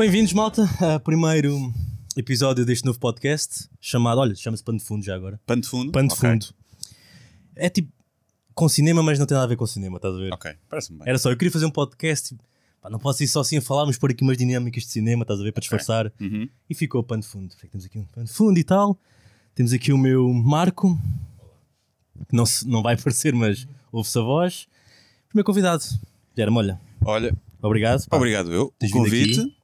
bem-vindos, malta. primeiro episódio deste novo podcast, chamado, olha, chama-se Pano de Fundo já agora. Pano de Fundo? Pano de okay. Fundo. É tipo, com cinema, mas não tem nada a ver com cinema, estás a ver? Ok, parece-me bem. Era só, eu queria fazer um podcast, pá, não posso ir só assim a falar, mas pôr aqui umas dinâmicas de cinema, estás a ver, para okay. disfarçar. Uhum. E ficou Pano de Fundo. Temos aqui um Pano de Fundo e tal. Temos aqui o meu Marco, que não, se, não vai aparecer, mas ouve-se a voz. Primeiro convidado, Guilherme, olha. Olha. Obrigado. Pá. Obrigado eu. O convite. Aqui.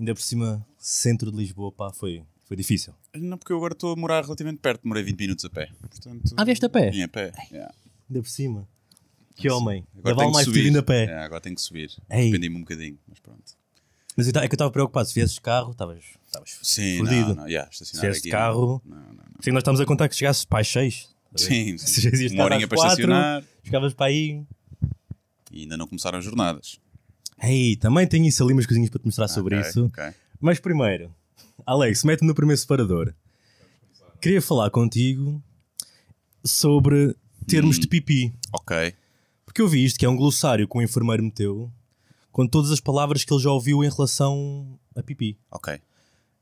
Ainda por cima, centro de Lisboa, pá, foi, foi difícil. Não, porque eu agora estou a morar relativamente perto, morei 20 minutos a pé. Portanto, ah, vieste a pé? Vim a pé. yeah. Ainda por cima. Que Nossa. homem. Agora Levar mais subir a pé. É, agora tenho que subir. Dependi-me um bocadinho, mas pronto. Mas é que eu estava preocupado, se viesses de carro, estavas fodido. Não, yeah, se viesses de carro, não, não, não. Sim, é nós estamos a contar que chegasses para as 6. Tá sim, sim. Se uma horinha para quatro, estacionar. Chegavas para aí. E ainda não começaram as jornadas. Ei, também tenho isso ali umas coisinhas para te mostrar sobre okay, isso. Okay. Mas primeiro, Alex, mete-me no primeiro separador. Queria falar contigo sobre termos hum, de pipi. Ok. Porque eu vi isto, que é um glossário que o um enfermeiro meteu, com todas as palavras que ele já ouviu em relação a pipi. Ok.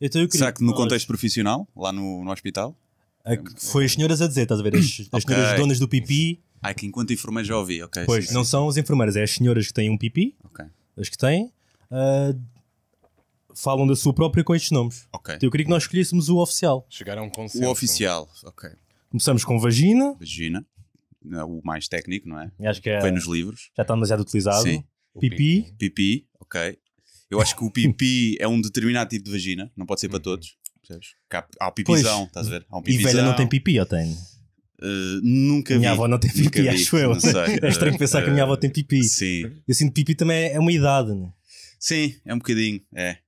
Então eu Será que no nós... contexto profissional, lá no, no hospital? A, foi as senhoras a dizer, estás a ver? As, as okay. senhoras donas do pipi. Ah, que enquanto enfermeiro já ouvi, ok. Pois, sim, não sim. são as enfermeiras, é as senhoras que têm um pipi. Ok as que têm, uh, falam da sua própria com estes nomes. Então eu queria que nós escolhêssemos o oficial. Chegar a um consenso. O oficial, ok. Começamos com vagina. Vagina. É o mais técnico, não é? Acho que é. Vem nos livros. Já está demasiado utilizado. Sim. pipi. Pipi, ok. Eu acho que o pipi é um determinado tipo de vagina, não pode ser para uhum. todos. Há, o pipizão, pois. estás a ver? Há um pipizão. E velha não tem pipi ou tem? Eh, nunca minha vi. Minha avó não tem pipi, vi, acho eu. é estranho eh, pensar que a minha avó tem pipi. Eh, sim. Eu sinto pipi também é uma idade, né? Sim, é um bocadinho, é.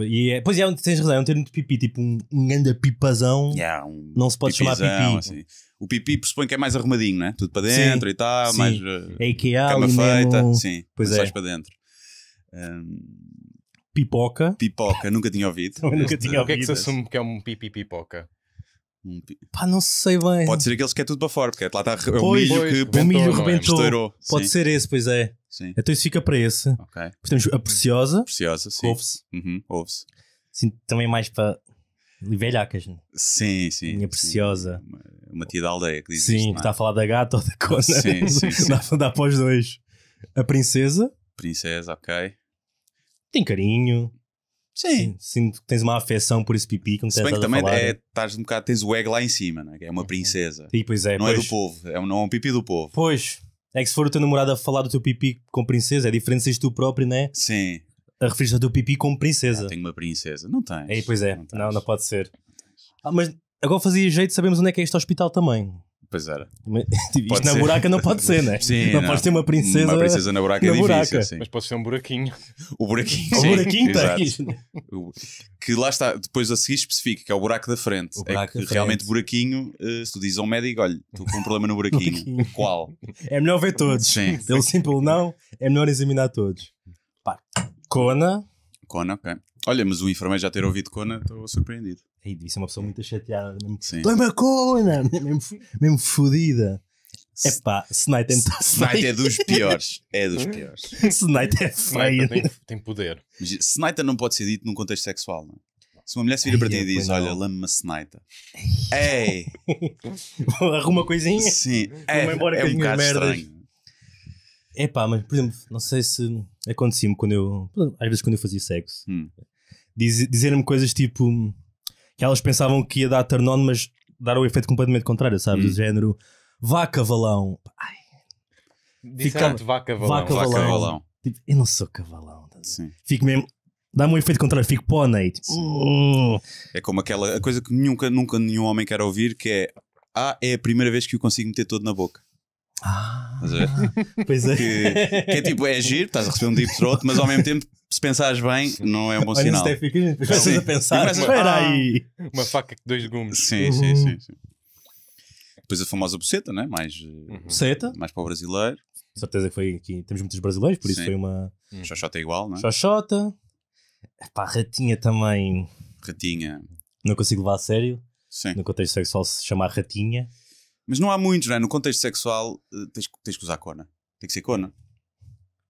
E é, pois é, tens razão, é um termo de pipi, tipo um, um pipazão. Yeah, um não se pode pipizão, chamar pipi. Assim. O pipi pressupõe que é mais arrumadinho, né? Tudo para dentro sim, e tal, sim. mais. É IKEA, cama feita, mesmo... sim. Pois é. para dentro. Um... Pipoca. Pipoca, nunca tinha ouvido. nunca tinha ouvido. O que é que se assume que é um pipi pipoca? Hum, Pá, não sei bem. Pode ser aqueles que é tudo para fora, porque é, lá está o pois, milho que pois, milho é? rebentou. É? Pode sim. ser esse, pois é. Sim. Então isso fica para esse. Okay. Temos a preciosa. Preciosa, sim. Ouve-se. Uhum, ouve-se. Sim, também mais para livelhacas. né? Sim, sim. Minha preciosa. Sim. Uma, uma tia da aldeia que diz Sim, isto, que é? está a falar da gata ou da cona. Sim, sim, sim. Dá, dá para os dois. A princesa. Princesa, ok. Tem carinho. Sim. Sinto que tens uma afeição por esse pipi que não Se bem que também é, estás um bocado, tens o egg lá em cima, né? que é uma uhum. princesa. pois é, não pois. é do povo, é um, não é um pipi do povo. Pois, é que se for o teu namorado a falar do teu pipi com princesa, é diferente seres tu próprio, né? Sim. A referir ao teu pipi como princesa. Ah, tenho uma princesa, não tens. Aí, é, pois é, não, não, não, pode ser. Ah, mas agora fazia jeito, sabemos onde é que é este hospital também. Pois era. Mas, tipo, isto ser. na buraca não pode ser, né? Sim, não, não podes ter uma princesa. Uma princesa na buraca é na é buraca. difícil. Sim. Mas pode ser um buraquinho. O buraquinho. Sim, o buraquinho tem. que lá está, depois a seguir especifica, que é o buraco da frente. É buraco é realmente buraquinho, eh, se tu dizes a um médico, olha, tu com um problema no buraquinho. buraquinho. Qual? É melhor ver todos. Sim. Pelo simples não, é melhor examinar todos. Pá. Cona. Cona, ok. Olha, mas o enfermeiro já ter ouvido Cona, estou surpreendido. Aí devia ser uma pessoa muito chateada, mesmo. Dói-me mesmo, mesmo fodida. Tá é pá, Snipe é muito Snipe é dos piores. É dos piores. Snipe é feio. Tem, tem poder. Snipe não pode ser dito num contexto sexual, não é? Se uma mulher se vira para ti e diz: Olha, lama-me Snipe. Ei! Arruma coisinha. Sim. É, embora é um bocado estranho. É pá, mas por exemplo, não sei se acontecia-me quando eu. Às vezes quando eu fazia sexo. Hum. Dizer-me coisas tipo que elas pensavam que ia dar turn on, mas dar o efeito completamente contrário, sabes? Hum. Do género vá cavalão. Ai. vá cavalão. Vá cavalão. Vá cavalão. Tipo, eu não sou cavalão. Tá Sim. Fico mesmo. Dá-me um efeito contrário, fico pônei. Tipo, uh. É como aquela coisa que nunca, nunca nenhum homem quer ouvir que é ah, é a primeira vez que o consigo meter todo na boca. Ah, pois é. Que, que, é tipo, é giro, estás a receber um deep throat, mas ao mesmo tempo, se pensares bem, não é um bom Olha, sinal. Steph, que a gente precisa pensar. Espera aí. Ah, uma faca que dois gumes. Sim, uhum. sim, sim, sim, Depois a famosa buceta, né? Mais, eh, uhum. buceta? mais para o brasileiro. Com certeza que foi aqui. Temos muitos brasileiros, por isso sim. foi uma. Uhum. Xoxota é igual, né? Xoxota. Pá, ratinha também. Ratinha. Não consigo levar a sério. Sim. No contexto sexual, se chamar ratinha. Mas não há muitos, não é? No contexto sexual, eh, tens, que- tens que usar cona. Tem que ser cona.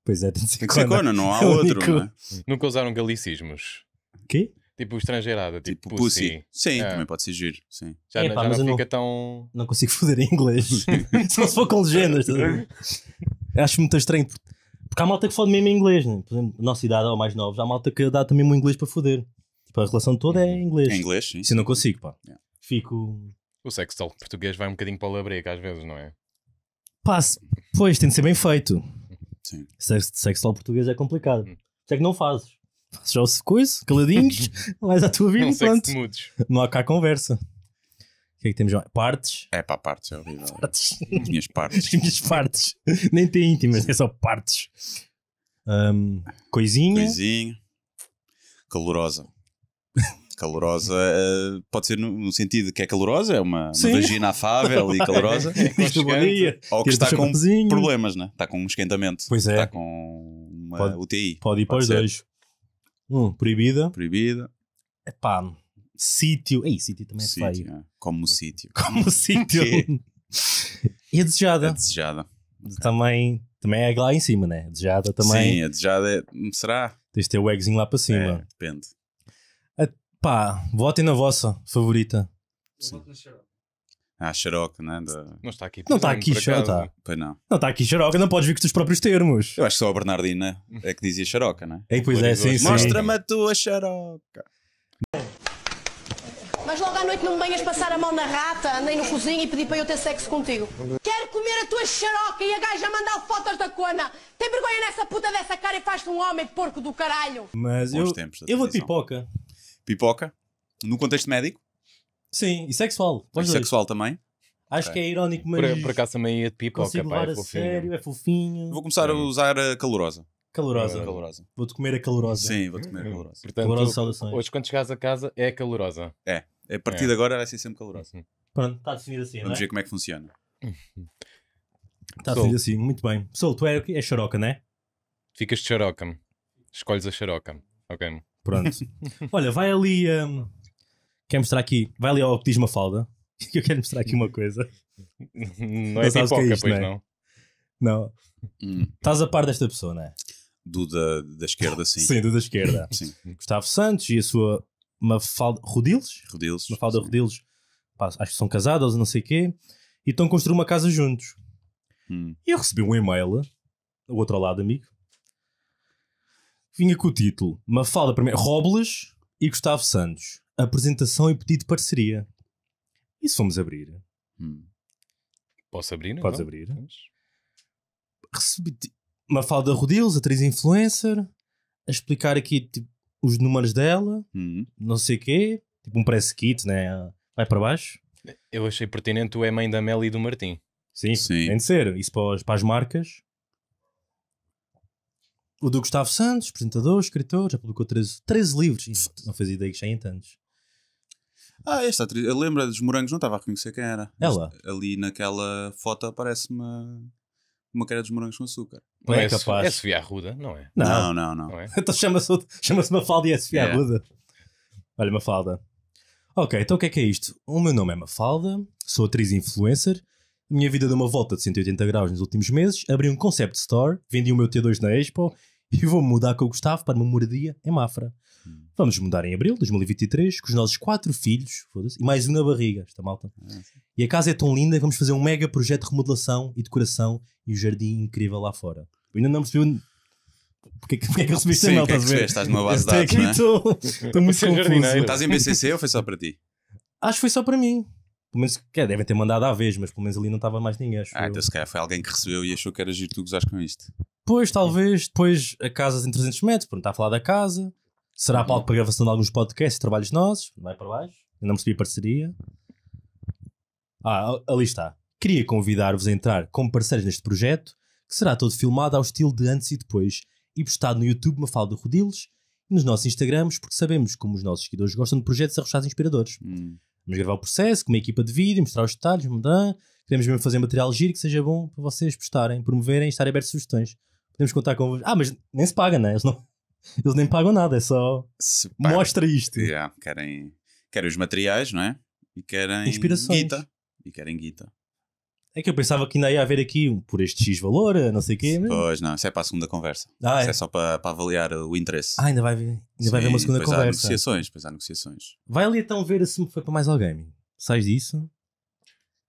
Pois é, tem que ser Tem que ser cona, não há É outro, único. não é? Nunca usaram galicismos. Quê? Tipo estrangeirada, tipo, Tipo pussy. Sim, É. também pode ser giro. Sim. Já, já mas não não- fica tão. Não consigo foder em inglês. Só se for com legendas. Tá acho muito estranho. porque- há malta que fode mesmo em inglês, né? Por exemplo, nossa idade ou mais novos, há malta que dá também um inglês para foder. Tipo, a relação toda é em inglês. Em inglês, sim. Isso não consigo, pá. Yeah. Fico. O sexo sextal português vai um bocadinho para o labrega às vezes, não é? Passe. Pois, tem de ser bem feito. Sim. Sex português é complicado. Hum. é que não fazes. Fazes já o coisa, caladinhos, vais à tua vida não Não há cá conversa. O que é que temos, Partes? É pá, partes é horrível. Partes. Minhas partes. Minhas partes. Nem tem íntimas, é só partes. Um, coisinha. Coisinha. Calorosa. Calorosa uh, pode ser no, no, sentido que é calorosa, é uma, uma vagina afável e calorosa. é, ou que está com problemas, né? está com um esquentamento. Pois é. Está com uma pode, UTI. Pode ir pode para os dois. Um, proibida. Proibida. Epá, sítio. Ei, sítio também é sítio, feio. É. Como o sítio. Como o sítio. e a desejada. A desejada. Okay. Também, também é lá em cima, né? A desejada também. Sim, a desejada é. Será? Tens de ter o eggzinho lá para cima. É, depende. Pá, votem na vossa favorita. Sim. Ah, xaroca, né? Da... Não está aqui. Não está aqui xaroca. É? Tá. Pois não. Não está aqui xaroca, não podes vir com os teus próprios termos. Eu acho que só a Bernardina é que dizia xaroca, não é? é? pois é, sim, sim. Mostra-me a tua xaroca. Mas logo à noite não me venhas passar a mão na rata, andei no cozinho e pedi para eu ter sexo contigo. Quero comer a tua xaroca e a gaja mandar fotos da cona. Tem vergonha nessa puta dessa cara e faz-te um homem porco do caralho. Mas eu, eu vou de pipoca. Pipoca, no contexto médico. Sim, e sexual. E sexual dois. também. Acho okay. que é irónico, mas. Por, acaso também ia é de pipoca, pá, é fofinho. sério, é fofinho. Vou começar a usar a calorosa. Calorosa. calorosa. Vou-te comer a calorosa. Sim, vou-te comer a calorosa. Portanto, calorosa saudações. Hoje, quando chegares a casa, é calorosa. É. A partir é. de agora vai ser sempre calorosa. Uhum. Pronto, está definido assim. Vamos é? ver como é que funciona. Está definido assim, muito bem. Pessoal, tu és é xaroca, não é? Ficas de xaroca. Escolhes a xaroca. Ok. Pronto. Olha, vai ali. Um... Quer mostrar aqui? Vai ali ao Optisma Falda. Que eu quero mostrar aqui uma coisa. Não é pipoca, é isto, pois é? não. Não. Hum. Estás a par desta pessoa, não é? Do da, da esquerda, sim. sim, do da esquerda. sim. Gustavo Santos e a sua Mafalda Rodiles? Rodiles. Mafalda sim. Rodiles. Pá, acho que são casados, não sei o quê. E estão a construir uma casa juntos. Hum. E eu recebi um e-mail, o outro lado, amigo, Vinha com o título: Mafalda primeiro Robles e Gustavo Santos. Apresentação e pedido de parceria. E se fomos abrir? Hum. Posso abrir? Então? Podes então? abrir. Mas... Recebi Mafalda Rodils, atriz influencer, a explicar aqui tipo, os números dela, hum. não sei o quê, tipo um press kit, né? Vai para baixo. Eu achei pertinente o é mãe da Mel e do Martim. Sim, Sim. tem de ser. Isso para as, para as marcas. O do Gustavo Santos, apresentador, escritor, já publicou 13, 13 livros. não fazia ideia que já é em tantos. Ah, esta atriz, lembra dos morangos, não estava a reconhecer quem era. Ela? ali naquela foto aparece uma uma cara dos morangos com açúcar. Não, é, é capaz. É Sofia Arruda, não é? Não, não, não. não é? então chama-se chama Mafalda e é Sofia yeah. Arruda. Olha, Mafalda. Ok, então o que é que é isto? O meu nome é Mafalda, sou atriz influencer minha vida deu uma volta de 180 graus nos últimos meses, abri um concept store, vendi o meu T2 na Expo e vou mudar com o Gustavo para uma moradia em Mafra. Hum. Vamos mudar em abril de 2023 com os nossos quatro filhos e mais um na barriga, esta malta. É. E a casa é tão linda, vamos fazer um mega projeto de remodelação e decoração e um jardim incrível lá fora. Eu ainda não percebi porque, porque é que é é recebeste a mail? Estás, é estás numa base de dados, não é? Estou muito é confuso. Estás em BCC ou foi só para ti? Acho que foi só para mim pelo menos que devem ter mandado à vez, mas pelo menos ali não estava mais ninguém. Acho ah, então se calhar foi alguém que recebeu e achou que era giro tu gozas com isto. Pois, talvez, depois a casa em 300 metros, pronto, está a falar da casa, será uhum. palco para gravação de alguns podcasts e trabalhos nossos, vai para baixo, ainda não recebi parceria. Ah, ali está. Queria convidar-vos a entrar como parceiros neste projeto, que será todo filmado ao estilo de antes e depois, e postado no YouTube Mafalda Rodiles e nos nossos Instagrams, porque sabemos como os nossos seguidores gostam de projetos arrochados inspiradores. Hum. Vamos gravar o processo com uma equipa de vídeo, mostrar os detalhes, mudar. Queremos mesmo fazer material giro que seja bom para vocês postarem, promoverem e estarem abertos a sugestões. Podemos contar com. Ah, mas nem se paga, né? Eles, não... Eles nem pagam nada, é só. Se Mostra isto. Yeah, querem... querem os materiais, não é? E querem. Inspirações. Guita. E querem guita. É que eu pensava que ainda ia haver aqui um por este X valor, eh, não sei o quê. Mas... Pois não, isso é para a segunda conversa. Ah, é? isso é, só para, para, avaliar o interesse. Ah, ainda vai haver, ainda Sim, vai haver uma segunda conversa. Há negociações, depois há negociações. Vai ali então ver se foi para mais alguém. Sais disso?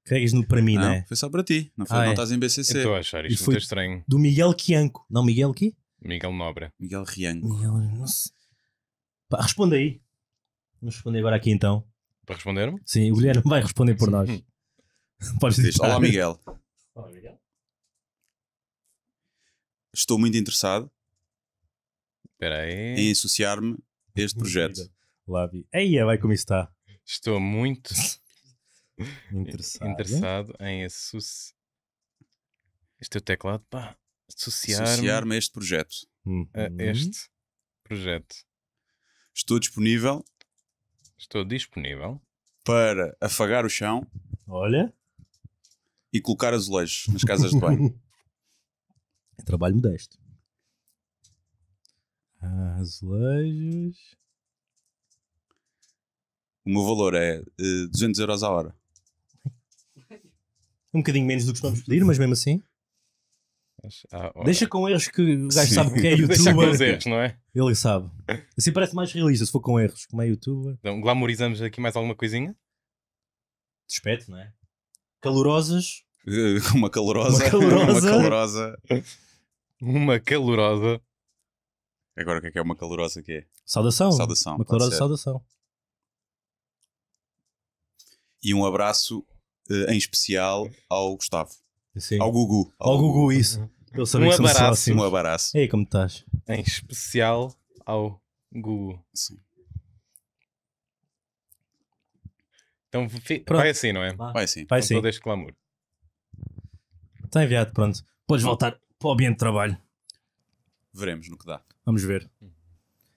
Carregas no para mim, não, né? Foi só para ti, não, foi, ah, não é. estás em BCC. Estou a achar isto muito estranho. Do Miguel Quianco. Não, Miguel quê? Miguel Nobre. Miguel Rianco. Miguel, nossa. Pá, responde aí. Vamos responder agora aqui então. Para responder-me? Sim, o Guilherme vai responder por nós. Podes dizer. Olá, Miguel. Olá, Miguel. Estou muito interessado em associar-me a este projeto. Lavi. aí, é, vai como está. Estou muito interessado, interessado em associar. Este é teclado, pá. Associar-me associar a este projeto. Hum. Uhum. A este projeto. Estou disponível. Estou disponível. Para afagar o chão. Olha e colocar azulejos nas casas de banho. É trabalho modesto. Ah, azulejos. O meu valor é uh, eh, 200 euros a hora. Um bocadinho menos do que costumamos pedir, mas mesmo assim. Ah, Deixa com erros que o gajo sabe que é youtuber. Deixa com erros, não é? Ele sabe. Assim parece mais realista se for com erros, como é youtuber. Então, glamorizamos aqui mais alguma coisinha? Despeto, não é? Calorosas. Uma calorosa. Uma calorosa. uma calorosa. Uma calorosa. Agora o que é que é uma calorosa que é? Saudação. Saudação. Uma calorosa ser. saudação. E um abraço eh, em especial ao Gustavo. Sim. Ao Gugu. Ao, Gugu, isso. Ele sabia Um que abraço. Um abraço. e aí como estás? Em especial ao Gugu Sim. Então fi... vai assim, não é? Vai assim. Vai assim. Todo este clamor. Está então, enviado, pronto. Podes voltar para o ambiente de trabalho. Veremos no que dá. Vamos ver.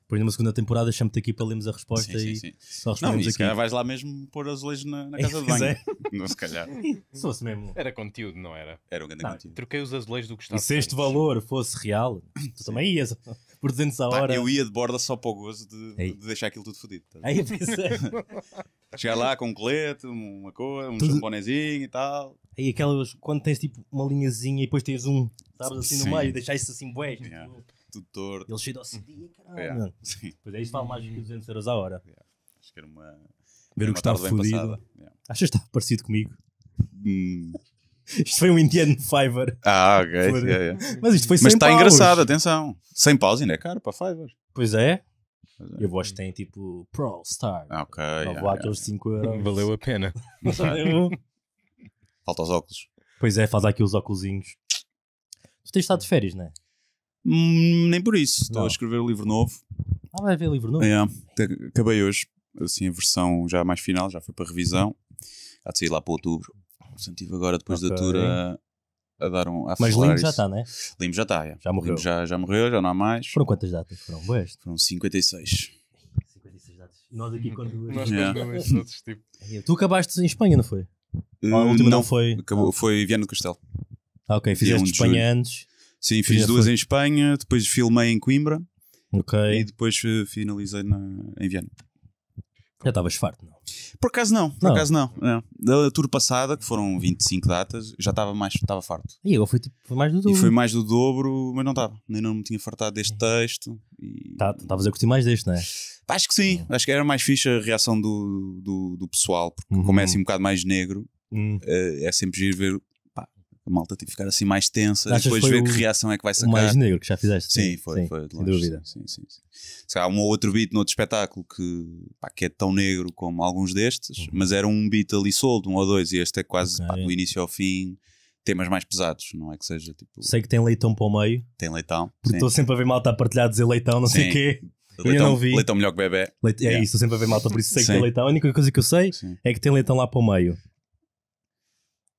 Depois numa segunda temporada chamo-te aqui para lermos a resposta sim, sim, sim. só respondemos não, se vais lá mesmo pôr azulejos na, na casa de banho. É. Não se calhar. Se fosse mesmo. Era conteúdo, não era? Era um grande não, conteúdo. Troquei os azulejos do Gustavo. E se este valor fosse real, tu também ias. por 200 a hora. eu ia de borda só para o gozo de, de deixar aquilo tudo fodido. Tá? Aí pensei. É. Chegar lá com um colete, uma coisa, um Tudo- e tal. Aí aquelas, quando tens tipo uma linhazinha e depois tens um, sabes, assim Sim. no meio, deixar isso assim bué. Tipo, yeah. Tudo torto. Ele cheio de OCD, caralho. Yeah. Pois é, isso vale mais que 200 euros a hora. acho que era uma. Ver o uma fodido. Yeah. Achas que está parecido comigo? Hum, Isto foi um indiano Fiverr. Ah, ok. Yeah, yeah. Mas isto foi Mas sem está engraçado, atenção. Sem pausa ainda é caro para Fiverr. Pois é. é. Eu acho que tem tipo Pro Star. Ah, ok. Yeah, aqueles 5 euros. Valeu a pena. Falta os óculos. Pois é, faz aqui os óculosinhos. Tu tens estado de férias, não é? Hum, nem por isso. Estou a escrever um livro novo. Ah, vai haver livro novo? É, acabei hoje. Assim, a versão já mais final, já foi para revisão. Há de sair lá para outubro. Portanto, estive agora, depois okay. da tour, a, a dar um. A Mas Limo já está, né? Limo já está, já. É. já morreu. já, já morreu, já não há mais. Foram quantas datas? Foram boas? Foram 56. 56 datas. Nós aqui quando. Nós yeah. outros, tipos. Tu acabaste em Espanha, não foi? Uh, a última não, não foi. Acabou, não. Ah. Foi Viana do Castelo. Ah, ok, fizeste de Espanha antes. Sim, fiz duas foi. em Espanha, depois filmei em Coimbra. Ok. E depois finalizei na, em Viana. Já estavas farto, não? Por acaso não, por não. acaso não. É. Da tour passada, que foram 25 datas, já estava mais, estava farto. E agora tipo, foi mais do dobro. E foi mais do dobro, mas não estava. Nem não me tinha fartado deste é. texto. Estavas e... tá, a curtir mais deste, não é? Acho que sim, é. acho que era mais ficha a reação do, do, do pessoal, porque uhum. como é assim um bocado mais negro, uhum. é sempre giro ver a malta tem tipo, que ficar assim mais tensa e depois ver o, que reação é que vai sacar. O mais negro que já fizeste. Sim, sim foi, sim, foi. Sem longe, dúvida. Sim, sim, sim. Se calhar um ou outro beat no outro espetáculo que, pá, que é tão negro como alguns destes, uhum. mas era um beat ali solto, um ou dois, e este é quase okay. pá, do início ao fim temas mais pesados, não é que seja tipo. Sei que tem leitão para o meio. Tem leitão. Porque estou sempre a ver malta a partilhar dizer leitão, não sim. sei o quê. Leitão, eu não vi. Leitão melhor que bebê. é yeah. isso, estou sempre a ver malta, por isso sei sim. que tem leitão. A única coisa que eu sei sim. é que tem leitão lá para o meio.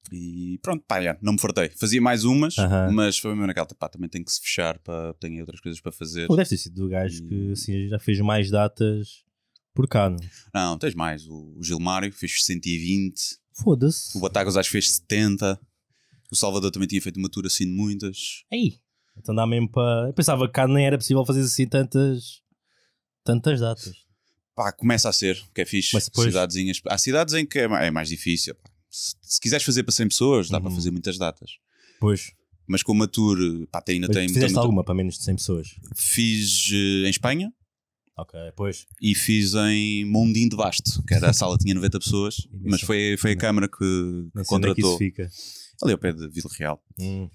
E pronto, pá, já, não me fortei. Fazia mais umas, mas foi mesmo naquela, pá, também tem que se fechar, para tenho outras coisas para fazer. Ou deve ter sido do gajo e... que assim, já fez mais datas por cá, não? Não, tens mais. O, Gilmário fez 120. Foda-se. O Batagas acho que fez 70. O Salvador também tinha feito uma tour assim de muitas. Aí, então dá mesmo para... Eu pensava que cá nem era possível fazer assim tantas, tantas datas. Pá, começa a ser, que é fixe. Mas depois... Cidadezinhas. Há cidades em que é, é mais difícil, se, se quiseres fazer para 100 pessoas, dá uhum. para fazer muitas datas. Pois. Mas com a tour, pá, ainda tem. Fizeste muito... alguma para menos de 100 pessoas? Fiz uh, em Espanha. Ok, pois. E fiz em Mundinho de Basto, que era a sala, tinha 90 pessoas, mas foi, foi a câmara que, que contratou. É que isso fica. Ali ao pé de Vila Real. Hum.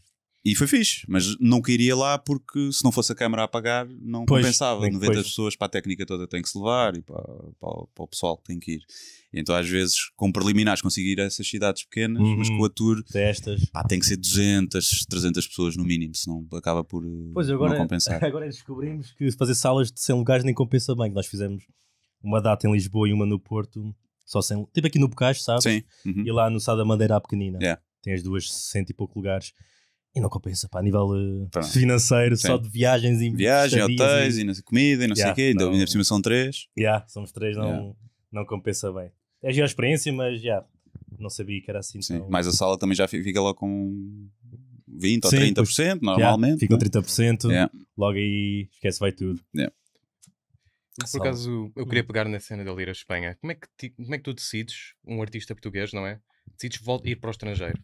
E foi fixe, mas não queria lá porque se não fosse a câmara a pagar, não pois, compensava. 90 pois. pessoas para a técnica toda tem que se levar e para, para, para o pessoal que tem que ir. então, às vezes, com preliminares, conseguir essas cidades pequenas, uhum, mas com a tour destas. Pá, tem que ser 200, 300 pessoas no mínimo, senão acaba por eh, pois, agora, não compensar. Agora descobrimos que fazer salas de 100 lugares nem compensa bem. Nós fizemos uma data em Lisboa e uma no Porto, só 100, tipo aqui no Bocage, sabes? Sim. Uhum. E lá no Sá da Madeira, à pequenina. Yeah. Tem as duas, cento e pouco lugares e não compensa, pá, a nível eh, financeiro, Sim. só de viagens e Viagem, hotéis, e, e comida, e não yeah, sei o quê, ainda por cima são três. Yeah, somos três, não, yeah. não compensa bem. É a experiência, mas já, yeah, não sabia que era assim. Sim, mas a sala também já fica logo com 20 ou 30%, pois, normalmente. Yeah, fica com 30%, né? yeah. logo aí esquece, vai tudo. Yeah. Por acaso, eu queria hum. pegar na cena de ir à Espanha. Como é, que ti, como é que tu decides, um artista português, não é? decides ir para o estrangeiro.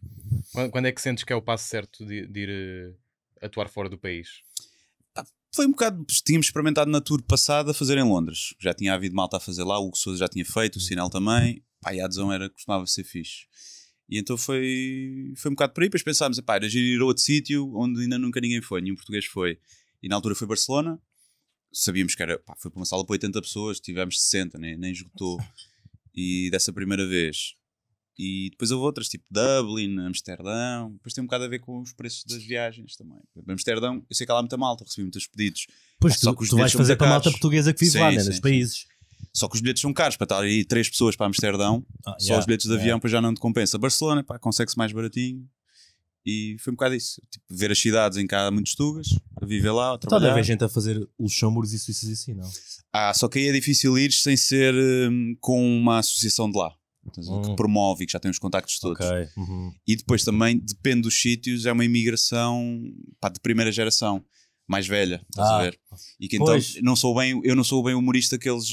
Quando, quando, é que sentes que é o passo certo de, de ir uh, atuar fora do país? Foi um bocado. Tínhamos experimentado na tour passada a fazer em Londres. Já tinha havido malta a fazer lá, o Hugo Souza já tinha feito, o uhum. Sinal também. Pá, e a adesão era, costumava ser fixe. E então foi, foi um bocado por aí. Depois pensámos, pá, era ir a outro sítio onde ainda nunca ninguém foi, nenhum português foi. E na altura foi Barcelona. Sabíamos que era, pá, foi para uma sala para 80 pessoas, tivemos 60, nem, nem esgotou. E dessa primeira vez e depois houve outras, tipo Dublin, Amsterdão. Depois tem um bocado a ver com os preços das viagens também. Amsterdão, eu sei que há lá muita malta, recebi muitos pedidos. Pois tu, tu vais fazer para a malta portuguesa que vive sim, lá, né, sim, nos sim. países. Só que os bilhetes são caros para estar aí três pessoas para Amsterdão, ah, só yeah, os bilhetes de avião, yeah. pois já não te compensa. Barcelona, pá, consegue-se mais baratinho. E foi um bocado isso. Tipo, ver as cidades em que há muitos tugas, a viver lá, a então, trabalhar. Toda a gente a fazer Luxemburgo e Suíças e assim, não? Ah, só que aí é difícil ir sem ser hum, com uma associação de lá. Hum. que promove e que já tem os contactos todos. Okay. Uhum. E depois também, depende dos sítios, é uma imigração pá, de primeira geração mais velha, estás ah, a ver? E que então não sou bem, eu não sou bem humorista que eles,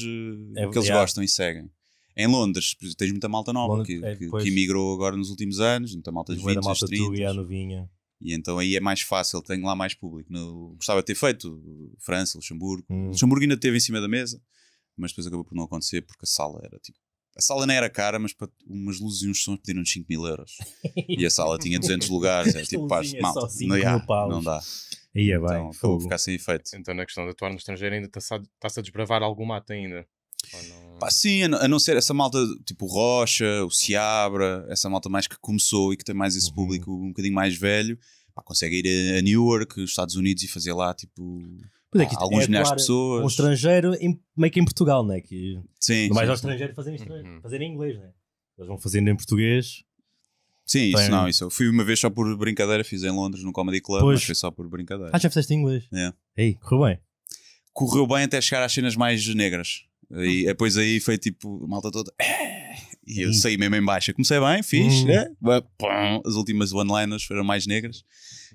é, que eles yeah. gostam e seguem. Em Londres, tens muita malta nova Londres, que, é, que, que, agora nos últimos anos, muita malta de 20, a malta 30. a novinha. E então aí é mais fácil, tenho lá mais público. No, gostava de ter feito França, Luxemburgo. Hum. Luxemburgo ainda teve em cima da mesa, mas depois acabou por não acontecer porque a sala era tipo a sala não era cara, mas para umas luzes e uns sons pediram 5 mil euros. E a sala tinha 200 lugares. Era é tipo, pá, mal não, yeah, não dá. Ia bem, então, ficar sem efeito. Então, na questão de atuar no estrangeiro, ainda está-se a, desbravar algum mato ainda? Pá, sim, a não ser essa malta tipo Rocha, o Seabra, essa malta mais que começou e que tem mais esse uhum. público um bocadinho mais velho, pá, consegue ir a, a New York, Estados Unidos e fazer lá tipo Pois é, que alguns é milhares de pessoas. Um estrangeiro em, meio que em Portugal, né? Que sim. Não mais ao estrangeiro fazer em, uhum. fazer em inglês, né? Eles vão fazendo em português. Sim, isso Bem, não, isso. Eu fui uma vez só por brincadeira, fiz em Londres no Comedy Club, pois. mas foi só por brincadeira. Ah, já fizeste em inglês? É. Aí, correu bem. Correu bem até chegar às cenas mais negras. E hum. depois aí foi tipo, malta toda. É, e eu hum. saí mesmo em baixa. Comecei bem, fiz, hum. né? as últimas one-liners foram mais negras.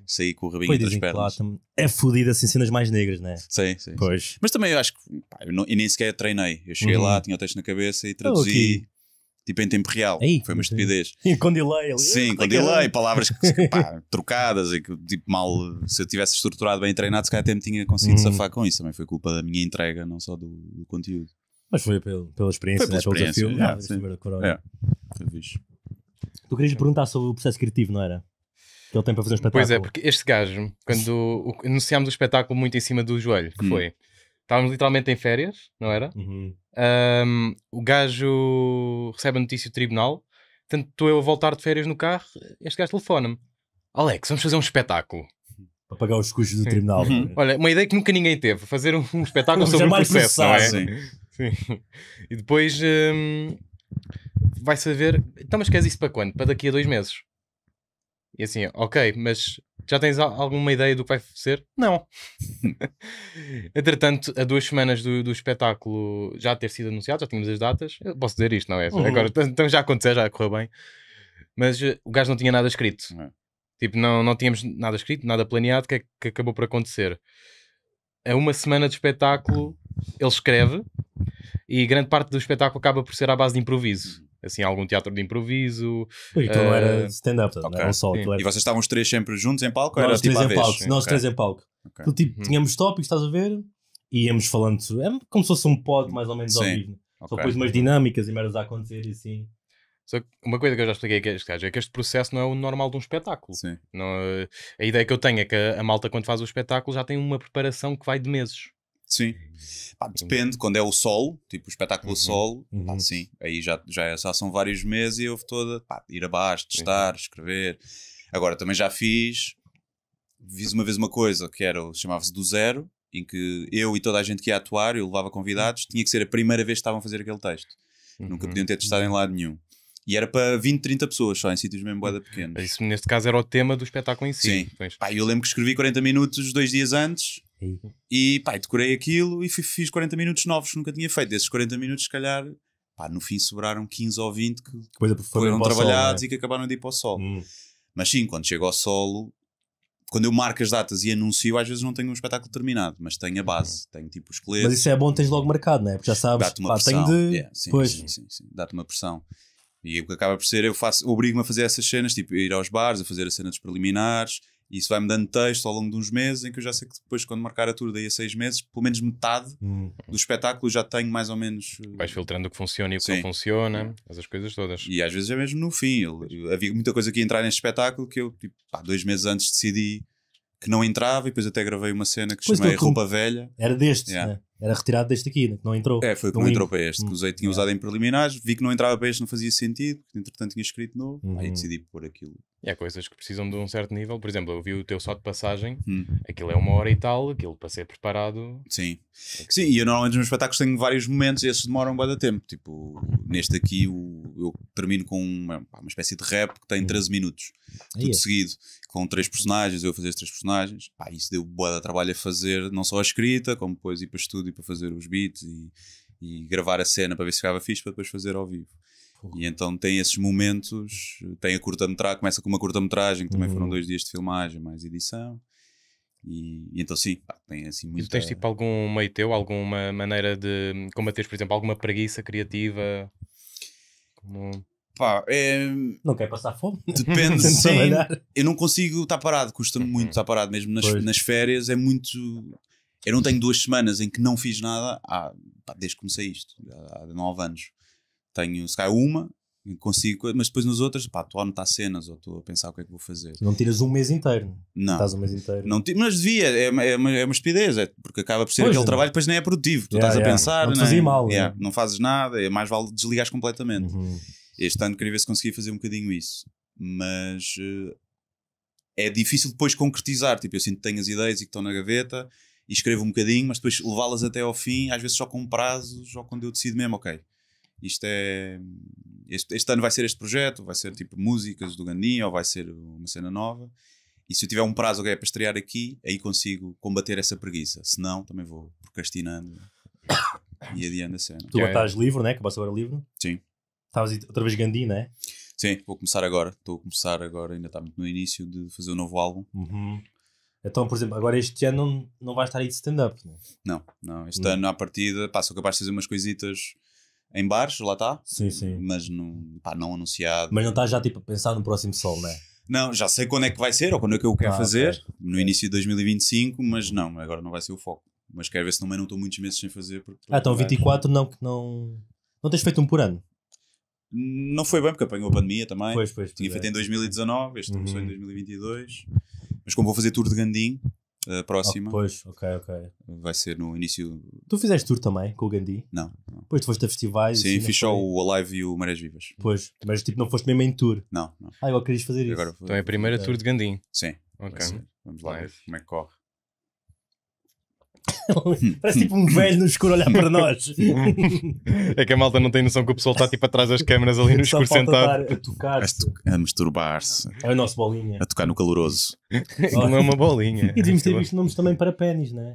Saí com o rabinho entre as pernas. Lá, é fodida assim cenas mais negras, né? Sim, sim. Pois. Sim. Mas também eu acho que. Pá, eu, não, eu, nem sequer treinei. Eu cheguei uhum. lá, tinha o texto na cabeça e traduzi. Oh, okay tipo em tempo real. foi uma estupidez. E com delay. Ali. Sim, com delay, palavras que, pá, trocadas e que tipo mal, se eu tivesse estruturado bem treinado, se calhar até me tinha conseguido hum. safar com isso. Também foi culpa da minha entrega, não só do, do conteúdo. Mas foi pela, pela experiência, foi pela experiência, filme. Yeah, ah, yeah, Foi Tu querias perguntar sobre o processo criativo, não era? Que ele tem para fazer um espetáculo. Pois é, porque este gajo, quando o, anunciámos o espetáculo muito em cima do joelho, que hum. foi. Estávamos literalmente em férias, não era? Uhum. Um, o gajo recebe a notícia do tribunal. Tanto estou eu a voltar de férias no carro, este gajo telefona-me. Alex, vamos fazer um espetáculo para pagar os custos do Sim. tribunal. Uhum. É? Olha, uma ideia que nunca ninguém teve, fazer um, um espetáculo sobre é o um processo, não é? Sim. E depois hum, vai saber. Então, mas queres isso para quando? Para daqui a dois meses. E assim, ok, mas já tens alguma ideia do que vai ser? Não. Entretanto, a duas semanas do, do espetáculo já ter sido anunciado, já tínhamos as datas. Eu posso dizer isto, não é? Uhum. Agora, então já aconteceu, já correu bem. Mas eh, o gajo não tinha nada escrito. Tipo, não, não tínhamos nada escrito, nada planeado, o que é que acabou por acontecer? A uma semana de espetáculo, ele escreve e grande parte do espetáculo acaba por ser à base de improviso. Uhum. Assim, algum teatro de improviso. então uh... era eh, stand-up, okay. não só. Era... E vocês estavam os três sempre juntos em palco? Nós, era, tipo três, tipo, em palco, nós okay. três em palco. Okay. Então, tipo, uhum. tínhamos tópicos, estás a ver? E íamos falando, é como se fosse um pod mais ou menos Sim. ao vivo. Só depois umas dinâmicas e merdas a acontecer e assim. Só que uma coisa que eu já expliquei que este gajo é que este processo não é o normal de um espetáculo. Sim. Não, eh, a ideia que eu tenho é que a, a malta, quando faz o espetáculo, já tem uma preparação que vai de meses. Sim. Pá, então, depende, quando é o solo tipo o espetáculo uhum. sol, uhum. sim, aí já, já, é, já são vários meses e houve toda pá, ir abaixo, uhum. testar, uhum. escrever. Agora também já fiz, fiz uma vez uma coisa que era, chamava-se do zero, em que eu e toda a gente que ia atuar, eu levava convidados, tinha que ser a primeira vez que estavam a fazer aquele texto. Nunca uhum. podiam ter testado em lado nenhum. E era para 20, 30 pessoas só, em sítios mesmo boeda pequenos. Isso, neste caso, era o tema do espetáculo em si. Sim. Pá, eu lembro que escrevi 40 minutos dois dias antes e pá, decorei aquilo e fiz 40 minutos novos que nunca tinha feito. Desses 40 minutos, se calhar, pá, no fim sobraram 15 ou 20 que Coisa foram trabalhados sol, é? e que acabaram de ir para o solo. Hum. Mas sim, quando chego ao solo, quando eu marco as datas e anuncio, às vezes não tenho um espetáculo terminado, mas tenho a uhum. base, tenho tipo os esqueleto. Mas isso é bom, tens logo marcado, não é? Porque já sabes, dá-te uma pá, pressão. De... Yeah, sim, pois. sim, sim, sim. dá-te uma pressão. E o que acaba por ser, eu faço, obrigo-me a fazer essas cenas, tipo ir aos bares, a fazer a cena dos preliminares, e isso vai-me dando texto ao longo de uns meses, em que eu já sei que depois, quando marcar a tour daí a seis meses, pelo menos metade hum. do espetáculo já tenho mais ou menos. Eh, Vais filtrando o que funciona e o que Sim. não funciona, hum. essas coisas todas. E às vezes é mesmo no fim. Eu, havia muita coisa que ia entrar neste espetáculo que eu, tipo, há dois meses antes decidi que não entrava, e depois até gravei uma cena que pois chamei Roupa Velha. Era deste, yeah. né? era retirado deste aqui, né? que não entrou. É, foi que não, entrou para este, que usei, hum, tinha é. usado em preliminares, vi que não entrava para este, não fazia sentido, porque entretanto tinha escrito novo, uhum. aí decidi pôr aquilo e há coisas que precisam de um certo nível. Por exemplo, eu vi o teu só de passagem, hum. aquilo é uma hora e tal, aquilo para ser preparado. Sim. É Sim, e eu normalmente nos meus espetáculos tenho vários momentos, e esses demoram bem de tempo. Tipo, neste aqui o, eu termino com uma, uma espécie de rap que tem 13 hum. minutos, tudo é. seguido, com três personagens, eu a fazer três personagens. Pá, isso deu boa de trabalho a fazer, não só a escrita, como depois ir para estúdio para fazer os beats e, e gravar a cena para ver se ficava fixe, para depois fazer ao vivo. E então tem esses momentos, tem a curta-metragem, começa com uma curta-metragem, que também uhum. foram dois dias de filmagem, mais edição. E, e então sim, pá, tem assim muito E tu tens tipo algum meio teu, alguma maneira de combater, por exemplo, alguma preguiça criativa? Como... Pá, é... Não quer passar fome? Depende, sim. Eu não consigo estar parado, custa-me muito uhum. estar parado, mesmo nas, nas férias é muito... Eu não tenho duas semanas em que não fiz nada há, pá, desde que comecei isto, há nove anos tenho se calhar uma, consigo, mas depois nas outras, pá, estou a anotar cenas ou estou a pensar o que é que vou fazer. Não tiras um mês inteiro. Não. Estás um mês inteiro. Não, mas devia, é, é, é, uma, é uma estupidez, é, porque acaba por ser pois aquele não. É. trabalho depois nem é produtivo. Tu yeah, estás yeah. a pensar, não, te é? fazia mal, né? yeah, não fazes nada, é mais vale desligares completamente. Uhum. Este ano queria ver se conseguia fazer um bocadinho isso, mas eh, é difícil depois concretizar. Tipo, eu sinto que tenho as ideias e que estão na gaveta e escrevo um bocadinho, mas depois levá-las até ao fim, às vezes só com prazos ou quando eu decido mesmo, ok isto é. Este, este, ano vai ser este projeto, vai ser tipo músicas do Gandinho ou vai ser uma cena nova. E se eu tiver um prazo é para estrear aqui, aí consigo combater essa preguiça. Se não, também vou procrastinando e adiando a cena. Tu yeah. estás livre, né? Acabaste agora livre? Sim. Estavas outra vez Gandinho né? Sim, vou começar agora. Estou a começar agora, ainda está muito no início de fazer o um novo álbum. Uhum. Então, por exemplo, agora este ano não, não vais estar aí de stand-up, né? Não, não. Este não. Hum. ano, à partida, pá, sou capaz de fazer umas coisitas em baixo, lá está. Sim, sim. Mas não, pá, não anunciado. Mas não estás já tipo a pensar no próximo sol, não é? Não, já sei quando é que vai ser ou quando é que eu quero ah, fazer, okay. no início de 2025, mas não, agora não vai ser o foco. Mas quero ver se também não estou muitos meses sem fazer. Porque, ah, então 24 não, não. Não tens feito um por ano? Não foi bem, porque apanhou a pandemia também. Pois, pois. Tinha feito é. em 2019, este uhum. começou em 2022. Uhum. Mas como vou fazer tour de Gandim, uh, próxima. Ah, pois, ok, ok. Vai ser no início. Tu fizeste tour também com o Gandhi? Não. não. Pois tu foste a festivais. Sim, fiz só o Alive e o Marés Vivas. Pois, mas tipo não foste mesmo em tour? Não, não. Ah, eu querias fazer isso. Agora, então é a primeira é. tour de Gandhi. Sim. Ok. Vamos lá ver como é que corre. Parece tipo um velho no escuro olhar para nós. é que a malta não tem noção que o pessoal está tipo atrás das câmaras ali no Só escuro sentado. A tocar -se. A masturbar-se. É o nosso bolinha. A tocar no caloroso. Não é uma bolinha. E devíamos é ter visto nomes também para pênis, não é?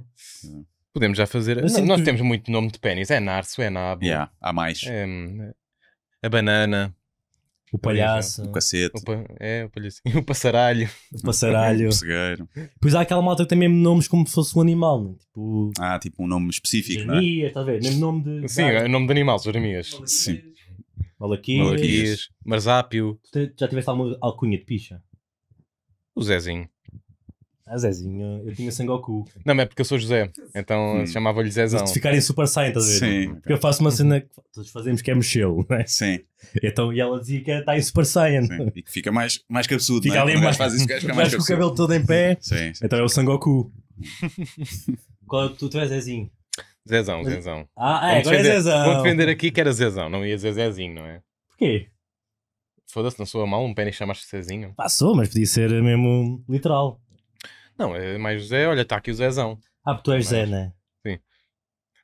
Podemos já fazer. Não, nós temos muito nome de pênis. É Narso, é Nabo. Yeah, há mais. É... Hum, é- a banana. O palhaço. O cacete. O pa... É, o palhaço. O passaralho. O passaralho. o cegueiro. Pois há aquela malta que tem mesmo nomes como se fosse um animal, né? tipo. Ah, tipo um nome específico, Jeremias, não é? Jeremias, talvez. Mesmo nome de. Sim, o é nome de animal, Jeremias. Sim. Malaquias. Malaquias. Marsápio. Tu já tiveste alguma alcunha de picha? O Zezinho. Ah, Zezinho, eu tinha Sangoku. Não, mas é porque eu sou José, então hum. chamava-lhe Zezão. Se ficarem super saiyan, estás a ver? Sim. Porque eu faço uma cena que todos fazemos que é mexê-lo, não é? Sim. Então, e ela dizia que está em super saiyan. Sim. E que fica mais, mais cabeçudo, fica não é? ali mais, faz isso, fica mais, com o cabelo todo em pé. Sim, sim Então é o Sangoku. Qual tu, tu és Zezinho? Zezão, Zezão. Ah, é, agora é Zezão. Vou defender aqui que era Zezão, não ia dizer Zezinho, não é? Porquê? Foda-se, não sou a mal, um pênis chamaste Zezinho. Passou, mas podia ser mesmo literal. Não, é mais José, olha, está aqui o Zezão. Ah, tu és Zé, né? Sim.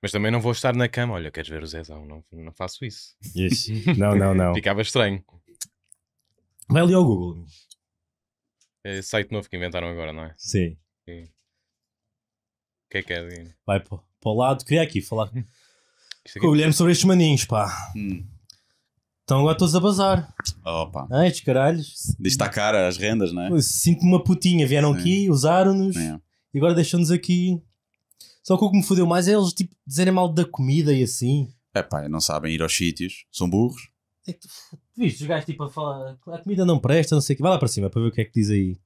Mas também não vou estar na cama, olha, queres ver o Zezão? Não, não faço isso. Isso. não, não, não. Ficava estranho. Vai ali ao Google. É site novo que inventaram agora, não é? Sim. Sim. O que é que é? Vai para o lado, queria aqui falar com o Guilherme sobre estes maninhos, pá. Hum. Estão agora todos a bazar. Opa. Ai, caralhos. Destacar as rendas, não é? Sinto-me uma putinha. Vieram Sim. aqui, usaram-nos é. e agora deixam-nos aqui. Só que o que me fodeu mais é eles tipo, dizerem mal da comida e assim. É pá, não sabem ir aos sítios. São burros. É que tu, tu viste os gajos tipo a falar a comida não presta, não sei o que. Vai lá para cima para ver o que é que diz aí.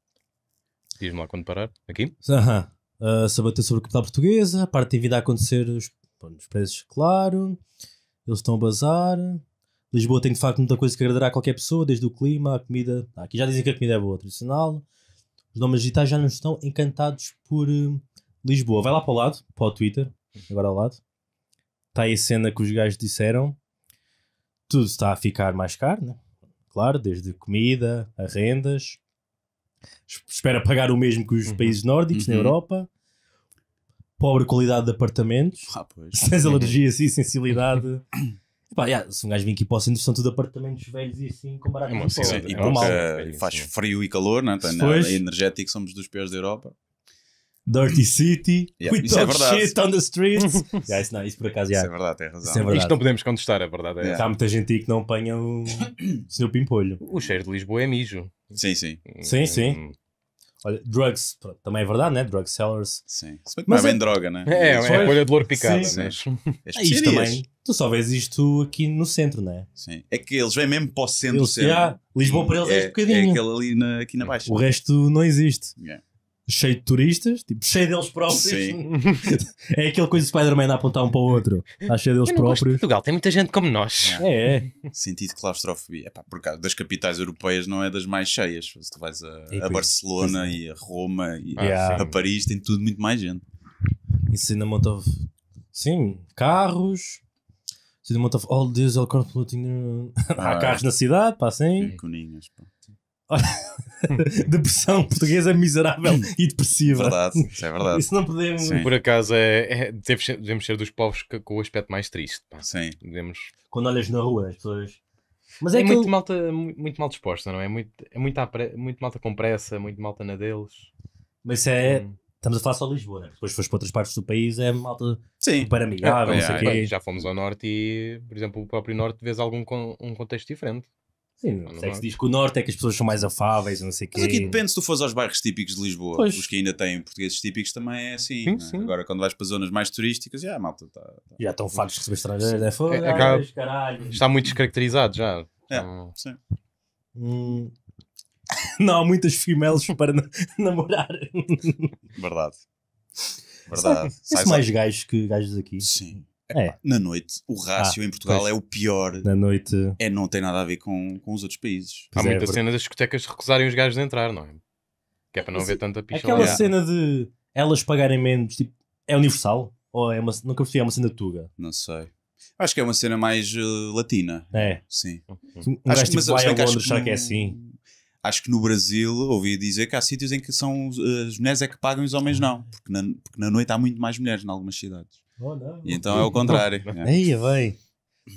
Diz-me lá quando parar. Aqui? Aham. Uh, ah, sabater sobre a capital portuguesa, a parte de vida a acontecer, os, bom, os preços, claro. Eles estão a bazar. Lisboa tem de facto muita coisa que agradará a qualquer pessoa, desde o clima, a comida. Ah, aqui já dizem que a comida é boa, tradicional. Os nomes digitais já não estão encantados por uh, Lisboa. Vai lá para o lado, para o Twitter, agora ao lado. Está aí a cena que os gajos disseram. Tudo está a ficar mais caro, né? claro, desde comida a rendas. Espera pagar o mesmo que os uhum. países nórdicos uhum. na Europa. Pobre qualidade de apartamentos. Ah, pois. Tens alergia, sim, sensibilidade. Epá, yeah, se um gajo vir aqui para o centro, são tudo apartamentos velhos e assim, com o É é, é, faz é. frio e calor, não é? energético, somos dos piores da Europa. Dirty City, yeah, we talk é shit on the streets. yeah, isso, não, isso por acaso yeah. Isso é verdade, tem razão. Isso é verdade. Isto não podemos contestar, a verdade é. Yeah. Há muita gente aí que não apanha o, o seu pimpolho. O cheiro de Lisboa é mijo. Sim, sim. Sim, sim. Hum. Olha, drugs, pronto, também é verdade, né? Drug sellers. Sim. mas é bem droga, né? É, é a folha de louro picado. Sim. Né? É isto também. Tu só vês isto aqui no centro, né? Sim. É que eles vêm mesmo para o centro. Eles, centro. Já, ah, Lisboa para eles é, é um é bocadinho. É aquele ali na, aqui na é baixa. O resto não existe. Yeah cheio de turistas, tipo, cheio deles próprios. Sim. é aquela coisa de Spider-Man a apontar um para o outro. Está cheio deles próprios. Portugal tem muita gente como nós. É. é. Sentido de claustrofobia. Epá, por causa das capitais europeias não é das mais cheias. Se tu vais a, a Barcelona é. e a Roma e ah, a Paris, tem tudo muito mais gente. E Cinnamon of... Sim, carros... Cinnamon of all diesel, corpo... Uh, há ah, carros na cidade, pá, assim. Coninhas, pá. depressão portuguesa é miserável e depressiva. Verdade, isso é verdade. Isso não podemos. Sim. Por acaso, é, é, devemos ser dos povos que, com o aspecto mais triste. Pá. Sim. Devemos... Quando olhas na rua, as pessoas. Mas é, é muito, malta, muito mal disposta, não é? Muito, é muito, apre... muito malta com pressa, muito malta na deles. Mas é. Hum. Estamos a falar só de Lisboa, né? depois fores para outras partes do país, é malta super amigável, é, é, Já fomos ao norte e, por exemplo, o próprio norte vês algum um contexto diferente. Sim, não, é que se diz que o norte é que as pessoas são mais afáveis, não sei o quê. Mas aqui depende se tu fores aos bairros típicos de Lisboa, pois. os que ainda têm portugueses típicos também é assim. Sim, é? sim. Agora, quando vais para zonas mais turísticas, já malta tá, tá... Já estão fartos de receber estrangeiros, é foda. É, é caralho. Está muito descaracterizado já. É, então... sim. Hum... não há muitas females para namorar. Verdade. Verdade. Sabe, Sai mais gajos que gajos aqui. Sim é. Na noite, o rácio ah, em Portugal pois. é o pior. Na noite. É, não tem nada a ver com, com os outros países. Pois Há é, muita é, cena das discotecas recusarem os gajos de entrar, não é? Que é para não haver é tanta picha Aquela lá. cena de elas pagarem menos, tipo, é universal? Ou é uma, nunca percebi, é uma cena tuga? Não sei. Acho que é uma cena mais uh, latina. É. Sim. Um acho, que, tipo, mas, vai que é assim? Acho que no Brasil ouvi dizer que há sítios em que são eh, as mulheres é que pagam e os homens ah. não, porque na, porque na noite há muito mais mulheres em algumas cidades não. então é o contrário. Oh. Aí, vai.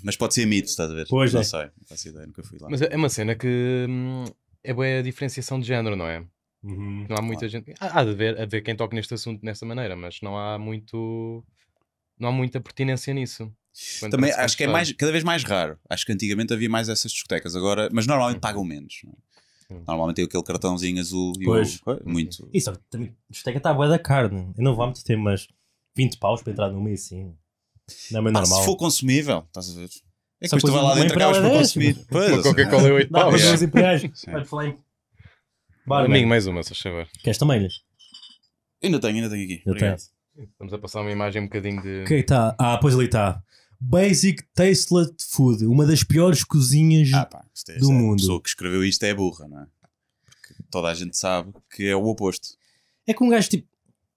Mas pode ser mito, estás a ver? Pois não é. sei, não faço ideia, nunca fui lá. Mas é, é uma cena que hum, é boa a diferenciação de género, não é? Uhum. Não há muita gente. Há, de ver, haver quem toque neste assunto dessa maneira, mas não há muito. Não há muita pertinência nisso. Também acho que é mais, cada vez mais raro. Acho que antigamente havia mais essas discotecas, agora, mas normalmente uhum. pagam menos. É? Uhum. Normalmente tem aquele cartãozinho azul e pois. O, muito. Isso, também, discoteca está boa da carne. Né? Eu não vou há muito tempo, mas 20 paus para entrar no meio assim. Não é bem Pá, normal. Se for consumível, estás a ver? É que depois tu vai lá dentro e acabas por consumir. Pois. Coca-Cola é 8 Dá para paus. duas imperiais. Vai falar em. Amigo, Barman. mais uma, se faz favor. Queres também? Ainda tenho, ainda tenho aqui. Eu tenho. Estamos a passar uma imagem um bocadinho de. Ok, tá. Ah, pois ali está. Basic Tasteless Food, uma das piores cozinhas. Ah, pá, é, Do é- mundo. A pessoa que escreveu isto é burra, não é? Porque toda a gente sabe que é o oposto. É que um gajo tipo.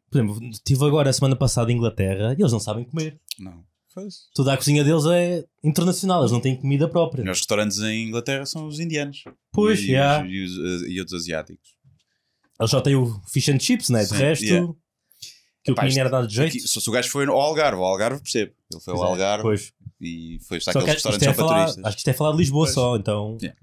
Por exemplo, estive agora a semana passada em Inglaterra e eles não sabem comer. Não. Pois. Toda a cozinha deles é internacional, eles não têm comida própria. Os melhores restaurantes em Inglaterra são os indianos. Pois, e, yeah. e, os, eh, e, outros asiáticos. Eles só têm o fish and chips, né? Sim, de resto, yeah. que Epá, o que era dado de jeito. Aqui, se o gajo foi ao Algarve, o Algarve percebo. Ele foi ao é, Algarve pois. e foi estar aqueles restaurantes só é falar, Acho que isto é falar de Lisboa pois. só, então. Yeah.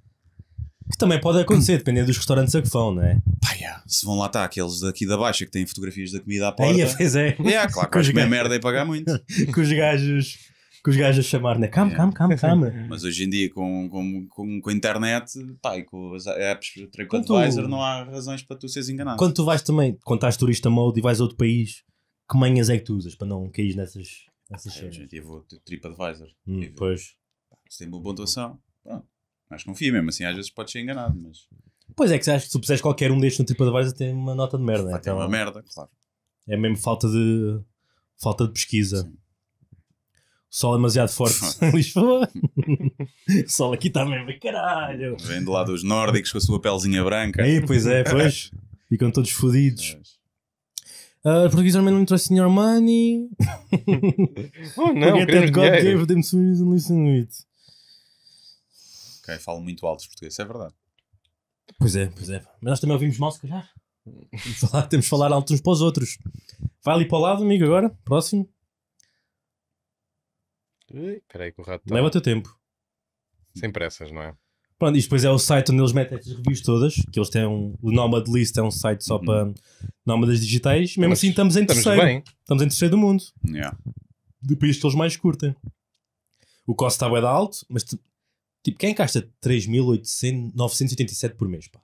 Que também pode acontecer, dependendo dos restaurantes a que vão, não é? Pá, yeah. Se vão lá, está aqueles daqui da baixa que têm fotografias da comida à porta. Aí, pois é. Yeah, é, claro, que comer é merda e pagar muito. com os gajos que os gajos a chamar, né? Calma, é. calma, calma, calma. Mas hoje em dia, com, com, com, com a internet pá, e com as apps TripAdvisor, não há razões para tu seres enganado. Quando tu vais também, quando estás turista mode e vais a outro país, que manhas é que tu usas para não cair nessas, nessas ah, Hoje em dia vou TripAdvisor. Hum, pois. Se tem uma pontuação, pronto. Mas confia mesmo, assim, às vezes pode ser enganado, mas. Pois é, que acho que se puseres qualquer um destes no TripAdvisor tem é uma nota de merda. Vai ter então, uma merda, claro. É mesmo falta de, falta de pesquisa. Sim. O sol é demasiado forte em Lisboa. o sol aqui está mesmo, caralho. Vem do lado dos nórdicos com a sua pelzinha branca. Aí, é, pois é, pois. Ficam todos fodidos. Uh, ah, português também não interessa in your money. oh, não, queremos God gave them some reason, listen to it. Ok, falo muito alto português, é verdade. Pois é, pois é. Mas nós também ouvimos mal, se calhar. Temos de falar, temos de falar alto uns para os outros. Vai ali para o lado, amigo, agora. Próximo. Espera aí que o rato Leva o tá teu tempo. Sem pressas, não é? Pronto, e depois é o site onde eles metem estas reviews todas, que eles têm um, o Nomad List é um site só Uhum. para nómadas digitais. Mesmo Mas assim estamos em Estamos terceiro. bem. Estamos em terceiro do mundo. Yeah. De países que eles mais curtem. O Costa está bué alto, mas Tipo, quem é gasta 3.987 por mês, pá?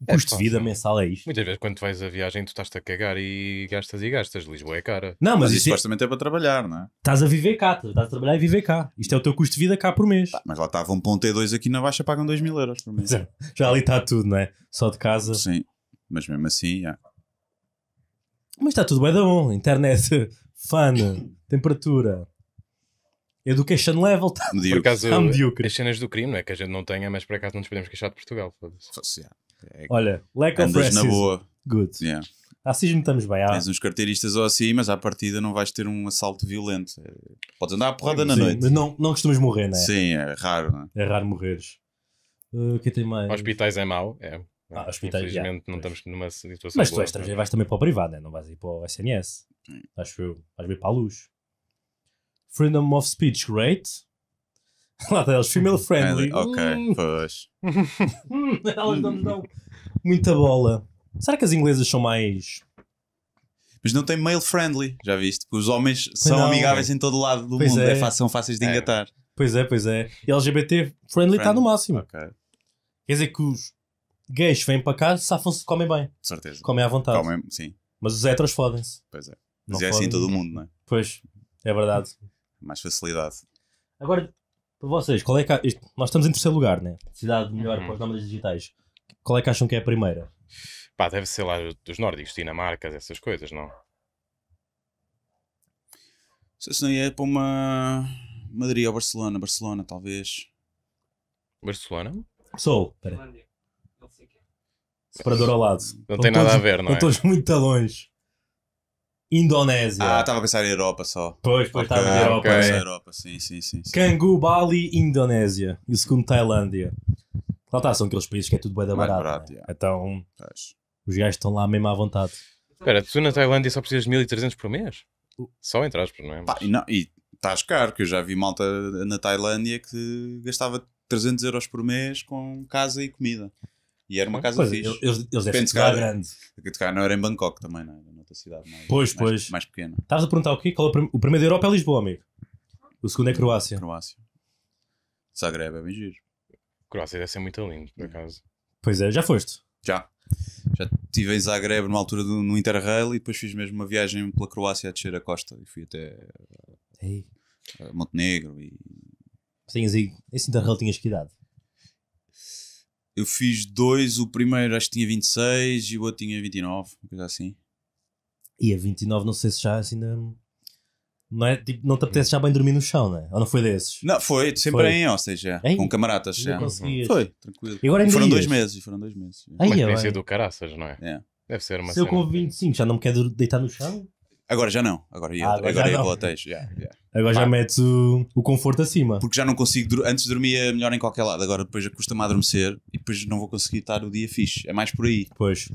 O é custo de vida mensal é isto. Muitas vezes quando tu vais a viagem tu estás-te a cagar e gastas e gastas. Lisboa é cara. Não, mas, mas isso é- supostamente é... é para trabalhar, não é? Estás a viver cá, estás a trabalhar e viver cá. Isto é o teu custo de vida cá por mês. Tá, mas lá estava um ponto T2 aqui na baixa pagam 2 mil euros por mês. Já, já ali está tudo, não é? Só de casa. Sim, mas mesmo assim, já. Mas está tudo bem da bom. Internet, fã, temperatura, Education level está por tá medíocre. As cenas do crime, não é que a gente não tenha, mas por acaso não nos podemos queixar de Portugal. É Olha, lack of racism. na boa. Good. Yeah. estamos bem. Ah. Tens uns carteiristas ou assim, mas à partida não vais ter um assalto violento. É, podes andar à porrada Sim, na noite. Mas não, não costumas morrer, não é? Sim, é raro, não é? É raro morreres. Uh, o uh, que tem mais? Hospitais é mau, é. Ah, hospitais, Infelizmente não pois. estamos numa situação Mas tu és estrangeiro, vais também para o privado, né? não vais ir para o SNS. Acho eu. Vais vir para a luz. Freedom of Speech, right? Lá delas, female uhum. é, friendly. Ok, hum. pois. elas não dão muita bola. Será que as inglesas são mais. Mas não tem male friendly, já viste? Porque os homens pois são não, amigáveis é. em todo lado do pois mundo, é. É, são fáceis de é. engatar. Pois é, pois é. E LGBT friendly está no máximo. Okay. Quer dizer que os gays vêm para cá, safam-se, comem bem. De certeza. Comem à vontade. Comem, sim. Mas os heteros fodem-se. Pois é. Mas não é assim todo o mundo, não é? Pois, é verdade mais facilidade. Agora, para vocês, qual é que. Nós estamos em terceiro lugar, né? Cidade melhor uhum. para os nómadas digitais. Qual é que acham que é a primeira? Pá, deve ser lá dos nórdicos, Dinamarca essas coisas, não? Se não ia para uma. Madrid ou Barcelona, Barcelona talvez. Barcelona? Sou, pera. Separador ao lado. Não tem nada todos, a ver, não é? Estou todos muito longe. Indonésia. Ah, estava a pensar em Europa só. Pois, pois, estava okay. em Europa. Okay. Né? Europa. Sim, sim, sim, sim. Cangu, Bali, Indonésia. E o segundo, Tailândia. Lá está, são aqueles países que é tudo bem da barata. barato. Né? Então, pois. os gajos estão lá mesmo à vontade. Espera, tu na Tailândia só precisas de 1300 por mês? Só entre não é? Pá, e estás caro, que eu já vi malta na Tailândia que gastava 300 euros por mês com casa e comida. E era uma casa pois, fixe. Eles, eles devem tocar grande. Tocar não era em Bangkok também, não era noutra cidade mais, pois, mais, pois. mais pequena. Estavas a perguntar o quê? Qual é o, o primeiro da Europa é Lisboa, amigo. O segundo é Croácia. Croácia. Zagreb é bem giro. Croácia deve ser muito lindo, por é. acaso. Pois é, já foste? Já. Já estive em Zagreb numa altura do, no Interrail e depois fiz mesmo uma viagem pela Croácia a descer a costa e fui até Ei. Eh, Montenegro e. Tinhas aí. Esse Interrail tinhas que idade? Eu fiz dois, o primeiro acho que tinha 26 e o outro tinha 29, uma coisa assim. E a 29, não sei se já assim não Não, é? tipo, não te apetece já bem dormir no chão, não é? Ou não foi desses? Não, foi, sempre Foi. em hostes já, Em? com camaradas já. Foi, tranquilo. E agora foram dois meses, foram dois meses. Ai, Uma é, experiência do caraças, não é? É. Deve ser uma Se eu com 25 já não me quero deitar no chão, Agora já não. Agora ia, ah, agora agora ia para hotéis. Yeah, yeah. Agora Pá. já metes o, o conforto acima. Porque já não consigo. Antes dormia melhor em qualquer lado. Agora depois custa-me adormecer e depois não vou conseguir estar o dia fixe. É mais por aí. Pois.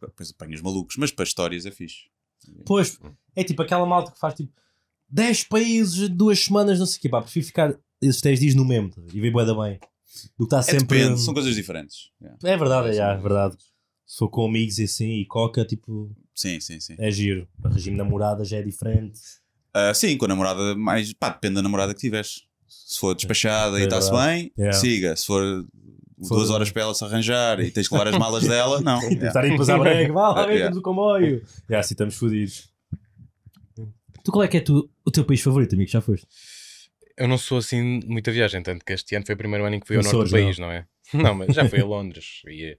Depois os malucos. Mas para histórias é fixe. Pois. É tipo aquela malta que faz tipo 10 países, duas semanas, não sei o quê. Pá, prefiro ficar esses 10 dias no mesmo tá e ver boeda bem. Do que está é sempre. Depende, são coisas diferentes. Yeah. É verdade, é, é verdade sou com amigos e assim, e coca, tipo. Sim, sim, sim. É giro. O regime namorada já é diferente. Uh, sim, com a namorada, mais. pá, depende da namorada que tiveres. Se for despachada é, e está-se bem, yeah. siga. Se for Foi. duas horas para ela se arranjar e tens que levar as malas dela, não. yeah. a usar depois à brega, vá lá, temos o comboio. já assim estamos fodidos. Tu qual é que é tu, o teu país favorito, amigo? Já foste? eu não sou assim muita viagem, tanto que este ano foi o primeiro ano em que fui ao norte do país, não, não é? Não, mas já fui a Londres e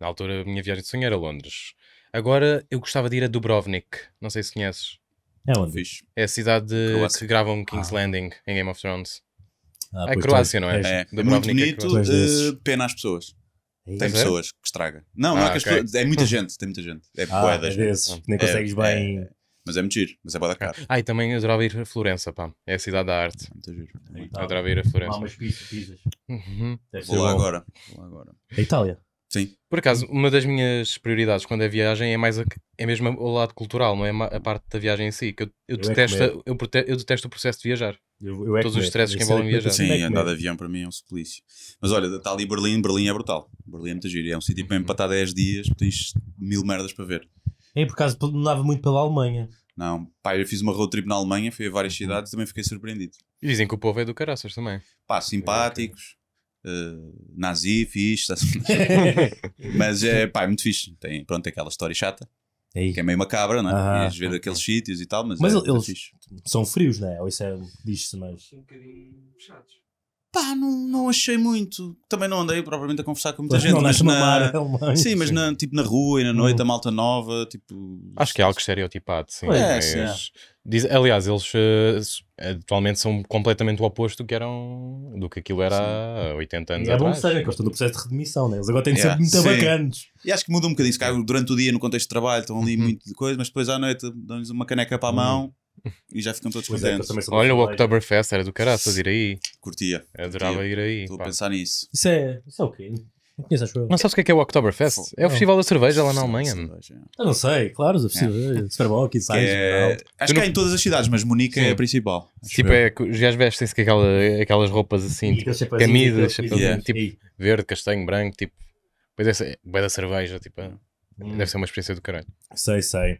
na altura, a minha viagem de sonho era Londres. Agora, eu gostava de ir a Dubrovnik. Não sei se conheces. É onde? É a cidade de... que gravam King's ah. Landing em Game of Thrones. Ah, é Croácia, não é? É, é muito é bonito, é eh, pena às pessoas. É tem é? pessoas que estraga. Não, ah, não é ah, que as okay. pessoas. É muita gente, tem muita gente. É ah, poedas. É ah. nem consegues é, bem. É, mas é muito giro, mas é para da cara. Ah, e também adorava ir a Florença, pá. É a cidade da arte. Muito giro. Adorava ir a Florença. Há umas pizzas, Uhum. Vou, lá agora. Vou lá agora. A Itália. Sim. Por acaso, uma das minhas prioridades quando é viagem é mais a, é mesmo o lado cultural, não é a parte da viagem em si. Que eu, eu, eu é detesto, é eu, eu, detesto o processo de viajar. Eu, é Todos é os stresses que envolvem viajar. Sim, é andar de avião para mim é um suplício. Mas olha, está ali Berlim, Berlim é brutal. Berlim é muito giro. É um sítio para uhum. estar 10 dias, tens mil merdas para ver. É, por acaso, não muito pela Alemanha. Não, pá, eu fiz uma road trip na Alemanha, fui a várias uhum. cidades, e também fiquei surpreendido. E dizem que o povo é do caraças também. Pá, simpáticos, uh, nazi, fixe. Tá mas é, pá, é muito fixe. Tem, pronto, aquela história chata. Que é meio macabra, não é? Ah, Ias ver okay. aqueles sítios e tal, mas, mas é, eles é são frios, não é? Ou isso é, diz-se, mas. Um bocadinho chatos. Pá, não, não achei muito. Também não andei propriamente a conversar com muita gente. Não mas é na... Mar, é sim, mas na, tipo, na rua e na noite, uhum. a malta nova. Tipo... Acho que é algo estereotipado, sim. É, mas... sim é. Diz, aliás, eles uh, atualmente são completamente o oposto do que eram do que aquilo era há 80 anos. E é bom que seja, que estão no processo de redemissão, né? eles agora têm de yeah, ser muito bacanas. bacanos. E acho que muda um bocadinho, se durante o dia, no contexto de trabalho, estão ali uhum. muito de coisa, mas depois à noite dão-lhes uma caneca para a uhum. mão. E já ficam todos contentes. É, Olha, o Oktoberfest era do caraças ir aí. Curtia. Eu adorava curtia. ir aí. Estou a pensar nisso. Isso é, isso é o quê? Não sabes o que é, que é o Oktoberfest? é o festival da cerveja lá na Alemanha. Eu não sei, claro, o é. festival. é. que é... Acho que há não... é em todas as cidades, mas Munique Sim. é a principal. Tipo, é já os vestem-se aquela, aquelas roupas assim, tipo, camisas, chapéuzinho, yeah. tipo e... verde, castanho, branco, tipo. Pois é, é da cerveja, tipo. Hum. Deve ser uma experiência do caralho. Sei, sei.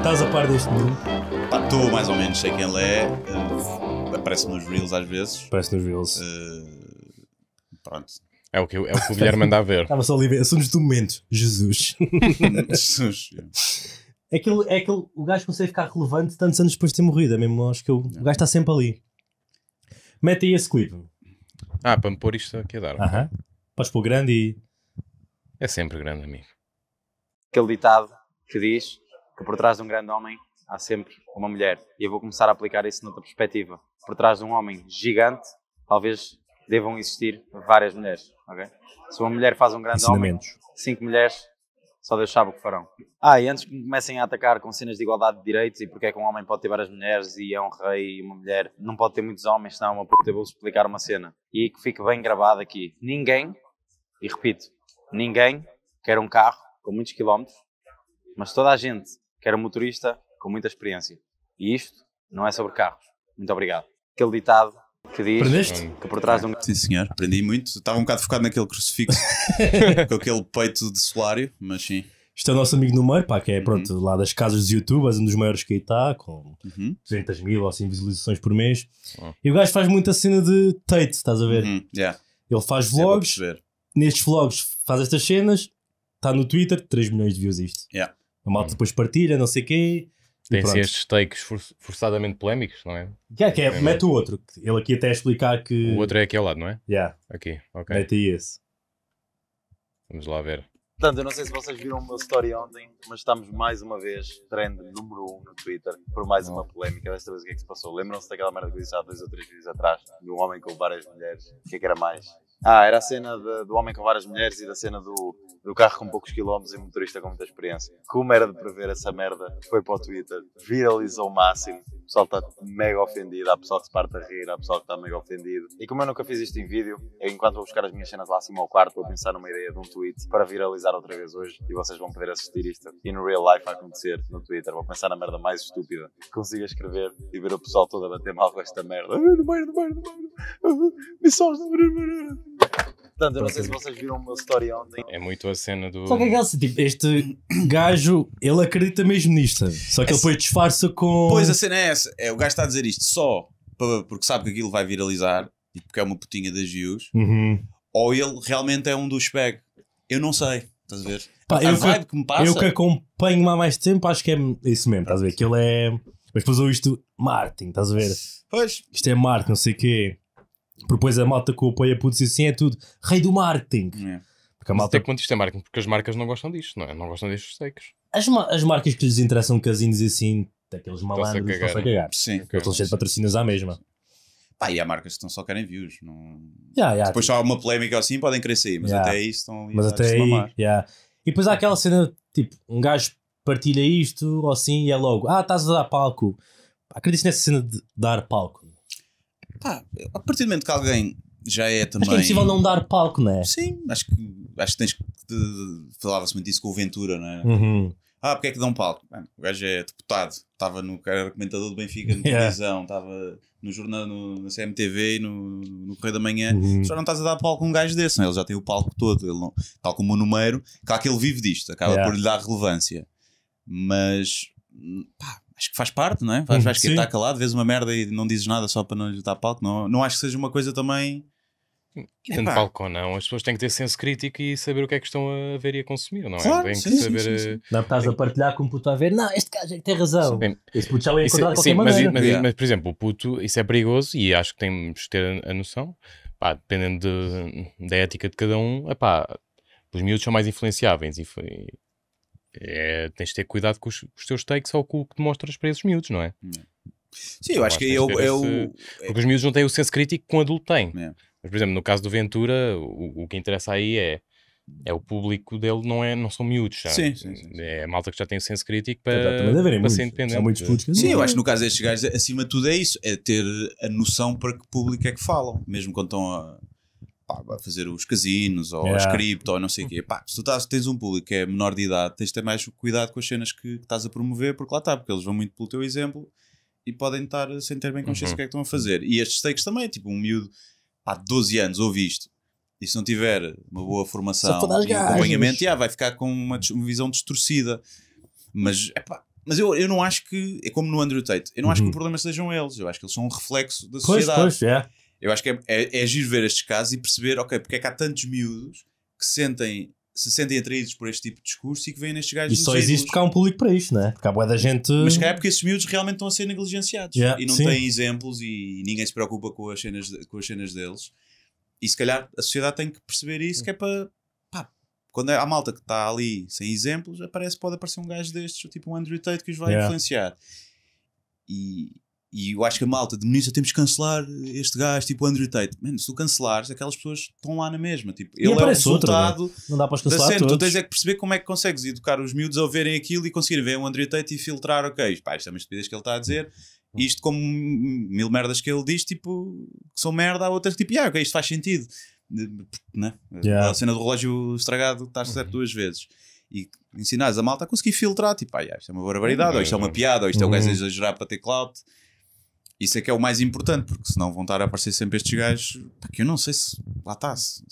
Estás a par deste nome? Pá, tu mais ou menos sei quem ele é. Uh, aparece nos Reels às vezes. Aparece nos Reels. Uh, pronto. É o que, é o, que o Guilherme manda a ver. Estava só ali a ver. Assuntos do momento. Jesus. Jesus. É aquele, é aquele, o gajo consegue ficar relevante tantos anos depois de ter morrido. É mesmo, acho que o, o gajo está sempre ali. Mete aí esse clipe. Ah, para me pôr isto aqui a dar. Aham. Uh -huh. Podes pôr grande e. É sempre grande, amigo. Aquele ditado que diz que por trás de um grande homem há sempre uma mulher. E eu vou começar a aplicar isso noutra perspectiva. Por trás de um homem gigante, talvez devam existir várias mulheres, Se uma mulher faz um grande homem, cinco mulheres, só Deus sabe o que farão. Ah, e antes que me comecem a atacar com cenas de igualdade de direitos e porque é que um homem pode ter várias mulheres e é um rei e uma mulher não pode ter muitos homens, não, é uma puta, vou explicar uma cena. E que fique bem gravado aqui. Ninguém, e repito, ninguém quer um carro com muitos quilómetros, mas toda a gente que era um motorista com muita experiência. E isto não é sobre carros. Muito obrigado. Aquele ditado que diz Aprendeste? que por trás de um. Sim, senhor, aprendi muito. Estava um bocado focado naquele crucifixo com aquele peito de solário, mas sim. Isto é o nosso amigo Numeiro, pá, que é pronto, uhum. lá das casas de YouTube, é um dos maiores que aí está, com uhum. 200 mil ou assim visualizações por mês. Oh. E o gajo faz muita cena de Tate, estás a ver? Uhum. Yeah. Ele faz é vlogs, nestes vlogs faz estas cenas, está no Twitter, 3 milhões de views isto. Yeah. A malta hum. depois partilha, não sei o quê. Tem-se estes takes for forçadamente polémicos, não é? Yeah, que é, é mete o outro. Ele aqui até explicar que. O outro é aqui ao lado, não é? Yeah. Aqui, ok. Mete aí esse. Vamos lá ver. Portanto, eu não sei se vocês viram o meu story ontem, mas estamos mais uma vez trend número 1 um no Twitter por mais uma ah. polémica. Desta vez o que é que se passou? Lembram-se daquela merda que eu disse há dois ou três dias atrás? um homem com várias mulheres? O que é que era mais? Ah, era a cena de, do Homem com Várias Mulheres e da cena do, do carro com poucos quilómetros e motorista com muita experiência. Como era de prever essa merda, foi para o Twitter, viralizou o máximo, o pessoal está mega ofendido, há pessoal que se parte a rir, há pessoal que está mega ofendido. E como eu nunca fiz isto em vídeo, eu, enquanto vou buscar as minhas cenas lá acima ao quarto, vou pensar numa ideia de um tweet para viralizar outra vez hoje e vocês vão poder assistir isto in real life a acontecer no Twitter. Vou pensar na merda mais estúpida que consiga escrever e ver o pessoal todo a bater mal com esta merda. Missões de Portanto, eu não sei se vocês viram o meu story ontem. É muito a cena do. Só que é aquele, tipo, este gajo, ele acredita mesmo nisto. Só que ele é depois disfarça com. Pois a cena é essa. É, o gajo está a dizer isto só porque sabe que aquilo vai viralizar e tipo, porque é uma putinha das views. Uhum. Ou ele realmente é um dos douchebag. Eu não sei. Estás a ver? Pá, a eu vibe que, que, me passa. Eu que acompanho há mais tempo, acho que é isso mesmo. Estás a ver? Que ele é. Mas depois ouvi isto Martin, estás a ver? Pois. Isto é Martin. não sei o quê. Porque a malta que o apoia putos e assim é tudo rei do marketing. É. Porque a malta... Até isto é marketing? Porque as marcas não gostam disto, não é? Não gostam destes secos As, ma as marcas que lhes interessam casinhos e assim, daqueles malandros, que se a Estão a cagar. É? Sim. Eles Estão de patrocínios à mesma. Pá, e há marcas que estão só querem views. Não... Yeah, yeah, depois tipo... há uma polémica assim, podem querer sair, mas yeah. até aí estão ali mas até aí, yeah. E depois há aquela cena, tipo, um gajo partilha isto ou assim e é logo, ah, estás a dar palco. Acredito nessa cena de dar palco pá, a partir do momento que alguém já é também. Acho que é possível não dar palco, não é? Sim, acho que, acho que tens que. Falava-se muito isso com o Ventura, não é? Uhum. Ah, porque é que dão um palco? Bem, o gajo é deputado, estava no era comentador do Benfica na televisão, estava yeah. no jornal, no, na CMTV e no, no Correio da Manhã. Uhum. Só não estás a dar palco a um gajo desse, não? É? ele já tem o palco todo, ele não, tal como o número, claro que ele vive disto, acaba yeah. por lhe dar relevância. Mas hum, pá, acho que faz parte, não é? Hum, vais, vais estar calado, vês uma merda e não dizes nada só para não lhe dar palco. Não, não acho que seja uma coisa também. Tendo palco ou não, as pessoas têm que ter senso crítico e saber o que é que estão a ver e a consumir, não é? Claro, sim, que saber. Sim, eh, sim, não estás a partilhar com o puto a ver, não, este gajo é que tem razão. Sim. Esse puto já o ia encontrar isso, é- de qualquer sim, mas, mas, mas, por exemplo, o puto, isso é perigoso e acho que temos que ter a noção, pá, dependendo de, da ética de cada um, epá, os miúdos são mais influenciáveis e, é, tens de ter cuidado com os, os, teus takes ou com o que demonstras para esses miúdos, não é? Hum. Sim, eu acho que eu, eu, esse... eu. É porque os miúdos não têm o senso crítico que um adulto tem. É. Mas, por exemplo, no caso do Ventura, o, o, que interessa aí é. É o público dele, não, é, não são miúdos. Já. Sim, sim, sim. É a malta que já tem o senso crítico para, Exato, para muitos, ser independente. São muitos putos sim, eu acho que no caso destes gajos, acima de tudo é isso: é ter a noção para que público é que falam, mesmo quando estão a, pá, vai fazer os casinos ou yeah. as cripto ou não sei o quê. Pá, se tu estás, tens um público que é menor de idade, tens de ter mais cuidado com as cenas que, estás a promover, porque lá está, porque eles vão muito pelo teu exemplo e podem estar sem ter bem consciência do uhum. que é que estão a fazer. E estes takes também, tipo, um miúdo, há 12 anos, ouve isto. E se não tiver uma boa formação e acompanhamento, já, vai ficar com uma, uma visão distorcida. Mas, epá, mas eu, eu não acho que, é como no Andrew Tate, eu não uhum. acho que o uhum. problema sejam eles, eu acho que eles são um reflexo da sociedade. Pois, pois, é. Eu acho que é, é, é giro ver estes casos e perceber, ok, porque é que há tantos miúdos que sentem, se sentem atraídos por este tipo de discurso e que vêm nestes gajos. E só existe porque há um público para isto, né? Porque há boa da gente. Mas cá é porque esses miúdos realmente estão a ser negligenciados yeah, e não sim. têm exemplos e ninguém se preocupa com as, cenas, com as cenas deles. E se calhar a sociedade tem que perceber isso, que é para. Pá, quando há malta que está ali sem exemplos, aparece, pode aparecer um gajo destes, tipo um Andrew Tate, que os vai yeah. influenciar. E, e eu acho que a malta de início ah, temos que cancelar este gajo, tipo o Andrew Tate. Mano, se tu cancelares, aquelas pessoas estão lá na mesma. Tipo, e ele é o né? resultado. Outro, não dá para cancelar. Todos. Tu tens é que perceber como é que consegues educar os miúdos a verem aquilo e conseguir ver o Andrew Tate e filtrar, ok, pá, isto é uma estupidez que ele está a dizer. Hum. Isto, como mil merdas que ele diz, tipo, que são merda, há outras tipo, ah, yeah, ok, isto faz sentido. Né? Yeah. A cena do relógio estragado, estás certo uhum. duas vezes e ensinares a malta a conseguir filtrar, tipo, ah, isto é uma barbaridade, ou isto é uma uhum. piada, ou isto é o gajo a uhum. exagerar para ter clout. Isso é que é o mais importante, porque senão vão estar a aparecer sempre estes gajos que eu não sei se lá está. Se,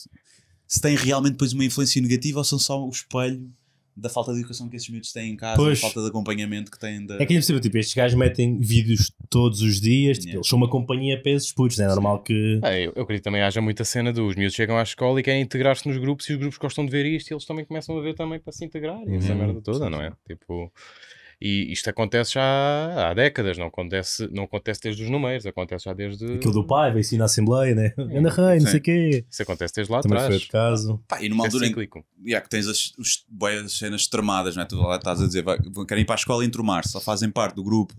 se tem realmente depois uma influência negativa ou são só o espelho da falta de educação que esses miúdos têm em casa, pois. da falta de acompanhamento que têm da. É que é possível, tipo, estes gajos metem vídeos todos os dias, tipo, eles são uma companhia para esses putos, não né? é Sim. normal que. É, eu, eu acredito que também haja muita cena dos miúdos chegam à escola e querem integrar-se nos grupos e os grupos gostam de ver isto e eles também começam a ver também para se integrar e é essa uhum. merda toda, não é? Tipo. E isto acontece já há décadas, não acontece, não acontece desde os números, acontece já desde. Aquilo do pai, vem assim na Assembleia, né? Hum, Anda Rei, não sei o quê. Isso acontece desde lá Também atrás. Foi de caso. Pá, e numa é altura cíclico. em yeah, que tens as, os, as cenas tramadas, não é? Tu lá estás a dizer, vai, querem ir para a escola entromar-se, só fazem parte do grupo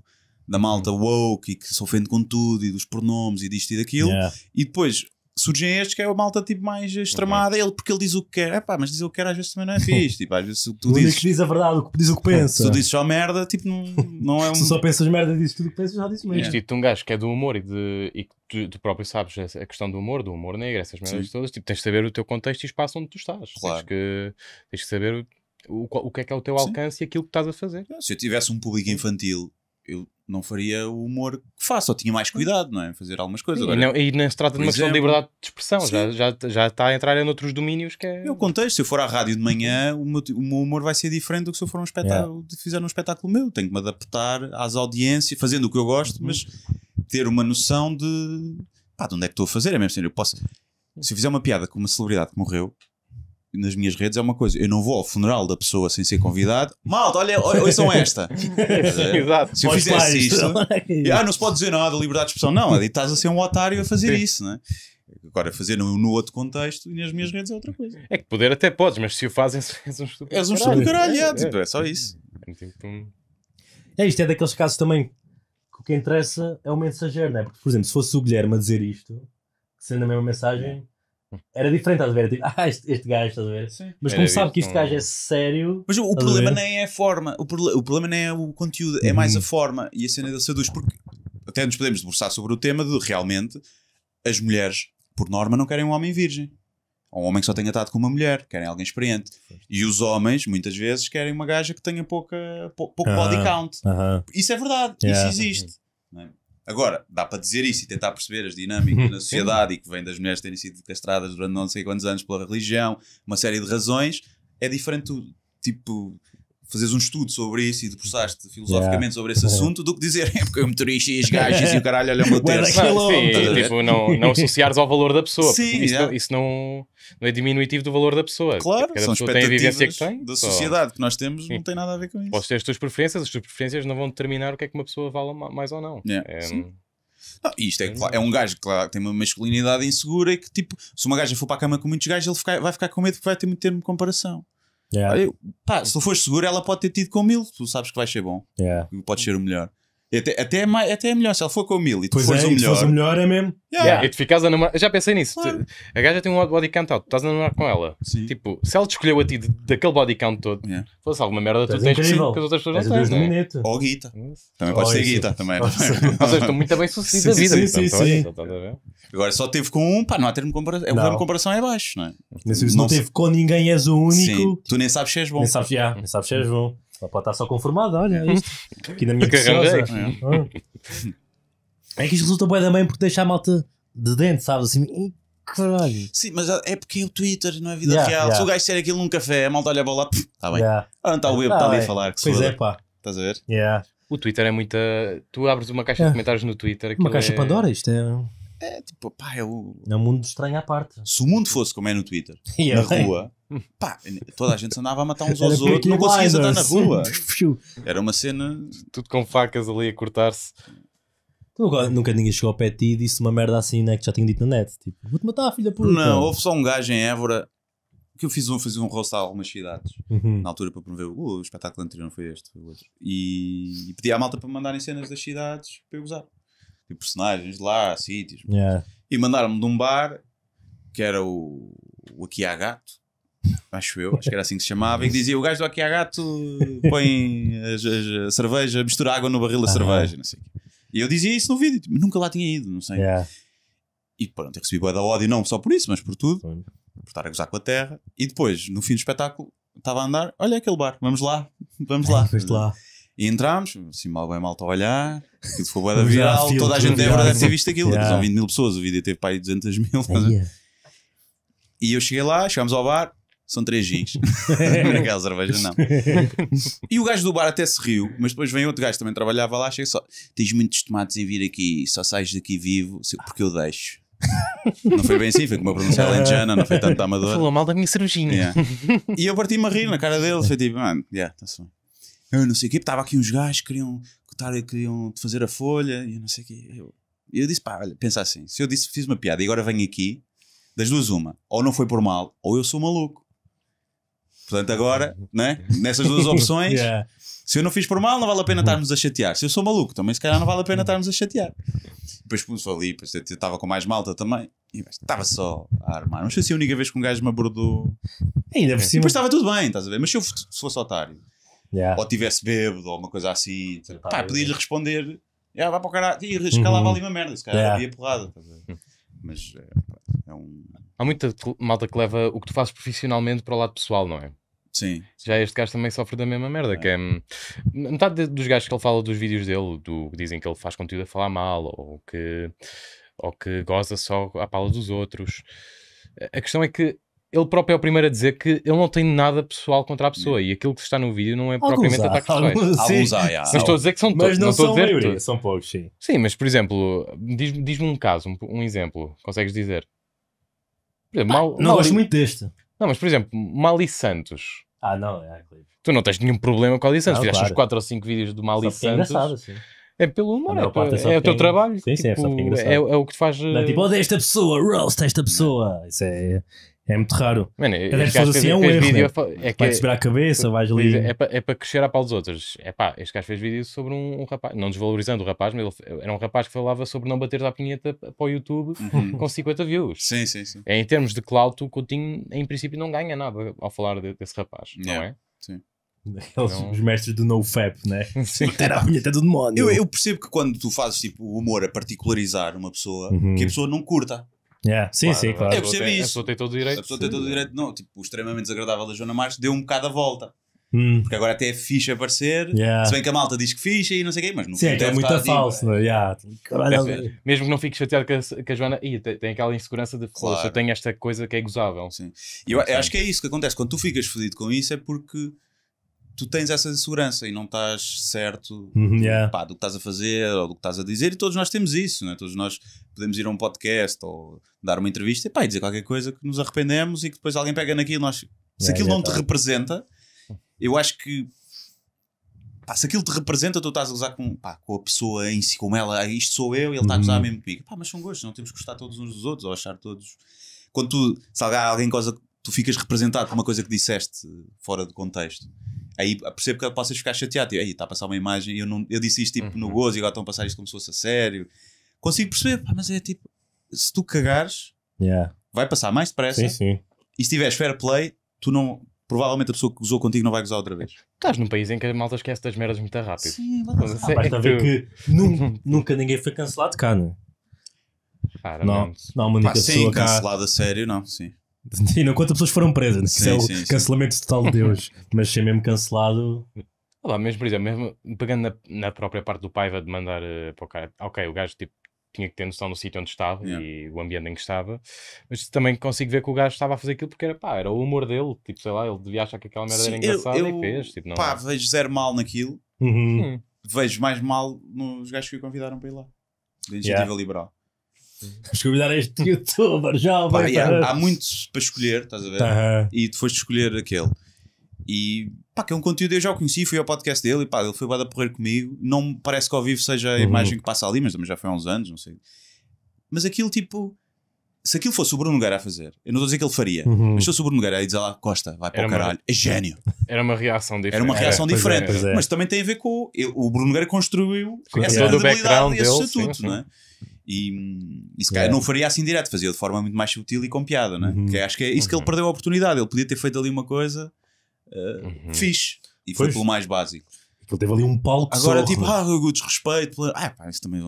da malta hum. woke e que se ofende com tudo e dos pronomes e disto e daquilo. Yeah. E depois surgem estes que é o malta tipo mais extremada, uhum. ele, porque ele diz o que quer, é pá, mas dizer o que quer às vezes também não é fixe. tipo, às vezes tu dizes. que diz a verdade, o que diz o que pensa. Se tu dizes só merda, tipo, não, não é um. se só pensas merda, dizes tudo o que pensas, já dizes mesmo. Isto, tu, é um gajo que é do humor e, de, e tu, tu, próprio sabes a questão do humor, do humor negro, essas merdas Sim. todas, tipo, tens de saber o teu contexto e espaço onde tu estás. Claro. Tens que, tens saber o, o, o que é que é o teu Sim. alcance e aquilo que estás a fazer. Se eu tivesse um público infantil, eu não faria o humor que faço, ou tinha mais cuidado, não é? Fazer algumas coisas. Sim, Agora, e, não, e se trata de uma exemplo, questão de liberdade de expressão, já, já, já está a entrar em outros domínios que é. Eu contexto, se eu for à rádio de manhã, o meu, o meu humor vai ser diferente do que se eu for um espetáculo, yeah. fizer um espetáculo meu. Tenho que me adaptar às audiências, fazendo o que eu gosto, uhum. mas ter uma noção de pá, de onde é que estou a fazer, é mesmo assim, eu posso. Se eu fizer uma piada com uma celebridade que morreu, nas minhas redes é uma coisa. Eu não vou ao funeral da pessoa sem ser convidado. Malta, olha, ouçam esta. Exato. Se eu fizer fizesse isto, ah, não se pode dizer nada, liberdade de expressão. Não, estás a ser um otário a fazer Sim. isso, não é? Agora, fazer no, no, outro contexto e nas minhas redes é outra coisa. É que poder até podes, mas se o fazem, és um estúpido. És um estúpido caralho, é, é, tipo, é, é só isso. É, tipo é isto, é daqueles casos também que o que interessa é o mensageiro, não é? Porque, por exemplo, se fosse o Guilherme a dizer isto, sendo a mesma mensagem, era diferente, estás a ver? Tipo, ah, este, este gajo, estás a ver? Sim. Mas como Era sabe que este gajo é sério. Mas o, problema nem é a forma, o, prole- o problema nem é o conteúdo, é mais a uhum. forma e a cena da seduz, porque até nos podemos debruçar sobre o tema de realmente as mulheres, por norma, não querem um homem virgem. Ou um homem que só tenha estado com uma mulher, querem alguém experiente. E os homens, muitas vezes, querem uma gaja que tenha pouca, pou- pouco body count. Isso é verdade, Yeah. isso existe. Agora, dá para dizer isso e tentar perceber as dinâmicas uhum. na sociedade e que vem das mulheres terem sido castradas durante não sei quantos anos pela religião, uma série de razões, é diferente do tipo fazeres um estudo sobre isso e debruçaste filosoficamente yeah. sobre esse assunto do que dizer é porque o motorista e os gajos e o caralho olha para ter. Sim, tipo, não, não associares ao valor da pessoa. Sim, isso, yeah. não, isso não, não é diminutivo do valor da pessoa. Tipo, claro, Cada são pessoa tem a que tem. Da sociedade que nós temos sim. não tem nada a ver com isso. Podes ter as tuas preferências, as tuas preferências não vão determinar o que é que uma pessoa vale mais ou não. Yeah. É, sim. Não, isto é, é, é um gajo claro, que tem uma masculinidade insegura e que, tipo, se uma gaja for para a cama com muitos gajos, ele fica, vai ficar com medo porque vai ter muito termo de comparação. Yeah. Pá, se tu fores seguro, ela pode ter tido com mil, tu sabes que vai ser bom. Yeah. Pode ser o melhor. Até, até, é, até é melhor, se ela for com o mil e tu pois fores é, o melhor. Se o melhor é mesmo. Yeah. Yeah, e tu ficas a namorar. Já pensei nisso. Claro. A gaja tem um body count out, tu estás a namorar com ela. Sim. Tipo, se ela te escolheu a ti daquele body count todo, yeah. fosse alguma merda, tu tens incrível. que as outras pessoas não têm. Né? Ou guita. Também pode ser isso. guita. Ou seja, estou muito bem sucedido da vida. Sim, então, sim, portanto, tá sim. Então, tá tá Agora só teve com um, pá, não há termo de comparação. o termo de comparação é baixo, não é? Não, não, teve com ninguém, és o único. Tu nem sabes se és bom. Nem sabes, já, nem sabes se és bom. Ela pode estar só conformada, olha, é isto. Aqui na minha preciosa. É. é que isto resulta bem também porque deixa a malta de dentro, sabes? Assim, Caralho. Sim, mas é porque é o Twitter, não é vida yeah, real. Yeah. Se o gajo ser aquilo num café, a malta olha a bola, está bem. Yeah. Ah, não está o Will, está tá ali a falar. Que pois é, pá. Estás a ver? Yeah. O Twitter é muita. Tu abres uma caixa de comentários no Twitter. Uma caixa é... Pandora, isto é. É tipo, pá, é o. É um mundo estranho à parte. Se o mundo fosse como é no Twitter, na rua, Pá, toda a gente andava a matar uns aos outros, não conseguias andar na rua. Era uma cena. Tudo com facas ali a cortar-se. Nunca, ninguém chegou ao pé de ti e disse uma merda assim, né? Que já tinha dito na net. Tipo, vou-te matar, filha puta. Não, houve só um gajo em Évora que eu fiz um, fiz um roast a algumas cidades uhum. na altura para promover o, uh, o espetáculo anterior, não foi este, foi outro. E, e, pedi à malta para mandarem cenas das cidades para eu usar. Tipo, personagens de lá, sítios. Yeah. E mandaram-me de um bar que era o, o Aqui Há Gato, acho eu, acho que era assim que se chamava, e dizia: o gajo do Aqui a Gato põe a, a, a cerveja, mistura água no barril da ah, é? cerveja, não sei. E eu dizia isso no vídeo, tipo, nunca lá tinha ido, não sei. Yeah. E pronto, eu recebi boa da ódio, não só por isso, mas por tudo, por estar a gozar com a terra. E depois, no fim do espetáculo, estava a andar: olha aquele bar, vamos lá, vamos lá. Foste lá. E entramos, assim, mal bem mal a olhar, aquilo foi boa da viral, toda a gente deve é ter visto aquilo. Yeah. São 20 mil pessoas, o vídeo teve para aí 200 mil. Yeah. É. E eu cheguei lá, chegámos ao bar, são três gins. É aquela cerveja, não. E o gajo do bar até se riu, mas depois vem outro gajo também trabalhava lá, chega só. Tens muitos tomates em vir aqui, só sais daqui vivo, porque eu deixo. Não foi bem assim, foi com uma pronúncia ah. alentejana, não foi tanto amador. Falou mal da minha cervejinha. Yeah. E eu parti-me a rir na cara dele, foi tipo, mano, yeah, tá-se Eu não sei o quê, estava aqui uns gajos que queriam, que queriam fazer a folha, e eu não sei o quê. Eu, eu disse, pá, olha, pensa assim, se eu disse, fiz uma piada e agora venho aqui, das duas uma, ou não foi por mal, ou eu sou maluco. Portanto, agora, né? nessas duas opções, yeah. se eu não fiz por mal, não vale a pena uhum. estarmos a chatear. Se eu sou maluco, também se calhar não vale a pena estarmos a chatear. Depois pus ali, depois eu estava com mais malta também. estava só a armar. Não sei se a única vez que um gajo me abordou. Ainda por cima. Depois estava tudo bem, estás a ver? Mas se eu fosse otário, yeah. ou tivesse bêbado, ou uma coisa assim, pá, podias responder. Yeah, vai para o caralho. E escalava uhum. ali uma merda. Se calhar yeah. havia porrada, estás a ver? Hum. Mas é, é um. Há muita malta que leva o que tu fazes profissionalmente para o lado pessoal, não é? Sim. Já este gajo também sofre da mesma merda, é. que é hum, metade dos gajos que ele fala dos vídeos dele, do dizem que ele faz conteúdo a falar mal, ou que, ou que goza só à pala dos outros. A questão é que ele próprio é o primeiro a dizer que ele não tem nada pessoal contra a pessoa hum. e aquilo que está no vídeo não é propriamente ataque pessoal. Alguns yeah. Mas estou a dizer que são todos. Mas não, não são dizer maioria, são poucos, sim. Sim, mas por exemplo, diz-me diz um caso, um, um, exemplo, consegues dizer? Exemplo, Mal, não gosto muito deste. Não, mas por exemplo, Mali Santos. Ah, não, é, claro. Tu não tens nenhum problema com a Aldi Santos. Fizeste claro. uns 4 ou 5 vídeos de uma Aldi Santos. É engraçado, sim. É pelo humor, é, é, é, o é teu é é trabalho. Sim, tipo, sim, é, é, o que te faz. Não, tipo, eh, odeia oh, esta pessoa, roast esta pessoa. Isso é, é muito raro. Mano, é que pessoas assim é um erro. Vídeo né? é que vai subir a cabeça, é- vais ali. É, é para é crescer a pau dos outros. É pá, este gajo fez vídeo sobre um, um, rapaz, não desvalorizando o rapaz, mas ele, era um rapaz que falava sobre não bater da pinheta para o YouTube uhum. com 50 views. Sim, sim, sim. É, em termos de clout, o Coutinho em princípio não ganha nada ao falar de, desse rapaz, yeah. não é? Sim. Aqueles então... os mestres do nofap, né? Bater a vinheta do demónio. Eu, eu, percebo que quando tu fazes tipo humor a particularizar uma pessoa, uhum. que a pessoa não curta. Yeah. Sim, claro, sim, é claro. Eu é percebo isso. A pessoa tem todo o direito. A pessoa tem todo o direito. Não, tipo, o extremamente desagradável da Joana Marques deu um bocado a volta. Hum. Porque agora até é ficha aparecer. Yeah. Se bem que a malta diz que ficha e não sei o quê, mas não Sim, é muito falso, né? yeah. Mesmo que não fique chateado com a, Joana, Ih, tem aquela insegurança de claro. eu tenho esta coisa que é gozável. Sim. E eu, eu acho que é isso que acontece. Quando tu ficas fodido com isso é porque tu tens essa insegurança e não estás certo uhum, yeah. pá, do que estás a fazer ou do que estás a dizer, e todos nós temos isso, é? todos nós podemos ir a um podcast ou dar uma entrevista e, pá, e dizer qualquer coisa que nos arrependemos e que depois alguém pega naquilo. Nós, se yeah, aquilo yeah, não tá. te representa, eu acho que pá, se aquilo te representa, tu estás a usar com, pá, com a pessoa em si, como ela, isto sou eu, e ele está a usar a uhum. mesmo comigo. Pá, mas são gostos, não temos que gostar todos uns dos outros ou achar todos. Quando tu, se alguém, alguém coisa, tu ficas representado por uma coisa que disseste fora de contexto Aí percebo que possas ficar chateado. Tipo, aí está a passar uma imagem, eu, não, eu disse isto tipo uhum. no gozo e agora estão a passar isto como se fosse a sério. Consigo perceber, pá, mas é tipo, se tu cagares, yeah. vai passar mais depressa. Sim, sim. E se tiveres fair play, tu não. Provavelmente a pessoa que usou contigo não vai gozar outra vez. Estás num país em que a malta esquece das merdas muito rápido. Sim, mas, ah, basta é ver que, que nunca, nunca ninguém foi cancelado cá, não é? Não, não há uma única Pá, pessoa sim, cancelado a sério, não, sim. E não quantas pessoas foram presas, sim, é sim, sim. cancelamento total de Deus, mas ser mesmo cancelado. Olá, ah, mesmo por exemplo, mesmo pegando na, na própria parte do Paiva de mandar uh, eh, para o cara, ok, o gajo tipo, tinha que ter noção do sítio onde estava yeah. e o ambiente em que estava, mas também consigo ver que o gajo estava a fazer aquilo porque era pá, era o humor dele, tipo, sei lá, ele devia achar que aquela merda era engraçada eu, eu, e fez. Tipo, não pá, é. vejo zero mal naquilo, uhum. vejo mais mal nos gajos que o convidaram para ir lá, da iniciativa yeah. liberal. Vamos convidar este youtuber jovem. Pá, tá. há, há muitos para escolher, estás a ver? Tá. E tu foste escolher aquele. E pá, que é um conteúdo eu já o conheci, fui ao podcast dele e pá, ele foi bada porrer comigo. Não me parece que ao vivo seja a uhum. imagem que passa ali, mas também já foi há uns anos, não sei. Mas aquilo tipo. Se aquilo fosse o Bruno Nogueira a fazer, eu não estou a dizer que ele faria, uhum. mas se fosse o Bruno Nogueira e dizer lá, Costa, vai para o caralho, uma... é gênio. Era uma reação diferente. Era uma é, reação é, diferente, é, mas também tem a ver com. O Bruno Nogueira construiu essa todo e esse estatuto, não é? E, e se calhar não faria assim direto, fazia de forma muito mais sutil e com piada, né? Uhum. que acho que é isso uhum. que ele uhum. perdeu a oportunidade. Ele podia ter feito ali uma coisa uh, uhum. fixe e pois. foi pelo mais básico. Que ele teve ali um palco Agora, tipo, ah, o desrespeito. Pela... Ah, pá, isso também,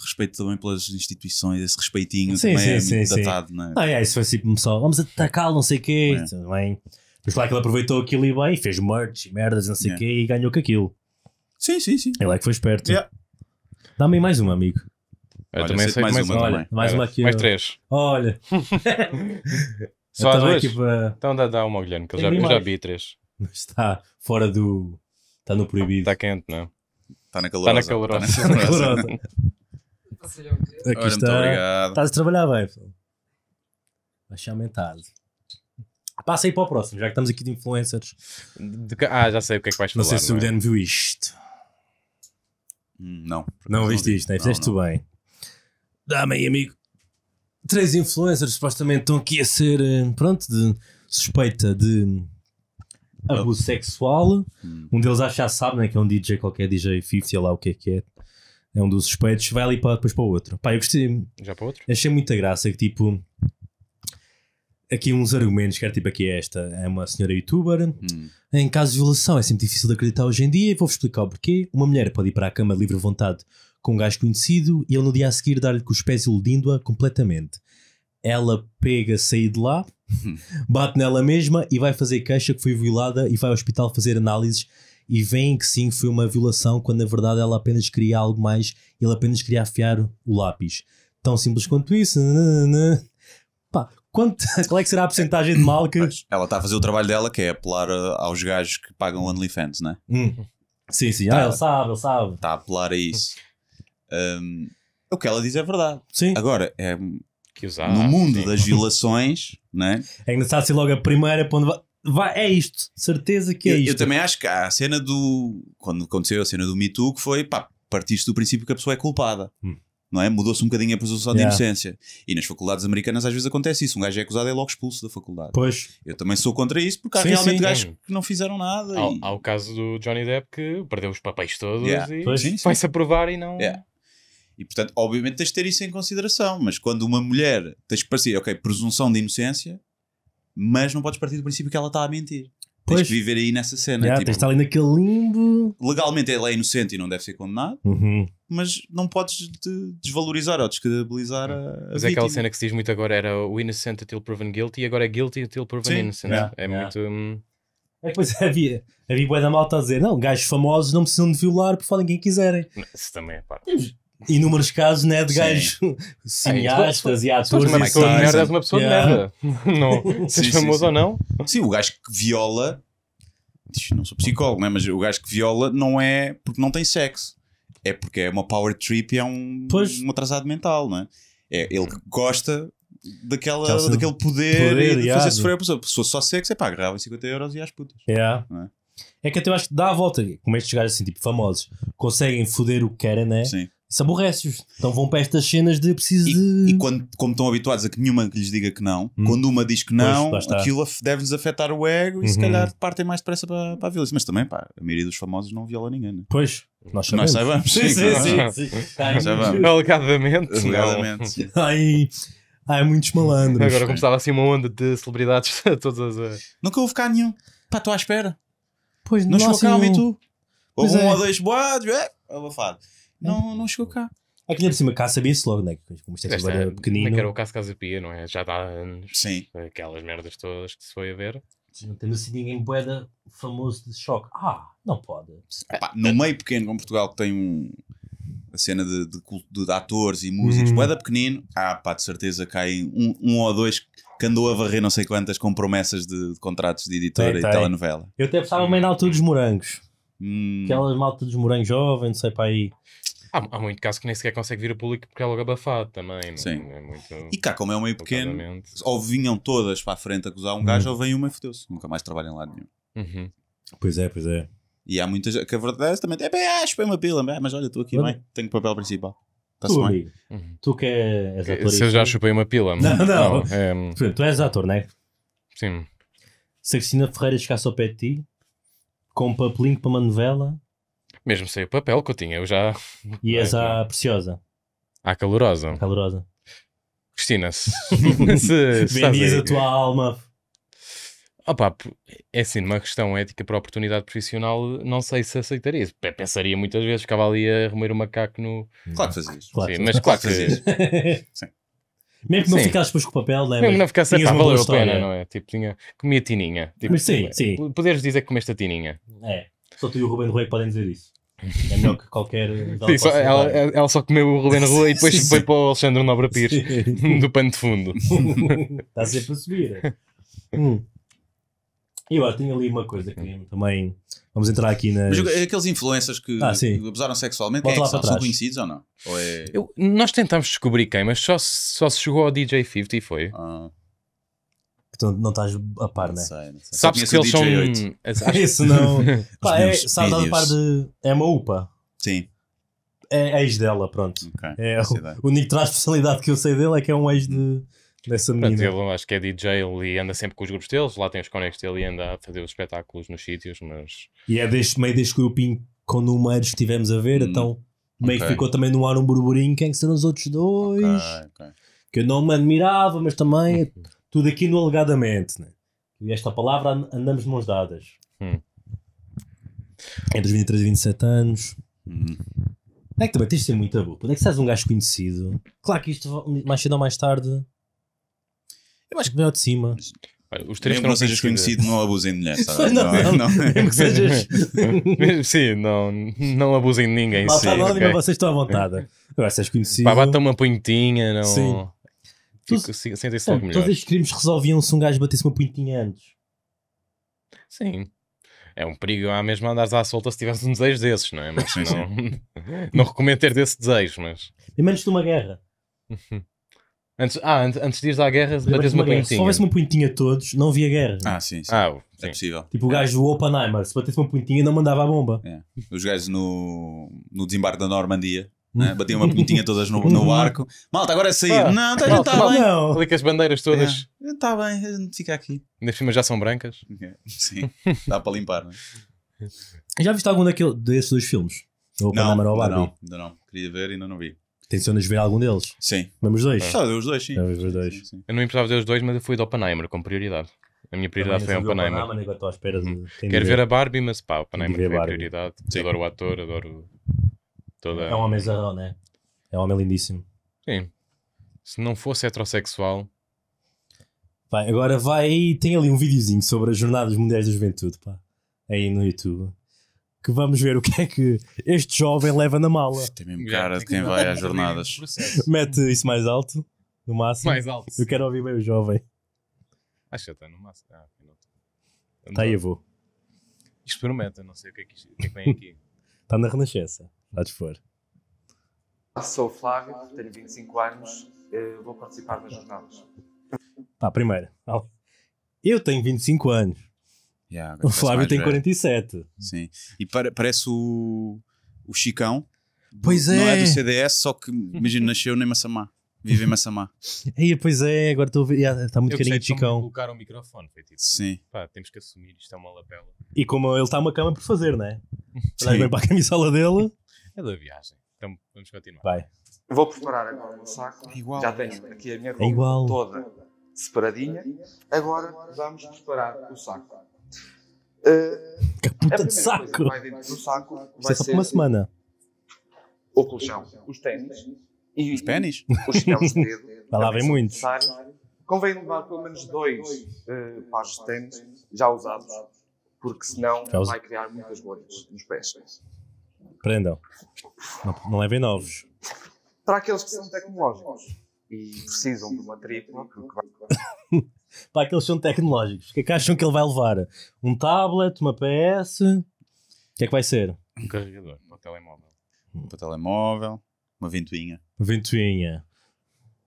respeito também pelas instituições, esse respeitinho sim, também sim, é sim, muito sim. datado, não é? Ah, é, isso foi assim, pessoal, vamos atacá-lo, não sei o quê, é. bem. Mas claro que ele aproveitou aquilo e bem, fez merch e merdas, não sei o é. quê, e ganhou com aquilo. Sim, sim, sim. Ele é que foi esperto. Yeah. Dá-me mais um amigo. Eu Olha, também é mais, é mais uma, uma. Olha, mais uma aqui. Mais três. Olha. Só há então duas? Então dá, dá uma, Guilherme, que eu já, eu já vi três. Mas está fora do... Está no proibido. Está quente, não é? Está na calorosa. Está na calorosa. Está na calorosa. Aqui Ora, está. Estás a trabalhar bem, pessoal. Achar aumentado. Passa aí para o próximo, já que estamos aqui de influencers. De Ah, já sei o que é que vais falar. Não sei se o Guilherme é? viu isto. Hum, não. Não, viste isto, né? não, né? Fizeste tu bem dá mãe amigo. Três influencers supostamente estão aqui a ser, eh, pronto, de suspeita de abuso sexual. Hum. Um deles acho que já sabe, né, que é um DJ qualquer, DJ 50, lá o que é que é. É um dos suspeitos, vai ali para, depois para o outro. Pá, eu gostei. Já para outro? Achei muita graça que tipo. Aqui uns argumentos, que era tipo aqui esta, é uma senhora youtuber. Hum. Em casos de violação é sempre difícil de acreditar hoje em dia e vou-vos explicar o porquê. Uma mulher pode ir para a cama de livre vontade com um gajo conhecido e ele no dia a seguir dá-lhe com os pés iludindo-a completamente. Ela pega sair de lá, bate nela mesma e vai fazer queixa que foi violada e vai ao hospital fazer análises e veem que sim, foi uma violação quando na verdade ela apenas queria algo mais, ele apenas queria afiar o lápis. Tão simples quanto isso. Né, né, né, Pá, quanto, qual é que será a porcentagem de mal que... Ela está a fazer o trabalho dela, que é apelar eh, aos gajos que pagam OnlyFans, né? Hum. Sim, sim. Ah, tá, ah, ele sabe, ele sabe. Está a apelar a isso. Um, o que ela diz é verdade. Sim. Agora, é, no mundo das violações, né? é engraçado se logo a primeira quando vai, é isto, certeza que é eu, isto. Eu também acho que há a cena do. Quando aconteceu a cena do Me Too, que foi pá, partiste do princípio que a pessoa é culpada. Hum. Não é? Mudou-se um bocadinho a presunção yeah. de inocência. E nas faculdades americanas às vezes acontece isso. Um gajo é acusado e é logo expulso da faculdade. Pois. Eu também sou contra isso porque há sim, realmente sim, gajos que não fizeram nada. Há, e... há, o caso do Johnny Depp que perdeu os papéis todos yeah. e vai-se aprovar e não. Yeah. E portanto, obviamente tens de ter isso em consideração, mas quando uma mulher tens que parecer, ok, presunção de inocência, mas não podes partir do princípio que ela está a mentir. Pois. Tens que viver aí nessa cena. Yeah, tipo, tens de estar ali naquele limbo. Legalmente ela é inocente e não deve ser condenada, uhum. mas não podes de desvalorizar ou descredibilizar uhum. a, a Mas é aquela cena que se diz muito agora era o innocent until proven guilty e agora é guilty until proven Sim. innocent. Yeah. É yeah. muito... Hum, é que havia, havia boa da malta a dizer não, gajos famosos não precisam de violar porque falem quem quiserem. Isso também é pá inúmeros casos né, de gajos cineastas e atores. Mas Mike merda é uma pessoa de merda. Não, seja famoso ou não. Sim, o gajo que viola. Não sou psicólogo, né? mas o gajo que viola não é porque não tem sexo. É porque é uma power trip e é um, pois. um atrasado mental, não é? é ele gosta daquela, Aquela, daquele poder, poder de fazer sofrer a pessoa. Se fosse só sexo, é pá, agarrava 50 euros e às putas. Yeah. É? é? que até eu acho que dá a volta, como estes gajos assim, tipo famosos, conseguem foder o que querem, né? Sim isso aborrece-os. Então vão para estas cenas de preciso e, de. E quando, como estão habituados a que nenhuma lhes diga que não, hum. quando uma diz que não, pois, aquilo deve-lhes afetar o ego e uhum. se calhar partem mais depressa para, para a violência. Mas também, pá, a maioria dos famosos não viola ninguém, né? Pois. Nós sabemos. Nós Sim, sim, sim. sim, Ai, Alegadamente. Alegadamente. Ai, muitos malandros. Agora começava assim uma onda de celebridades todas as. Eh, Nunca houve cá nenhum. Pá, estou à espera. Pois não. Não chegou cá, e tu? Houve um é. ou dois boados, é, abafado. É. Não, não chegou cá. É que ainda por cima, cá sabia-se logo, né? Como isto é agora é pequenino. Como é que era o caso Casa Pia, não é? Já há anos. Sim. Aquelas merdas todas que se foi a ver. Não temos assim ninguém boeda famoso de choque. Ah, não pode. Epá, no meio pequeno, como Portugal, que tem um, a cena de, de, de, de atores e músicos, hum. boeda pequenino, ah pá, de certeza cai um, um ou dois que andou a varrer não sei quantas com promessas de, de contratos de editora e tem. telenovela. Eu até pensava meio na altura dos morangos. Hum. Aquelas malta dos morangos jovens, não sei para aí. Há, há muito caso que nem sequer consegue vir ao público porque é logo abafado também. Sim. É muito... E cá, como é um meio pequeno, ou vinham todas para a frente acusar um uhum. gajo, ou vem uma e fodeu-se. Nunca mais trabalham lá nenhum. Uhum. Pois é, pois é. E há muitas que a verdade é também é bem, ah, uma pila, ah, mas olha, estou aqui, bem, tenho papel principal. Tá tu, Uhum. tu que és ator. Se eu já chupei uma pila, não, não. não é... Hum, tu és ator, não é? Sim. Se a Cristina Ferreira chegasse ao pé de ti, com um papelinho para uma novela, mesmo sem o papel, que eu tinha eu já. Ias à preciosa. À ah, calorosa. calorosa. Cristina, se. se a tua alma. Opa, é assim, numa questão ética para a oportunidade profissional, não sei se aceitaria. Pensaria muitas vezes, ficava ali a remoer o macaco no. Claro que fazias. Claro. Sim, mas claro que fazias. Sim. Mesmo que não ficasse depois com o papel, lembra? Né, mesmo que não ficasse, pá, valeu história. a pena, não é? Tipo, tinha, comia tininha. Tipo, mas sim, eh, sim. Poderes dizer que comeste a tininha. É, só tu e o Ruben Rei é podem dizer isso. É melhor que qualquer. Sim, só, ela, ela, só comeu o Rubén Rua e depois foi para o Alexandre Nobre Pires sim. do pano de fundo. Está sempre a subir. hum. Eu acho que ali uma coisa que também. Vamos entrar aqui na é aqueles influencers que ah, abusaram sexualmente, quem é que são? são conhecidos ou não? Ou é... Eu, nós tentámos descobrir quem, mas só, só se chegou ao DJ 50 e foi. Ah tu não estás a par, né? Não sei, não sei. Sabes que eles são. Isso não. Pá, é, a par de. É uma UPA. Sim. É ex dela, pronto. Okay, é, o único especialidade que eu sei dele é que é um ex de, dessa menina. Pronto, ele acho que é DJ e anda sempre com os grupos deles. Lá tem os conectos dele e anda a fazer os espetáculos nos sítios, mas. E é deste meio deste grupinho com números que estivemos a ver, hum, então meio okay. que ficou também no ar um burburinho. Quem é que serão os outros dois? Okay, que eu não me admirava, mas também. Uhum. É tudo aqui no alegadamente, né? E esta palavra andamos de mãos dadas. Hum. Entre os 23 e 27 anos. Hum. É que também tens de ser muito abuso. Onde é que estás um gajo conhecido? Claro que isto mais cedo ou mais tarde. Eu acho que melhor de cima. os três mesmo que não sejas conhecido, não abusem de mulher, sabe? não, não, não, não. Mesmo que sejas. Sim, não, não abusem de ninguém. Malta anónima, okay. vocês estão à vontade. Agora, se és conhecido. Pá, bata uma pontinha não. Sim. Tipo, tu, 57 assim, assim melhor. Todos estes crimes resolviam-se um gajo batesse uma pontinha antes. Sim. É um perigo à mesma andares à solta se tivesse um desejo desses, não é? Mas não, não recomendo ter desse desejo, mas... E menos de uma guerra. Antes, ah, antes, antes de ires à guerra, bateres uma, uma punhetinha. Se houvesse uma punhetinha todos, não havia guerra. É? Ah, sim, sim. Ah, é sim. É possível. Tipo o é. gajo do Oppenheimer, se batesse uma pontinha não mandava a bomba. É. Os gajos no, no desembarque da Normandia né? batiam uma pontinha todas no, no arco. Malta, agora é sair. Ah, não, está já está bem. ali Clica as bandeiras todas. Está é, tá bem, fica aqui. Nas filmas já são brancas. É, sim, dá para limpar, é? Já viste algum daquele, desses dois filmes? Ou não, ainda não, ainda não. Queria ver e ainda não vi. de ver algum deles? Sim. vamos dois? Ah. os dois, sim. É, os dois. Sim, sim. Eu não importava ver os dois, mas eu fui do Oppenheimer com prioridade. A minha prioridade foi o Oppenheimer. Uhum. Quero ver a Barbie, mas pá, Oppenheimer foi a prioridade. Sim. Adoro o ator, adoro Toda... É um homem zarrão, né? É um homem lindíssimo. Sim. Se não fosse heterossexual. Vai, agora vai. Tem ali um videozinho sobre as Jornadas Mundiais da Juventude, pá. Aí no YouTube. Que vamos ver o que é que este jovem leva na mala. Tem é mesmo cara de quem vai às jornadas. Mete isso mais alto, no máximo. Mais alto. Eu quero ouvir bem o jovem. Acho que está no máximo. Ah, Está aí, eu vou. Experimenta, não sei o que é que, o que, é que vem aqui. Está na Renascença de for. Ah, sou o Flávio, tenho 25 anos, eh, vou participar das jornadas. Pá, primeiro, eu tenho 25 anos. Yeah, o Flávio tem 47. Velho. Sim, e para, parece o, o Chicão. Do, pois é. Não é do é. CDS, só que, imagina, nasceu em Massamá. Vive em Massamá. Ei, pois é, agora estou a ver. Está muito carinho de Chicão. colocar o um microfone, tipo, Sim. Pá, temos que assumir, isto é uma lapela. E como ele está uma cama por fazer, não é? Olha bem para a camisola dele é da viagem. Então vamos continuar. Vai. Vou preparar agora o saco. igual, Já tenho aqui a minha é roupa toda separadinha. Agora vamos preparar o saco. Uh, que puta de saco! Vai dentro do saco. É vai é só para uma semana. O colchão, os ténis. E os ténis? Os chinelos de dedo. lá, vem muitos. Convém levar pelo menos dois uh, pares de ténis já usados, porque senão vai criar muitas bolhas nos pés. Prendam. Não, não levem novos. Para aqueles que são tecnológicos e precisam de uma tripla, porque vai. Para aqueles que são tecnológicos, o que é que acham que ele vai levar? Um tablet, uma PS? O que é que vai ser? Um carregador para o telemóvel. Para o telemóvel, uma ventoinha. Ventoinha.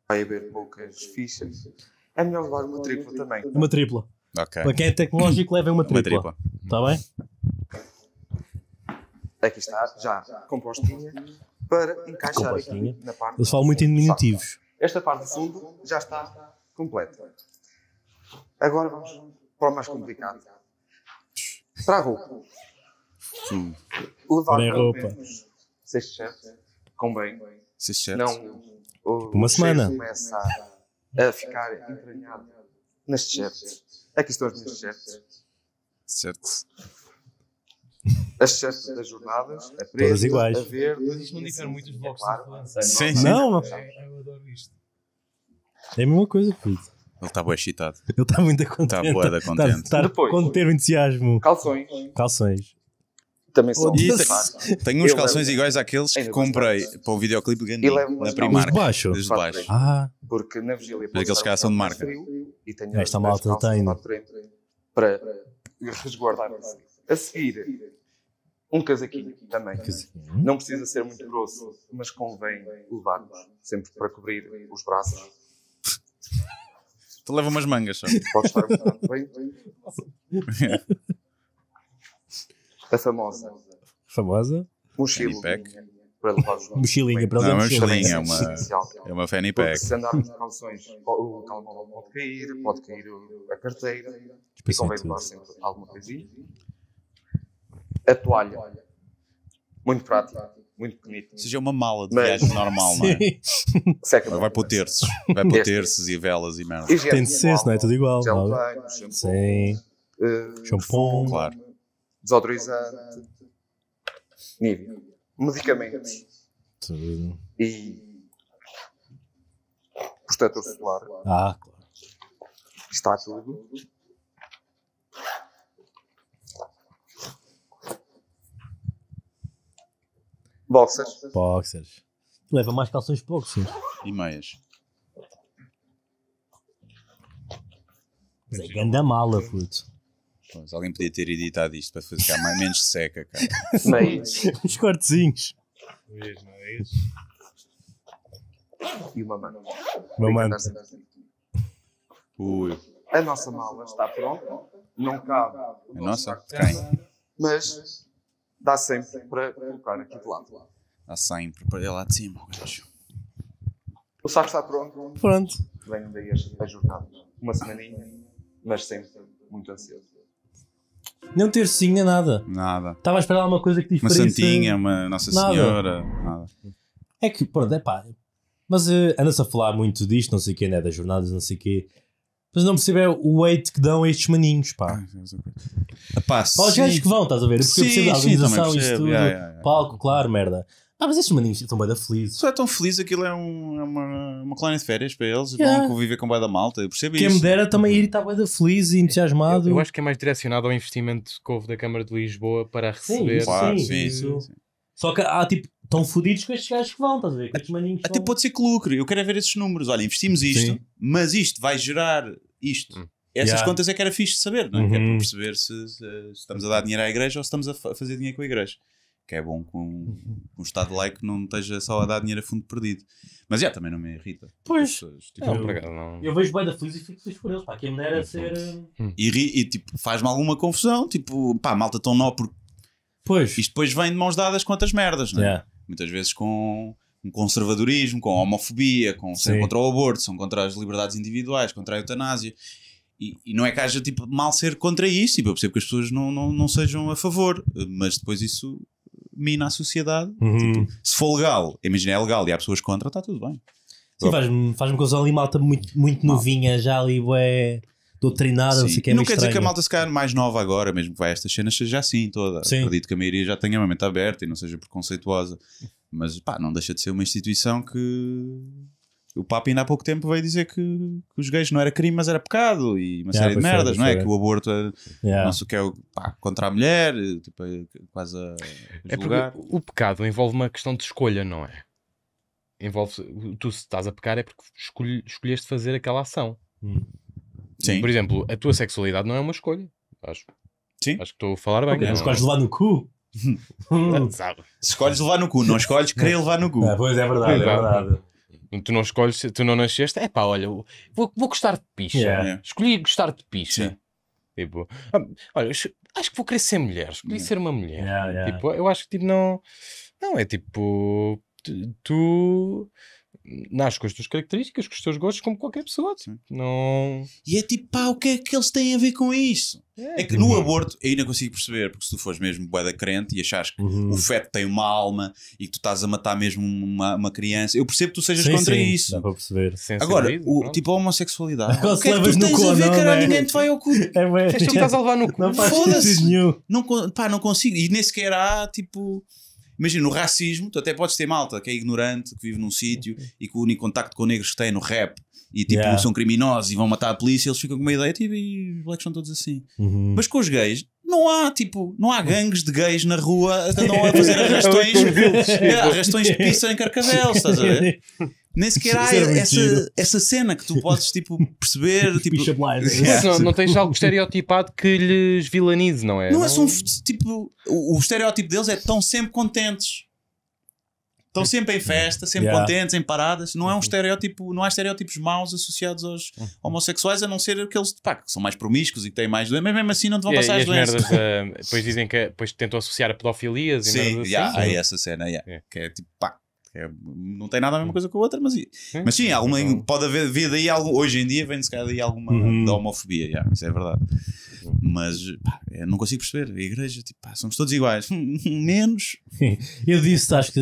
Vai haver poucas fichas. É melhor levar uma tripla também. Uma tripla. Okay. Para quem é tecnológico, levem uma tripla. Uma tripla. Está bem? Aqui está, já compostinha, para encaixar aqui na parte. Eles falam muito em diminutivos. Esta parte de fundo já está completa. Agora vamos para o mais complicado. Para a roupa. Sim. Levar a roupa. Sexto chefe, convém. Sexto chefe. Não. Tipo uma semana. começa a, ficar entranhado nas t Aqui estão as minhas t Certo. As cestas das jornadas, a preta, Todas iguais. a verde. Isto não difere muito dos blocos é Sim. Não, mas... eu adoro isto. É a mesma coisa, puto. Ele está bem excitado. Ele está muito contente. Está boa tá- contente. Está com ter o entusiasmo. Calções. Calções. Também são. E tem, é tenho uns é calções levo, iguais àqueles que comprei para o videoclipe grande é na Primark. Baixo. Desde baixo. Ah. Porque na vigília... Mas aqueles que são de marca. Esta malta tem. Para resguardar. A seguir um casaquinho também. Casaquinho. Não precisa ser muito grosso, mas convém levarmos sempre para cobrir os braços. Tu leva umas mangas só. Pode estar muito bem. A famosa. Famosa? Mochila. Para levar os Mochilinha, para levar é mochilinha. É uma, é uma fanny pack. Se andarmos de calções, o telemóvel pode cair, pode cair a carteira. E convém levar sempre alguma coisinha a toalha. Muito prático, muito bonito. Ou seja, é uma mala de Mas- viagem normal, não é? Seca vai para o terços. Vai para o terço terços e velas e merda. Tem de ser, não é tudo igual. Gel não é? shampoo, Sim, Champon. Eh, claro. desodorizante, nível, medicamentos Tudo. e protetor solar. Ah, claro. Está tudo. Boxers. Boxers. Leva mais calções boxers. E meias. Mas é a mala, puto. Mas alguém podia ter editado isto para fazer ficar mais, menos seca, cara. Os cortezinhos. não é isso? E uma mano. Uma mano. Ui. A nossa mala está pronta. Não cabe. A nossa? De quem? Mas dá sempre para colocar aqui de lado. Dá sempre para ir lá de cima, gajo. O saco está pronto. Pronto. um daí as jornadas. Uma semaninha, mas sempre muito ansioso. Nem um tercinho, nem nada. Nada. Estava a esperar alguma coisa que te Uma santinha, uma Nossa nada. Senhora. Nada. É que, pronto, é pá. Mas uh, eh, anda-se a falar muito disto, não sei o quê, né? Das jornadas, não sei o quê. Mas não percebo é o weight que dão a estes maninhos, pá. A pá, pá os gajos que vão, estás a ver? Porque sim, eu percebo a organização, isto tudo, yeah, yeah, yeah. palco, claro, merda. Ah, mas estes maninhos estão bem da felizes. Só é tão feliz, aquilo é, um, é uma, uma colónia de férias para eles, vão conviver com o da malta, eu percebo Quem isso. Quem me dera também ir estar bem da feliz e entusiasmado. Eu, eu, acho que é mais direcionado ao investimento que houve da Câmara de Lisboa para receber. Sim, claro, sim, sim, sim, sim. Só que há tipo estão fodidos com estes gajos que vão, estás a ver? Com estes maninhos Até vão. pode ser que lucre. Eu quero é ver esses números. Olha, investimos isto, Sim. mas isto vai gerar isto. Hum. Essas yeah. contas é que era fixe de saber, não é? Uhum. é para uhum. perceber se, se, estamos a dar dinheiro à igreja ou se estamos a fazer dinheiro com a igreja. Que é bom que um, um Estado laico não esteja só a dar dinheiro a fundo perdido. Mas já yeah, também não me irrita. Pois. tipo, é, eu, não... eu vejo bem da feliz e fico feliz por eles. Pá, quem me dera é ser. Hum. E, e tipo, faz-me alguma confusão. Tipo, pá, malta tão nó porque. Pois. Isto depois vem de mãos dadas com outras merdas, não é? Yeah muitas vezes com um conservadorismo, com uhum. homofobia, com ser contra o aborto, são contra as liberdades individuais, contra a eutanásia. E, e, não é que haja tipo, mal ser contra isso, tipo, eu percebo que as pessoas não, não, não sejam a favor, mas depois isso mina a sociedade. Uhum. Tipo, se for legal, imagina, é legal e há pessoas contra, está tudo bem. Sim, faz-me faz, -me, com ali malta muito, muito novinha, já ali, ué, doutrinada, não sei o que é Não quer estranho. dizer que a malta se calhar mais nova agora, mesmo que vai a estas cenas, seja assim toda. Sim. Acredito que a maioria já tenha a mente aberta e não seja preconceituosa. Mas pá, não deixa de ser uma instituição que. O Papa ainda há pouco tempo veio dizer que, que os gays não era crime, mas era pecado e uma yeah, série de merdas, não é? Que o aborto é, yeah. não sei o que é pá, contra a mulher, tipo, quase a É porque o pecado envolve uma questão de escolha, não é? Envolve, tu se estás a pecar é porque escolhe, escolheste fazer aquela ação. Hum. Sim. Por exemplo, a tua sexualidade não é uma escolha. Acho, Sim. acho que estou a falar bem. Okay, não é? escolhes levar no cu. Hum. Sabe. Escolhes levar no cu, não escolhes querer levar no cu. Ah, pois é verdade, é verdade. Tu não escolhes, tu não nasceste, é pá, olha, vou, vou gostar de picha. Yeah. Escolhi gostar de picha. Sim. Tipo, ah, olha, acho que vou querer ser mulher, escolhi yeah. ser uma mulher. Yeah, tipo, eu acho que tipo, não. Não, é tipo. tu nasce com as tuas características, com os teus gostos, como qualquer pessoa. Tipo, não... E é tipo, pá, o que é que eles têm a ver com isso? É, é que no uhum. aborto eu ainda consigo perceber, porque se tu fores mesmo bué da crente e achares que uhum. o feto tem uma alma e que tu estás a matar mesmo uma, uma criança, eu percebo que tu sejas sim, contra sim, isso. Dá para perceber. Agora, o, tipo a homossexualidade. Agora, o que é que tu tens cu, a ver, não, caralho? Né? Ninguém te vai ao cu. É, mas, é, estás a levar no cu. Não se Não, pá, não consigo. E nem sequer há, tipo Imagina, no racismo, tu até podes ter malta que é ignorante, que vive num sítio e que o único contacto com negros que tem é no rap e tipo yeah. são criminosos e vão matar a polícia, eles ficam com uma ideia tipo, e os blacks são todos assim. Uhum. Mas com os gays, não há tipo, não há gangues de gays na rua a fazer é arrastões, é, arrastões de pizza em Carcavel, estás a ver? Nem sequer há essa, essa cena que tu podes tipo, perceber. tipo, yeah. não, não tens algo estereotipado que lhes vilanize, não é? Não, é não? tipo. O, o estereótipo deles é estão sempre contentes. Estão sempre em festa, sempre yeah. contentes, em paradas. Não é um uhum. estereótipo, não há estereótipos maus associados aos uhum. homossexuais, a não ser aqueles pá, que são mais promíscuos e que têm mais doenças, mas mesmo assim não te vão passar e, as doenças. Merdas, uh, depois dizem que é, depois tentam associar a pedofilias e Sim, merdas assim. há é essa cena, yeah, yeah. que é tipo pá, é, não tem nada a mesma coisa que a outra, mas, sim, mas sim, alguma, então. pode haver vida aí, algo, hoje em dia vem-se cá daí alguma uhum. da homofobia, isso é verdade. Uhum. Mas pá, eu não consigo perceber. A igreja, tipo, pá, somos todos iguais, menos. eu disse, acho que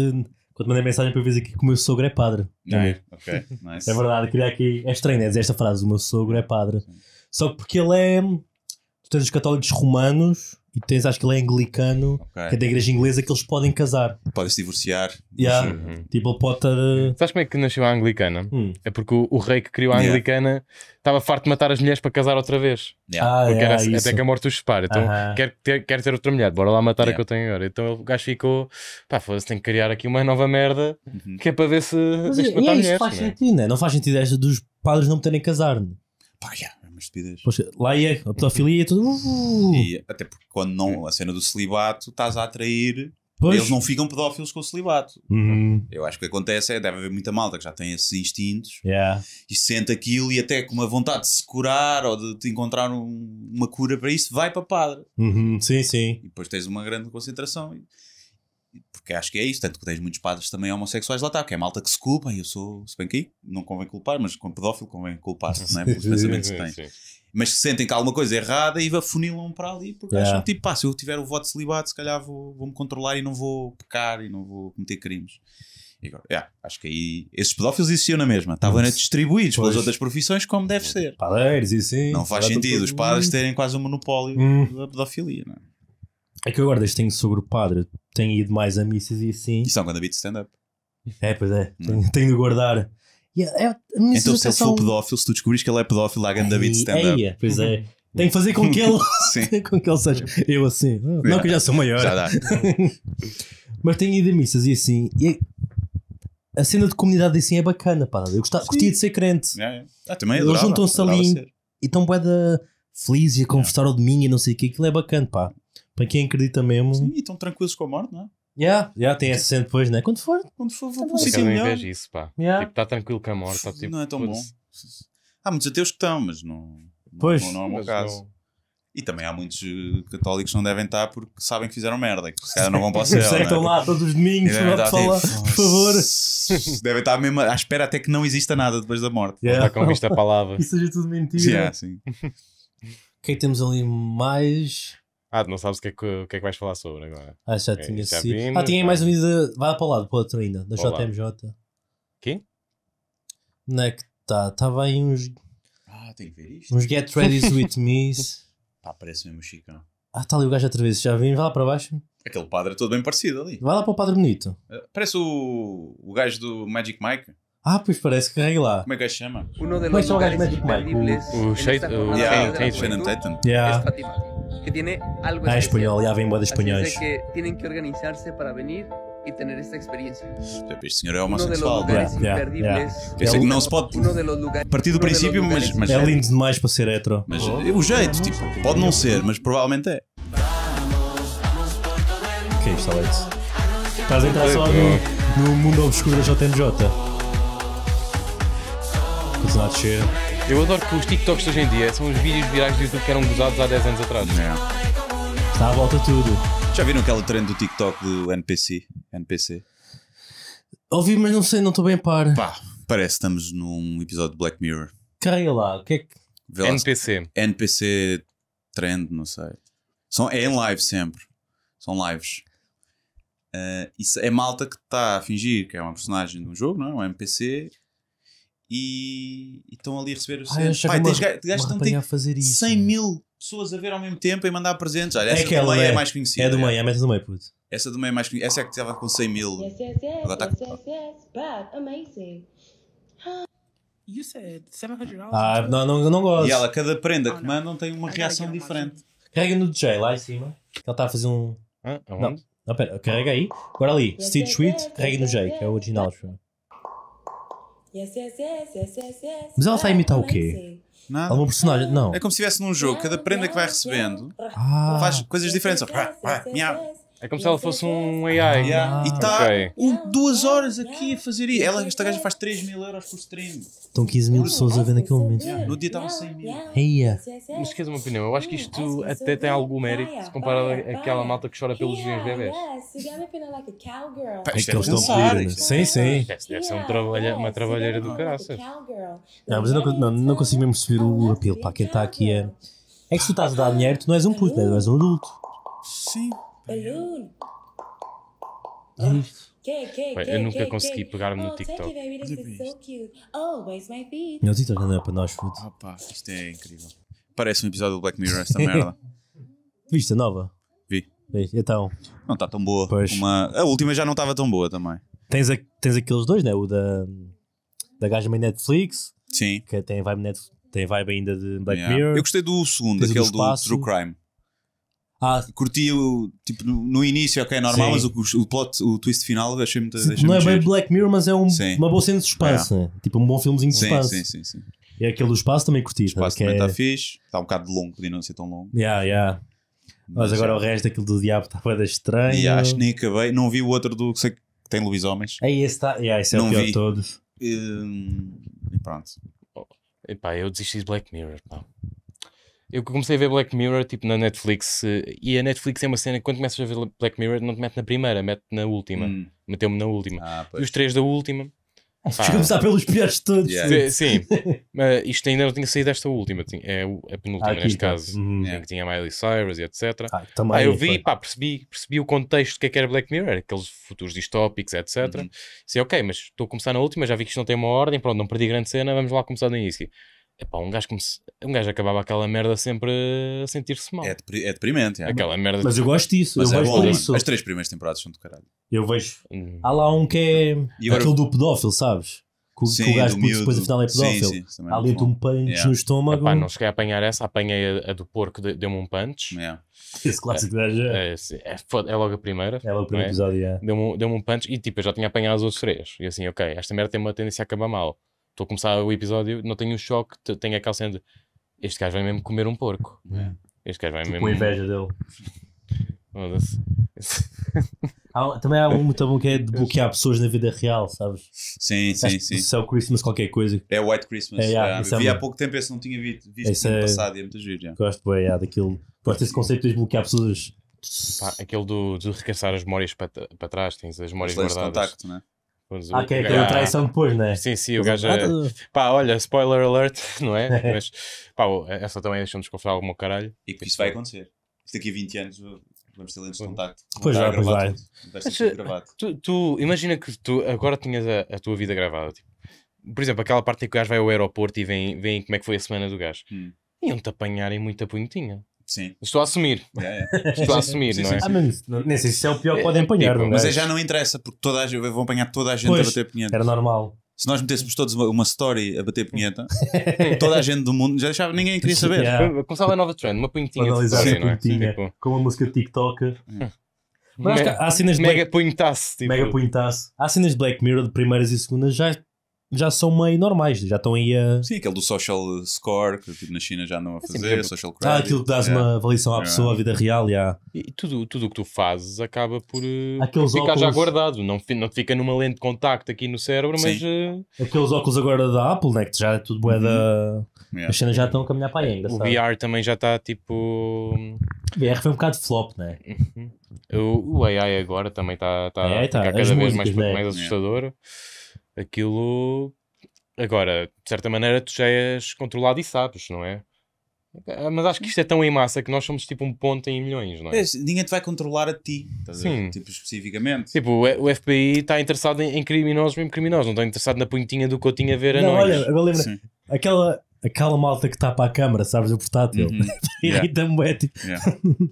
quando mandei mensagem para ver aqui que o meu sogro é padre. Ah, é, okay, nice. é verdade, queria aqui. É estranho, é dizer esta frase: o meu sogro é padre. Sim. Só porque ele é. Tu tens os católicos romanos e tens, acho que ele é anglicano, okay. que é da igreja inglesa, que eles podem casar. Podem se divorciar. Yeah. Uhum. Tipo, ele pode estar. Eh, Sabes como é que nasceu a anglicana? Hum. É porque o, o, rei que criou a anglicana estava yeah. farto de matar as mulheres para casar outra vez. Yeah. Ah, era, assim, até que a morte os separa. Então, uh -huh. quero, ter, ter outra mulher, bora lá matar a que eu tenho agora. Então o gajo ficou, pá, foda-se, tem que criar aqui uma nova merda uhum. que é para ver se. Mas, e, é, mulheres, faz né? sentido, né? não faz sentido esta dos padres não terem casar. Né? Pá, yeah estupidez. Pois, lá é a pedofilia é uh! e tudo. até porque quando não, a cena do celibato, estás a atrair. Pois. Eles não ficam pedófilos com o celibato. Uhum. Eu acho que o que acontece é deve haver muita malta que já tem esses instintos yeah. e sente aquilo e até com uma vontade de se curar ou de, de encontrar um, uma cura para isso, vai para padre. Uhum. Sim, sim. E depois tens uma grande concentração porque acho que é isso, tanto que tens muitos padres também homossexuais lá está, que é malta que se culpa, e eu sou, se bem que aí, não convém culpar, mas com pedófilo convém culpar-se, não é? Pelos pensamentos que têm. Mas se sentem que há alguma coisa errada e afunilam para ali, porque acham tipo, pá, se eu tiver o voto celibato, se calhar vou-me vou controlar e não vou pecar e não vou cometer crimes. E agora, yeah, acho que aí esses pedófilos existiam na mesma, estavam distribuídos pois. pelas outras profissões como deve ser. Padeiros e sim. Não faz sentido os padres terem quase um monopólio hum. da pedofilia, não é? É que eu agora tenho sobre o padre, tenho ido mais a missas e assim. E são quando é havia de stand-up. É, pois é, é? tenho, tenho de guardar. é-, é Então, se ele for pedófilo, se tu descobrires que ele é pedófilo, há grande David stand-up. Ei, Pois é, uhum. tenho que fazer com que ele, com que ele seja. Eu assim, não que eu já sou maior. já dá. Mas tenho ido a missas e assim. E a cena de comunidade assim é bacana, pá. Eu gostava, curtia de ser crente. É, é. Ah, também Eles juntam-se ali. E tão bué da feliz e a conversar ao domingo e não sei o que. Aquilo é bacana, pá. Para quem acredita mesmo. Sim, e estão tranquilos com a morte, não é? Yeah, yeah, tem essa cena depois, né? Quando for, quando for, vou para tá melhor. Eu não vejo isso, pá. Yeah. Tipo, está tranquilo com a morte. Tá, tipo, não é tão bom. Há muitos ateus que estão, mas não, pois, não, não é o meu caso. Não... E também há muitos eh, católicos que não devem estar porque sabem que fizeram merda, que se calhar não vão para o céu. Sei, é né? estão lá todos os domingos, para falar, tipo, por favor. Devem estar mesmo à espera até que não exista nada depois da morte. Yeah. Está com vista a palavra. Isso seja tudo mentira. sim. O que é que temos ali mais? Ah, não sabes o que, é que, que é que vais falar sobre agora. Ah, já tinha sido. Ah, tinha mais um vídeo de... Vai para o lado, para o outro ainda, da Olá. JMJ. Quê? Não é que está? Tá Estava aí uns. Ah, tem que ver isto. Uns Get Ready With Me. Pá, parece mesmo Chicão. Ah, está ali o gajo outra vez, já vim, vai lá para baixo. Aquele padre é todo bem parecido ali. Vai lá para o padre bonito. Eh, parece o, o gajo do Magic Mike. Ah, pois parece que lá. Como é que chama? O nome é, é o gajo Magic Mike. O, o, o, o, o, o, o, o, o Shannon Tatum. Yeah que tiene algo Ah, español, especial. ya ven de Así es de que tienen que organizarse para venir y tener esta experiencia. Este senhor é homossexual, não é? Yeah, yeah. que não se pode partir do princípio, mas, mas. É, é lindo demais para ser hetero. Mas oh. o jeito, tipo, pode não ser, mas provavelmente é. Ok, está leite. Estás a entrar só no, no mundo obscuro da JMJ. Continuar a descer. Eu adoro que os TikToks hoje em dia são os vídeos virais do YouTube que eram usados há 10 anos atrás. Não. É. Está à volta tudo. Já viram aquele trend do TikTok do NPC? NPC? Ouvi, mas não sei, não estou bem a par. Pá, parece que estamos num episódio de Black Mirror. Carrega lá, o que é que. NPC. NPC trend, não sei. São, é em live sempre. São lives. Eh, isso é malta que está a fingir que é uma personagem de um jogo, não é? Um NPC e estão ali a receber o seu. Pai, tens gajos tipo, a fazer 100 né? mil pessoas a ver ao mesmo tempo e mandar presentes. Olha, essa é do meio é, é, mais conhecida. É do meio, é a essa do meio, puto. Essa do meio é mais conhecida. Essa é que estava com 100 mil. Yes, yes, yes, Agora está yes, yes, yes, but amazing. You said 700 Ah, não, não, não gosto. E ela, cada prenda oh, que ah, mandam tem uma I reação diferente. Carrega no DJ lá em cima. Ele está a fazer um. Ah, é não, não, pera, carrega aí. Agora ali, Stitch Sweet, carrega no J, que é o original. Yes, yes, yes, yes, yes, yes. Mas ela está a imitar o quê? Nada. Algum é personagem? Não. É como se estivesse num jogo, cada prenda que vai recebendo Ah. faz coisas diferentes. É como se ela fosse um AI. Ah. Yeah. e está okay. um, duas horas aqui a fazer isso. Ela, esta gaja faz 3 mil euros por stream. Estão 15 mil pessoas a ver naquele momento. Yeah. No dia estavam 100 mil. Yeah. Mas queres uma opinião? Eu acho que isto até tem algum mérito se comparado àquela malta que chora pelos vinhos bebés. é que eles estão a pedir. Sim, sim. Deve ser um trabalha, uma trabalheira do caraças. Não, mas eu não, não, não consigo mesmo perceber o apelo. para quem é está aqui é. É que se tu estás a dar dinheiro, tu não és um puto, né? tu és um adulto. Sim. Balloon. Ah, eu nunca consegui pegar no oh, TikTok. Meu é TikTok não é para nós, ah, puto. isto é incrível. Parece um episódio do Black Mirror, esta merda. Vista nova? Vi. Então. Não está tão boa. Pois. Uma... A última já não estava tão boa também. Tens, a... Tens aqueles dois, né? O da, da gaja meio Netflix. Sim. Que tem vibe, Netflix... tem vibe ainda de Black yeah. Mirror. Eu gostei do segundo, Tens aquele do, do True Crime. Ah, curti o. Tipo, no, início, ok, é normal, Sim. mas o, o plot, o twist final, achei muito. Achei não é bem Black Mirror, mas é um, uma boa cena de espaço. É. Né? Tipo, um bom filmezinho de sim, espaço. Sim, sim, sim. E aquele do espaço também curti. O espaço também está é... Tá fixe. Está um bocado longo, podia não ser tão longo. Yeah, yeah. Mas, mas agora o resto daquilo do diabo está bem estranho. E yeah, acho que nem acabei. Não vi o outro do que sei que tem Homens. É esse, tá... yeah, esse é não o pior de todos. Hum, e pronto. e epá, eu desisti de Black Mirror. Pá. Eu comecei a ver Black Mirror, tipo, na Netflix, e a Netflix é uma cena que quando começas a ver Black Mirror não te mete na primeira, mete na última. Hum. Meteu-me na última. Ah, e os três da última... Acho que começar pelos piores de todos. Yeah. Sim, mas isto ainda não tinha saído desta última, é a penúltima ah, aqui, neste tá. caso, uhum. em que tinha Miley Cyrus e etc. Ah, também ah, eu vi, foi. pá, percebi, percebi o contexto do que, é que era Black Mirror, aqueles futuros distópicos, etc. Uhum. ok, mas estou a começar na última, já vi que isto não tem uma ordem, pronto, não perdi grande cena, vamos lá começar no início. Epá, um gajo, come... um gajo acabava aquela merda sempre a sentir-se mal. É, depri é deprimente. É. Aquela merda mas eu gosto disso. Mas eu é gosto disso. As três primeiras temporadas são do caralho. Eu vejo. Hum. Há lá um que é agora... aquele do pedófilo, sabes? Que, sim, que o gajo puto depois afinal é pedófilo. Sim, sim, é Há ali um punch yeah. no estômago. Epá, não cheguei a apanhar essa, apanhei a, a do porco, deu-me um punch. Yeah. Esse clássico é, gajo é... É, é, é, logo a primeira. É logo o primeiro é? episódio, é. Deu-me deu um punch e tipo, eu já tinha apanhado as outras três. E assim, ok, esta merda tem uma tendência a acabar mal. Estou a começar o episódio, não tenho um choque, tenho aquela cena de este gajo vai mesmo comer um porco. É. Este gajo vai tipo mesmo. Com inveja dele. há, também há um bom que é de bloquear pessoas na vida real, sabes? Sim, sim, Acho sim. Se é o Christmas, qualquer coisa. É White Christmas. É, yeah, é, é, vi há pouco tempo, esse não tinha visto, visto no é, passado e é muito giro. Gosto, é, yeah, daquilo. Gosto desse conceito de bloquear pessoas. Pá, aquele do, de recaçar as memórias para, para trás, tens as memórias guardadas. De contacto, né? ah, que é aquela traição depois, não é? Sim, sim, o é gajo. É... Pá, olha, spoiler alert, não é? Mas, pá, essa também deixou-nos confortável algum caralho. E que isso vai acontecer. daqui a 20 anos uh, vamos ter lentes de contacto. Pois já pois vai. Tu, tu, imagina que tu agora tinhas a, a tua vida gravada. Tipo. Por exemplo, aquela parte em que o gajo vai ao aeroporto e vem, vem como é que foi a semana do gajo. Hum. Iam-te apanharem em muita punhotinha. Sim. Estou a assumir. É, é. Estou a assumir, sim, sim, não é? Ah, mas nem sei se é o pior que é, podem apanhar, tipo, é? Mas já não interessa, porque toda a gente, vão apanhar toda a gente pois, a bater punheta. Era normal. Se nós metêssemos todos uma, uma story a bater punheta, toda a gente do mundo já deixava, ninguém queria saber. Yeah. Começava a nova trend, uma punhetinha. Analisar assim, a punhetinha, tipo... com a música TikTok. Mas Me, há cenas de Black... Mega punhetaço. Tipo... Mega punhetaço. Há cenas de Black Mirror de primeiras e segundas já já são meio normais, já estão aí a. Sim, aquele do social score, que tipo, na China já não a é, fazer, é social credit. Ah, aquilo que dás uma avaliação à pessoa, à vida real, e a E tudo o que tu fazes acaba por, eh, Aqueles por ficar óculos... já guardado, não, não fica numa lente de contacto aqui no cérebro, Sim. mas. Eh, Aqueles óculos agora da Apple, né, que já é tudo boeda. da. Uhum. As cenas já estão a caminhar para aí ainda. É o sabe? VR também já está tipo. O VR foi um bocado flop, né? Uhum. o, o AI agora também está é, tá é, tá. cada músicas, vez mais, né? mais assustador. Yeah. Aquilo. Agora, de certa maneira, tu já és controlado e sabes, não é? Ah, mas acho que isto é tão em massa que nós somos tipo um ponto em milhões, não é? ninguém te vai controlar a ti, estás Sim. a ver? Tipo, especificamente. Tipo, o FBI está interessado em, criminosos, mesmo criminosos, não está interessado na pontinha do Coutinho a ver não, a nós. Olha, eu lembro aquela, aquela malta que está para a câmara, sabes, o portátil. Irrita-me, uhum. yeah. é tipo.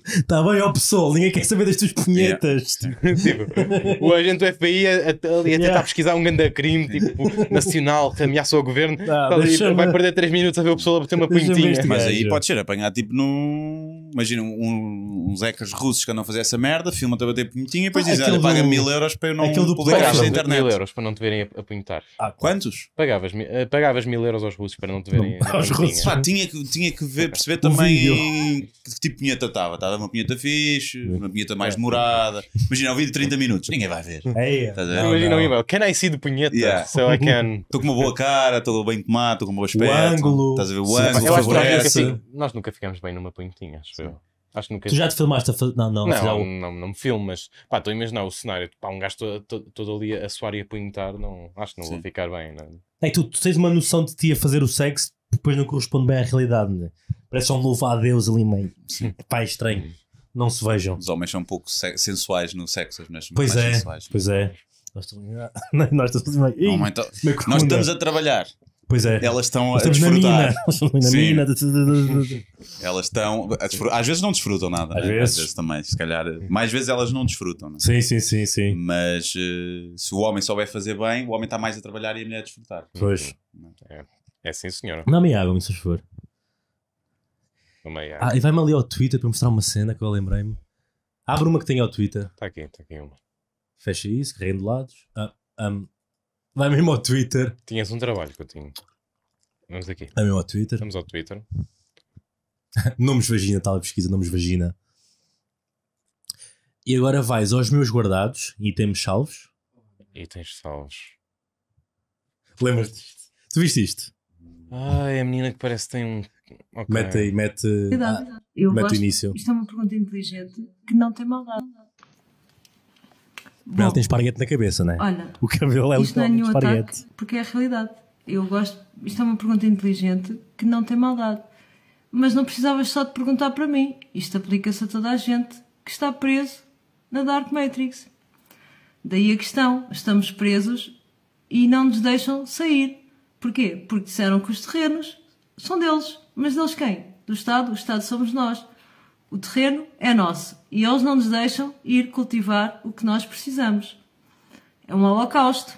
Está bem, ó pessoal, ninguém quer saber das tuas punhetas. Yeah. tipo, o agente do FBI ali a tentar pesquisar um grande crime, tipo, nacional, que ameaça o governo. Ah, ali, vai perder 3 minutos a ver o pessoal a bater uma punhetinha. Mas aí pode ser apanhar, tipo, num. Imagina um, uns hackers russos que andam a fazer essa merda, filmam-te a bater punhetinha e depois ah, dizem, olha, do... paga mil euros para eu não aquele publicar na internet. mil euros para não te verem apuntar. Ah, quantos? Pagavas, eh, pagavas mil euros aos russos para não te verem tinha. russos. Pá, tinha, que, tinha que ver, perceber também que tipo de punheta estava. Estava uma punheta fixe, uma punheta mais demorada. Imagina, um vídeo de 30 minutos, ninguém vai ver. É. Imagina um e-mail. Can I see the punheta? Yeah. So I can. Estou com uma boa cara, estou bem tomado, estou com um bom aspecto. O ângulo. Estás a ver o Sim, ângulo. Eu acho que nós, nós nunca ficamos bem numa punhetinha, acho eu. Acho que nunca... Tu já te filmaste a fazer. Não, não, não, não, não, não me filmo, mas pá, estou a imaginar o cenário. Pá, um gajo todo, todo, ali a suar e a não, acho que não Sim. vou ficar bem. Não. É, tu, tu tens uma noção de ti a fazer o sexo depois não corresponde bem à realidade, né? Parece um louvo a Deus ali meio. É pai é estranho. Não se vejam. Os homens são um pouco sensuais no sexo, as mulheres pois é, Pois é. Nós estamos, nós meio... Então, nós estamos a trabalhar. Pois é. Elas estão a desfrutar. Na mina. na mina. elas estão. Às vezes não desfrutam nada. Às, né? vezes. Às vezes também, se calhar. Mais vezes elas não desfrutam. Né? Sim, sim, sim, sim. Mas uh, se o homem souber fazer bem, o homem está mais a trabalhar e a mulher a desfrutar. Pois. Né? É. É sim, senhora. Não me água, me se for. Ah, e vai-me ali ao Twitter para mostrar uma cena que eu lembrei-me. Abre uma que tem ao Twitter. Está aqui, está aqui uma. Fecha isso, carrega de lados. Ah, um, vai mesmo ao Twitter. Tinhas um trabalho que eu tinha. Vamos aqui. Vai mesmo ao Twitter. Vamos ao Twitter. nomes vagina, tal pesquisa, nomes vagina. E agora vais aos meus guardados, itens salvos. Itens salvos. Lembras-te? Tu viste isto? Ai, é a menina que parece que tem um. Okay. Mete aí, mete. Ah, eu mete gosto, o início. Isto é uma pergunta inteligente que não tem maldade. ela tem esparguete na cabeça, não é? Olha, o cabelo é o não é esparguete. ataque, porque é a realidade. Eu gosto, isto é uma pergunta inteligente que não tem maldade. Mas não precisavas só de perguntar para mim. Isto aplica-se a toda a gente que está preso na Dark Matrix. Daí a questão, estamos presos e não nos deixam sair. Porquê? Porque disseram que os terrenos são deles. Mas deles quem? Do Estado? O Estado somos nós. O terreno é nosso e eles não nos deixam ir cultivar o que nós precisamos. É um holocausto,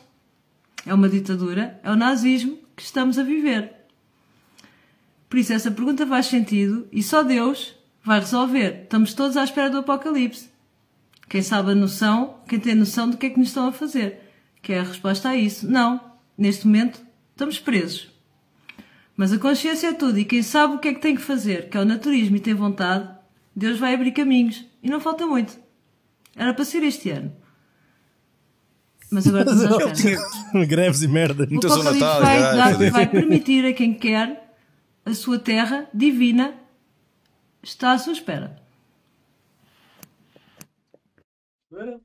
é uma ditadura, é o nazismo que estamos a viver. Por isso, essa pergunta faz sentido e só Deus vai resolver. Estamos todos à espera do apocalipse. Quem sabe a noção, quem tem noção do que é que nos estão a fazer, que é a resposta a isso. Não, neste momento Estamos presos. Mas a consciência é tudo e quem sabe o que é que tem que fazer, que é o naturismo e tem vontade, Deus vai abrir caminhos. E não falta muito. Era para ser este ano. Mas agora estamos à Greves e merda. O então, Natal, é. vai, vai permitir a quem quer a sua terra divina está à sua espera. espera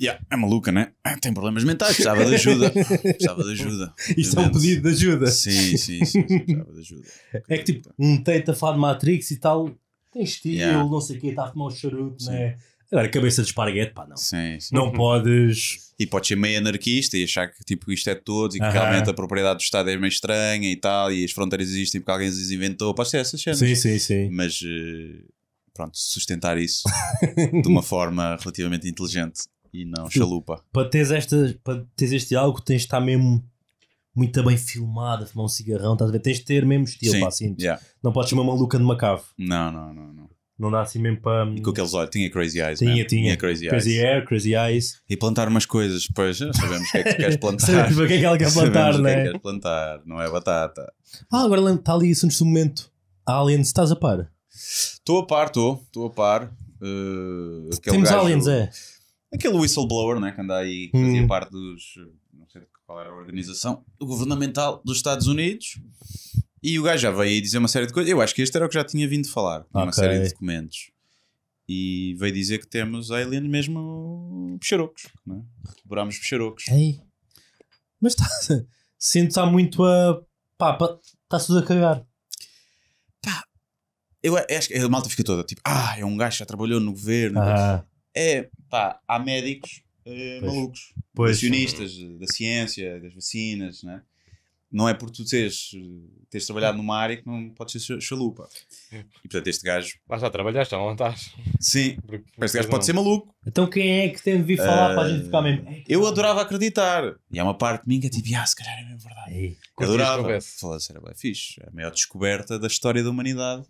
Yeah, é maluca, né? Ah, tem problemas mentais, precisava de ajuda. precisava de ajuda. Isto é um pedido de ajuda. Sim, sim, sim, precisava de ajuda. É que tipo, um teito a falar de Matrix e tal, tem estilo, yeah. não sei o quê, está a fumar um charuto, sim. né? Agora, cabeça de esparguete, pá, não. Sim, sim. Não podes. E podes ser meio anarquista e achar que tipo, isto é de todos e que uh -huh. realmente a propriedade do Estado é meio estranha e tal, e as fronteiras existem porque alguém as inventou. Pode ser essas cenas. Sim, sim, sim. Mas. Uh pronto, sustentar isso de uma forma relativamente inteligente e não Sim. chalupa. Para teres, esta para teres este algo, tens de estar mesmo muito bem filmado, a fumar um cigarrão, estás a ver? Tens de ter mesmo estilo, Sim. pá, assim. Yeah. Não podes chamar maluca de macavo Não, não, não, não. Não dá assim mesmo para. E com aqueles olhos, tinha crazy eyes. Tinha, mesmo. Né? tinha. tinha crazy, crazy eyes. crazy eyes. E plantar umas coisas, pois já sabemos o que é que tu queres plantar. sabemos o que é que é ela quer plantar, né? não é? O que é que né? queres plantar, não é batata. Ah, agora está ali isso neste momento. Aliens, estás a par? Estou a par, estou, estou a par. Uh, Temos aliens, é? aquele whistleblower, né, que anda aí, que fazia hum. parte dos. Não sei qual era a organização, governamental dos Estados Unidos. E o gajo já veio aí dizer uma série de coisas. Eu acho que este era o que já tinha vindo falar, okay. uma série de documentos. E veio dizer que temos alien mesmo peixarocos, né? Devorámos peixarocos. Mas está, sinto está muito a. pá, está tudo a cagar. Pá, eu acho que a malta fica toda tipo, ah, é um gajo que já trabalhou no governo. Ah. É, pá, há médicos uh, pois. malucos, pois. da ciência, das vacinas, né? não é por tu teres, eh, teres trabalhado numa área que não podes ser chalupa. É. E portanto, este gajo. Lá já trabalhaste, já não estás. Sim, porque, porque este gajo não. pode ser maluco. Então, quem é que tem de vir falar uh, para a gente ficar mesmo? É, eu adorava acreditar. E há uma parte de mim que é tipo, ah, se calhar é mesmo verdade. Ei, eu adorava. Falar sério, é fixe. a maior descoberta da história da humanidade.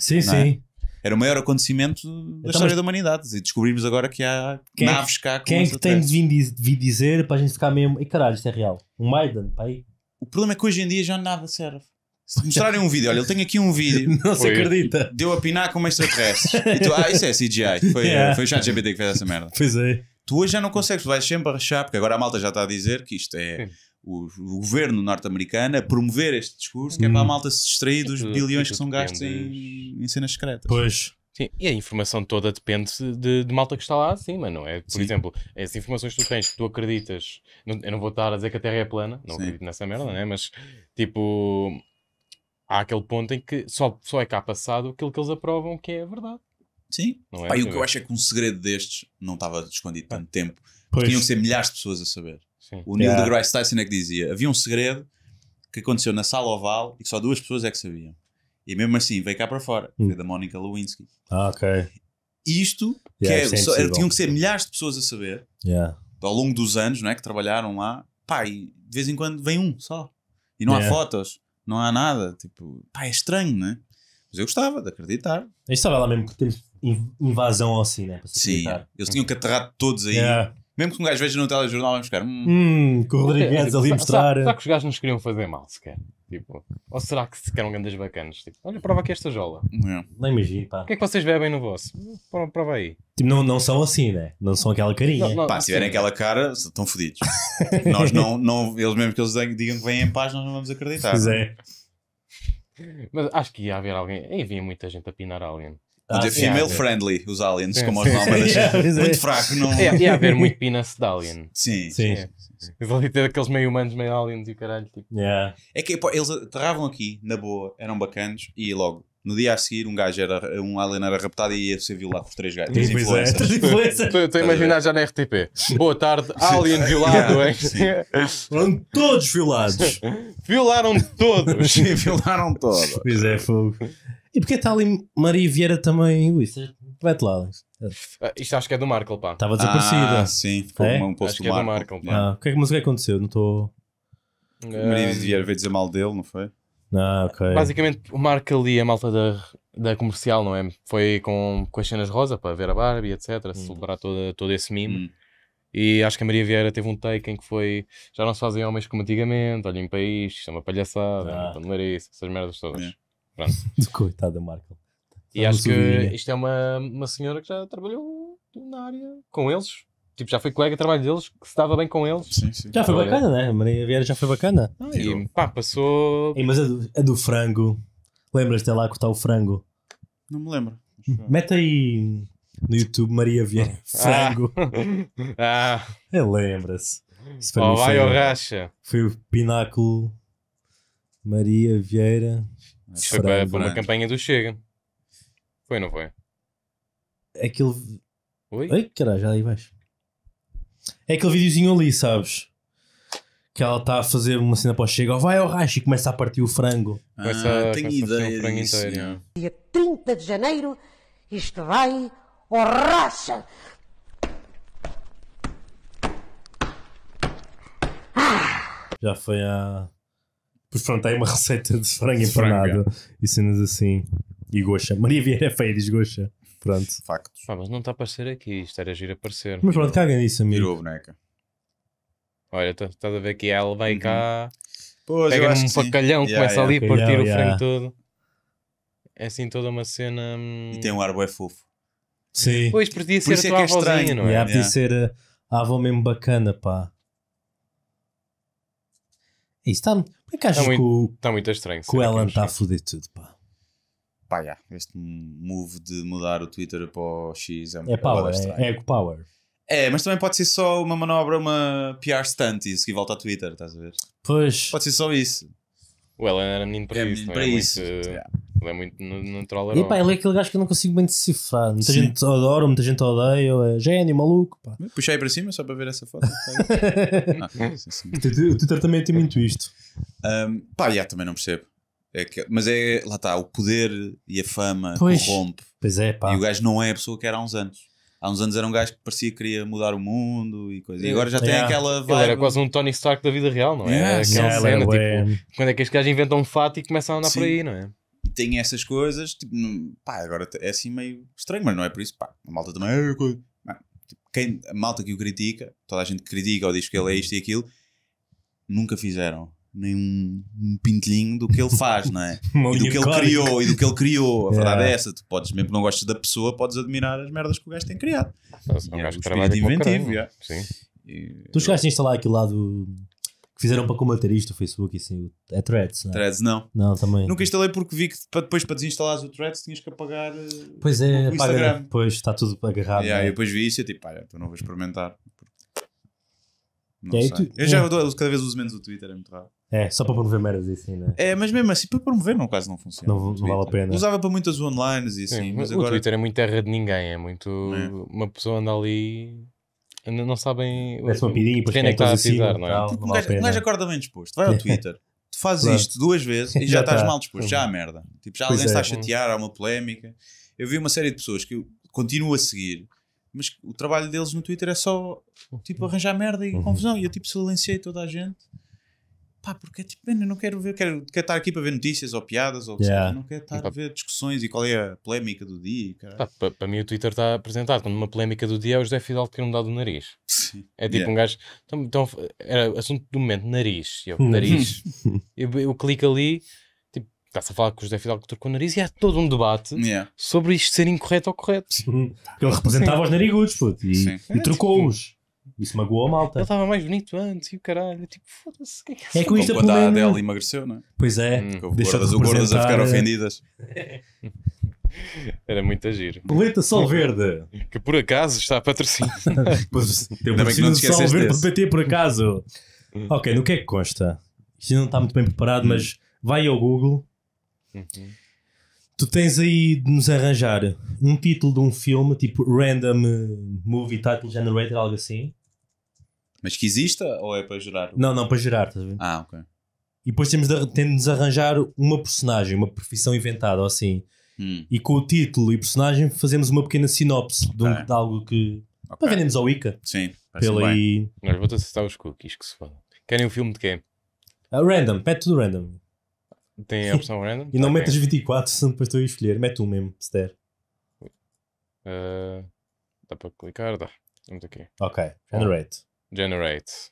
Sim, não é? sim. É? Era o maior acontecimento da então, história da humanidade. E descobrimos agora que há quem, é naves cá. Quem é que tem de vir dizer para a gente ficar mesmo. E caralho, isto é real. Um Maidan, para aí. O problema é que hoje em dia já nada serve. Se te mostrarem um vídeo, olha, ele tem aqui um vídeo. Não se acredita. Deu a pinar como extraterrestre. e tu, ah, isso é CGI. Foi, yeah. foi o ChatGPT que fez essa merda. Pois é. Tu hoje já não consegues, tu vais sempre a rachar, porque agora a malta já está a dizer que isto é. Sim o governo norte-americano a promover este discurso, que é para a hum. malta se distrair dos é tudo, bilhões é que são gastos em, em cenas secretas. Pois. Sim, e a informação toda depende de, de, malta que está lá acima, não é? Por Sim. exemplo, as informações que tu tens, que tu acreditas, não, eu não vou estar a dizer que a Terra é plana, não Sim. acredito nessa merda, não é? Mas, tipo, há aquele ponto em que só, só é cá passado aquilo que eles aprovam que é a verdade. Sim. Não é? e o que eu acho é que um segredo destes não estava escondido tanto tempo, pois. tinham que ser milhares de pessoas a saber. Sim. O Neil yeah. deGrasse Tyson é que dizia: havia um segredo que aconteceu na sala oval e que só duas pessoas é que sabiam. E mesmo assim veio cá para fora, foi hum. da Mónica Lewinsky. Ah, ok. Isto, yeah, que é, é, só, era, tinham que ser milhares de pessoas a saber, yeah. ao longo dos anos, não é, que trabalharam lá, pá, e de vez em quando vem um só. E não há fotos, não há nada, tipo, pá, é estranho, não é? Mas eu gostava de acreditar. Eu estava lá mesmo que teve invasão ao cinema. Sim, eles tinham que aterrar todos aí. Yeah. Mesmo que um gajo veja no telejornal, vamos ficar. Hum, hum com o Rodrigues é, é, ali mostrar. Será, que os gajos nos queriam fazer mal sequer? Tipo, ou será que se querem grandes bacanas? Tipo, olha, prova aqui esta jola. Não, é. não imagino, pá. O que é que vocês bebem no vosso? Prova, aí. Tipo, não, não são assim, né? Não são aquela carinha. Não, não, pá, se assim, tiverem né? aquela cara, estão fodidos. nós não, não, eles mesmo que eles digam que vêm em paz, nós não vamos acreditar. Pois é. Mas acho que ia haver alguém. Havia muita gente a pinar alguém. Ah, sim, female friendly, os aliens, sim, como os nómadas. muito fraco, não. É, ia haver muito penis de alien. Sim. sim. sim. ter aqueles meio humanos, meio aliens e caralho. Tipo. Yeah. É que pô, eles aterravam aqui, na boa, eram bacanos e logo. No dia a seguir, um gajo era um alien era raptado e ia ser violado por três gajos. Três é Estou a imaginar já na RTP. Boa tarde, alien violado, hein? Foram todos violados. Violaram todos. Sim, violaram todos. Pois é, fogo. E porque está ali Maria Vieira também, Luís? Vai-te lá, Luís. Ah, isto acho que é do Markle, pá. Estava desaparecida. Ah, sim, ficou é? um posto acho do Marco É do Markle pá. Ah, o que é, mas o que aconteceu? Não estou. Tô... É, Maria Vieira veio dizer mal dele, não foi? Ah, ok. Basicamente, o Markle e a malta da, da comercial, não é? Foi com, com as cenas rosa para ver a Barbie, etc. Hum. Celebrar todo, todo esse mimo. Hum. E acho que a Maria Vieira teve um take em que foi já não se fazem homens como antigamente, olhem para isto, isto é uma palhaçada, ah. não era isso, essas merdas todas. Yeah. Pronto. Coitado da E acho que tá isto é uma, uma senhora que já trabalhou na área com eles. Tipo, já foi colega de trabalho deles, que se dava bem com eles. Sim, sim. Já foi bacana, né? A Maria Vieira já foi bacana. Ah, e pá, passou. mas a do, a do frango. Lembras-te lá cortar o frango? Não me lembro. Mete aí no YouTube Maria Vieira ah. frango. Ah. ah. Ele lembra-se. Oh, vai racha. Foi o pináculo Maria Vieira isso foi para, para uma campanha do Chega. Foi, não foi? aquele Oi? Oi, caralho, já aí vais. É aquele videozinho ali, sabes? Que ela está a fazer uma cena para o Chega, vai ao racho e começa a partir o frango. Ah, começa, tenho ideia. A inteiro. Dia 30 de janeiro, isto vai ao racha. Ah! Já foi há Pois pronto, há aí uma receita de frango empanado e cenas assim. E goxa. Maria Vieira é feia, diz goxa. Pronto. Factos. Pá, mas não está a aparecer aqui. Isto era giro aparecer. Mas pronto, caga nisso, amigo. Tirou a boneca. Olha, tá, estás a ver que ela vai uhum. cá. Pois, pega um facalhão, yeah, começa yeah, ali a partir yeah, o frango todo. É assim toda uma cena. Hum, e tem um ar fofo. Sim. Pois podia ser a é tua é avózinha, é não é? Yeah, podia ser a avó mesmo bacana, pá está. Por tá que achas tá muito, estranho, que o Elon está a foder tudo, pá? Pá, este move de mudar o Twitter para o X é, é power, é, é power. É, mas também pode ser só uma manobra, uma PR stunt e seguir volta ao Twitter, estás a ver? Pois. Pode ser só isso. O Alan era menino para é isso. É? Para é isso. Muito, yeah. Ele é muito natural. E pá, ele é aquele gajo que eu não consigo bem decifrar. Muita Sim. gente adora, muita gente odeia. É gênio, maluco. Pá. Puxei para cima só para ver essa foto. Ah, o Twitter também tem muito isto. Um, pá, já também não percebo. É que, mas é, lá está, o poder e a fama pois, corrompe. Pois é, pá. E o gajo não é a pessoa que era há uns anos. Há uns anos era um gajo que parecia que queria mudar o mundo e coisa. E agora já tem yeah. aquela vibe. Ele era quase um Tony Stark da vida real, não é? aquela yeah, cena, tipo, quando é que este gajo inventa um fato e começa a andar Sim. por aí, não é? Tem essas coisas, tipo, pá, agora é assim meio estranho, mas não é por isso, pá, a malta também é coisa. Tipo, quem, a malta que o critica, toda a gente critica ou diz que ele é isto e aquilo, nunca fizeram nem um, um do que ele faz, não é? e do que ele criou, e do que ele criou. A verdade é essa, tu podes, mesmo que não gostes da pessoa, podes admirar as merdas que o gajo tem criado. É um gajo que trabalha inventivo, Sim. E, tu chegaste a instalar aquilo lá do que fizeram para combater isto o Facebook e assim, é threads, não é? Threads não. Não, também. Nunca instalei porque vi que depois para desinstalares o threads tinhas que apagar eh, pois é, o Instagram. pois está tudo agarrado. Yeah, né? Eu depois vi isso e tipo, pá então não vou experimentar. Não sei. Tu, eu já é. cada vez uso menos o Twitter, é muito raro. É, só para promover merdas e assim, né? É, mas mesmo assim, para promover não, quase não funciona. Não, não vale a pena. Usava para muitas online e assim, Sim, mas o agora... Twitter é muito terra de ninguém, é muito... É. Uma pessoa anda ali... Não, não sabem... É uma e depois quem é que está a pisar, não é? Tal, não tipo, vale gajo, acorda bem disposto, vai ao Twitter, tu fazes isto duas vezes e já, já estás tá. mal disposto, já há é merda. Tipo, já pois alguém é. está a chatear, há uma polémica. Eu vi uma série de pessoas que eu continuo a seguir mas o trabalho deles no Twitter é só tipo uhum. arranjar merda e uhum. confusão. E eu tipo silenciei toda a gente Pá, porque é tipo, eu não quero ver, quero, quero estar aqui para ver notícias ou piadas ou yeah. não quero estar Pá. a ver discussões e qual é a polémica do dia. Pá, para, para mim o Twitter está apresentado quando uma polémica do dia é o José Fidalgo ter mudado o nariz. Sim. É tipo yeah. um gajo. Então, então, era assunto do momento, nariz. Eu, uhum. nariz. eu, eu clico ali, tipo, está-se a falar com o José Fidalgo que trocou o nariz e há todo um debate yeah. sobre isto ser incorreto ou correto. Ele representava Sim. os narigudos, puto, e, e trocou-os. Isso magoou a malta. Ele estava mais bonito antes e o caralho. Tipo, foda-se, que é que é, com isto a Quando a Adele emagreceu, não é? Pois é. Hum, deixa gordas, gordas a ficar é. ofendidas. Era muito agir. Coleta Sol Verde. Que por acaso está a patrocinar. Tem um patrocínio de Sol Verde do PT por acaso. ok, no que é que consta? Isto não está muito bem preparado, hum. mas vai ao Google. Tu tens aí de nos arranjar um título de um filme, tipo Random Movie Title Generator, algo assim. Mas que exista ou é para jurar? Não, não, para jurar, estás a ver? Ah, ok. E depois temos de, temos de arranjar uma personagem, uma profissão inventada, ou assim. Hum. E com o título e personagem fazemos uma pequena sinopse okay. de, um, de, algo que. Okay. Para vendermos ao Ica. Sim, pelo aí. mas vou-te acessar os cookies que se fala. Querem um filme de quem Uh, ah, random, pede tudo random. Tem a opção random? e não okay. metas 24, senão depois estou a escolher. Mete um mesmo, se der. Uh, dá para clicar? Dá. Vamos aqui. Ok, generate. Generate.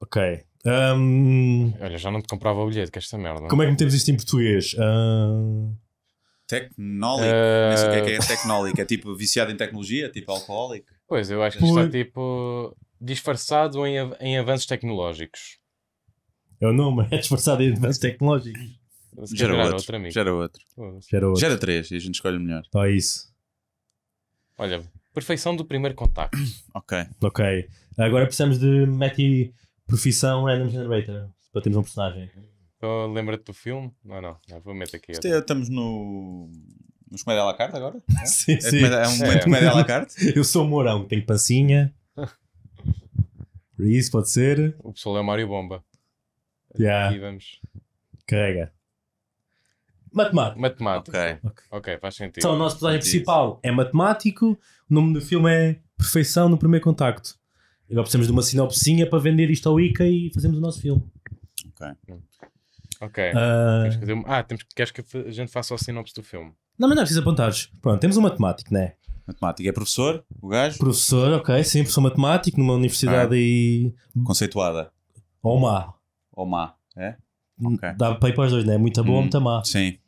Ok. Um... Olha, já não te comprava o bilhete com esta merda. Como é que metemos isto em português? Uh... Tecnólico. Uh... Não sei o que é que é eh, tecnólico. É tipo viciado em tecnologia, tipo alcoólico. Pois, eu acho que Por... está tipo disfarçado em, av em avanços tecnológicos. É o nome, é disfarçado em avanços tecnológicos. Gera outro, outro amigo. gera outro. Gera outro. Gera três e a gente escolhe o melhor. Está então é isso. Olha, Perfeição do primeiro contacto. Ok. Ok. Agora precisamos de Matty Profissão Random Generator para termos um personagem. Oh, Lembra-te do filme? Não, não. não vou meter aqui. Isto é, estamos no. Nos comédia à la carte agora? sim, é, sim. É um momento é. comédia à la carte? Eu sou o Mourão, tenho pancinha. Isso pode ser. O pessoal é o Mário Bomba. Yeah. Aqui vamos. Carrega. Matemático. Matemática. Ok. Ok, faz sentido. Então, o nosso personagem principal é matemático, o nome do filme é Perfeição no Primeiro Contacto. Agora precisamos de uma sinopsinha para vender isto ao ICA e fazemos o nosso filme. Ok. Ok. Uh... Queres ah, temos, queres que a gente faça o sinopse do filme? Não, mas não é preciso apontares. Pronto, temos um matemático, né? Matemático é professor, o gajo? Professor, ok, sim, professor matemático numa universidade ah. aí. Conceituada. Ou má. Ou má, é? Hum, okay. Dá para ir para os dois, né? Muita boa, hum, muita má. Sim.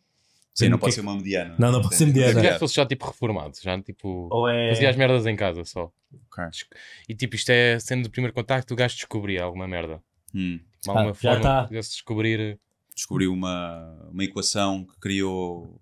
Sim, não pode é ser uma mediana. Não, não pode ser mediana. Se fosse já tipo reformado, já tipo. Ou é... Fazia as merdas em casa só. Okay. E tipo, isto é sendo o primeiro contacto, o gajo descobria alguma merda. Hum. alguma ah, já forma tá. descobrir. Eh, Descobriu uma, uma equação que criou.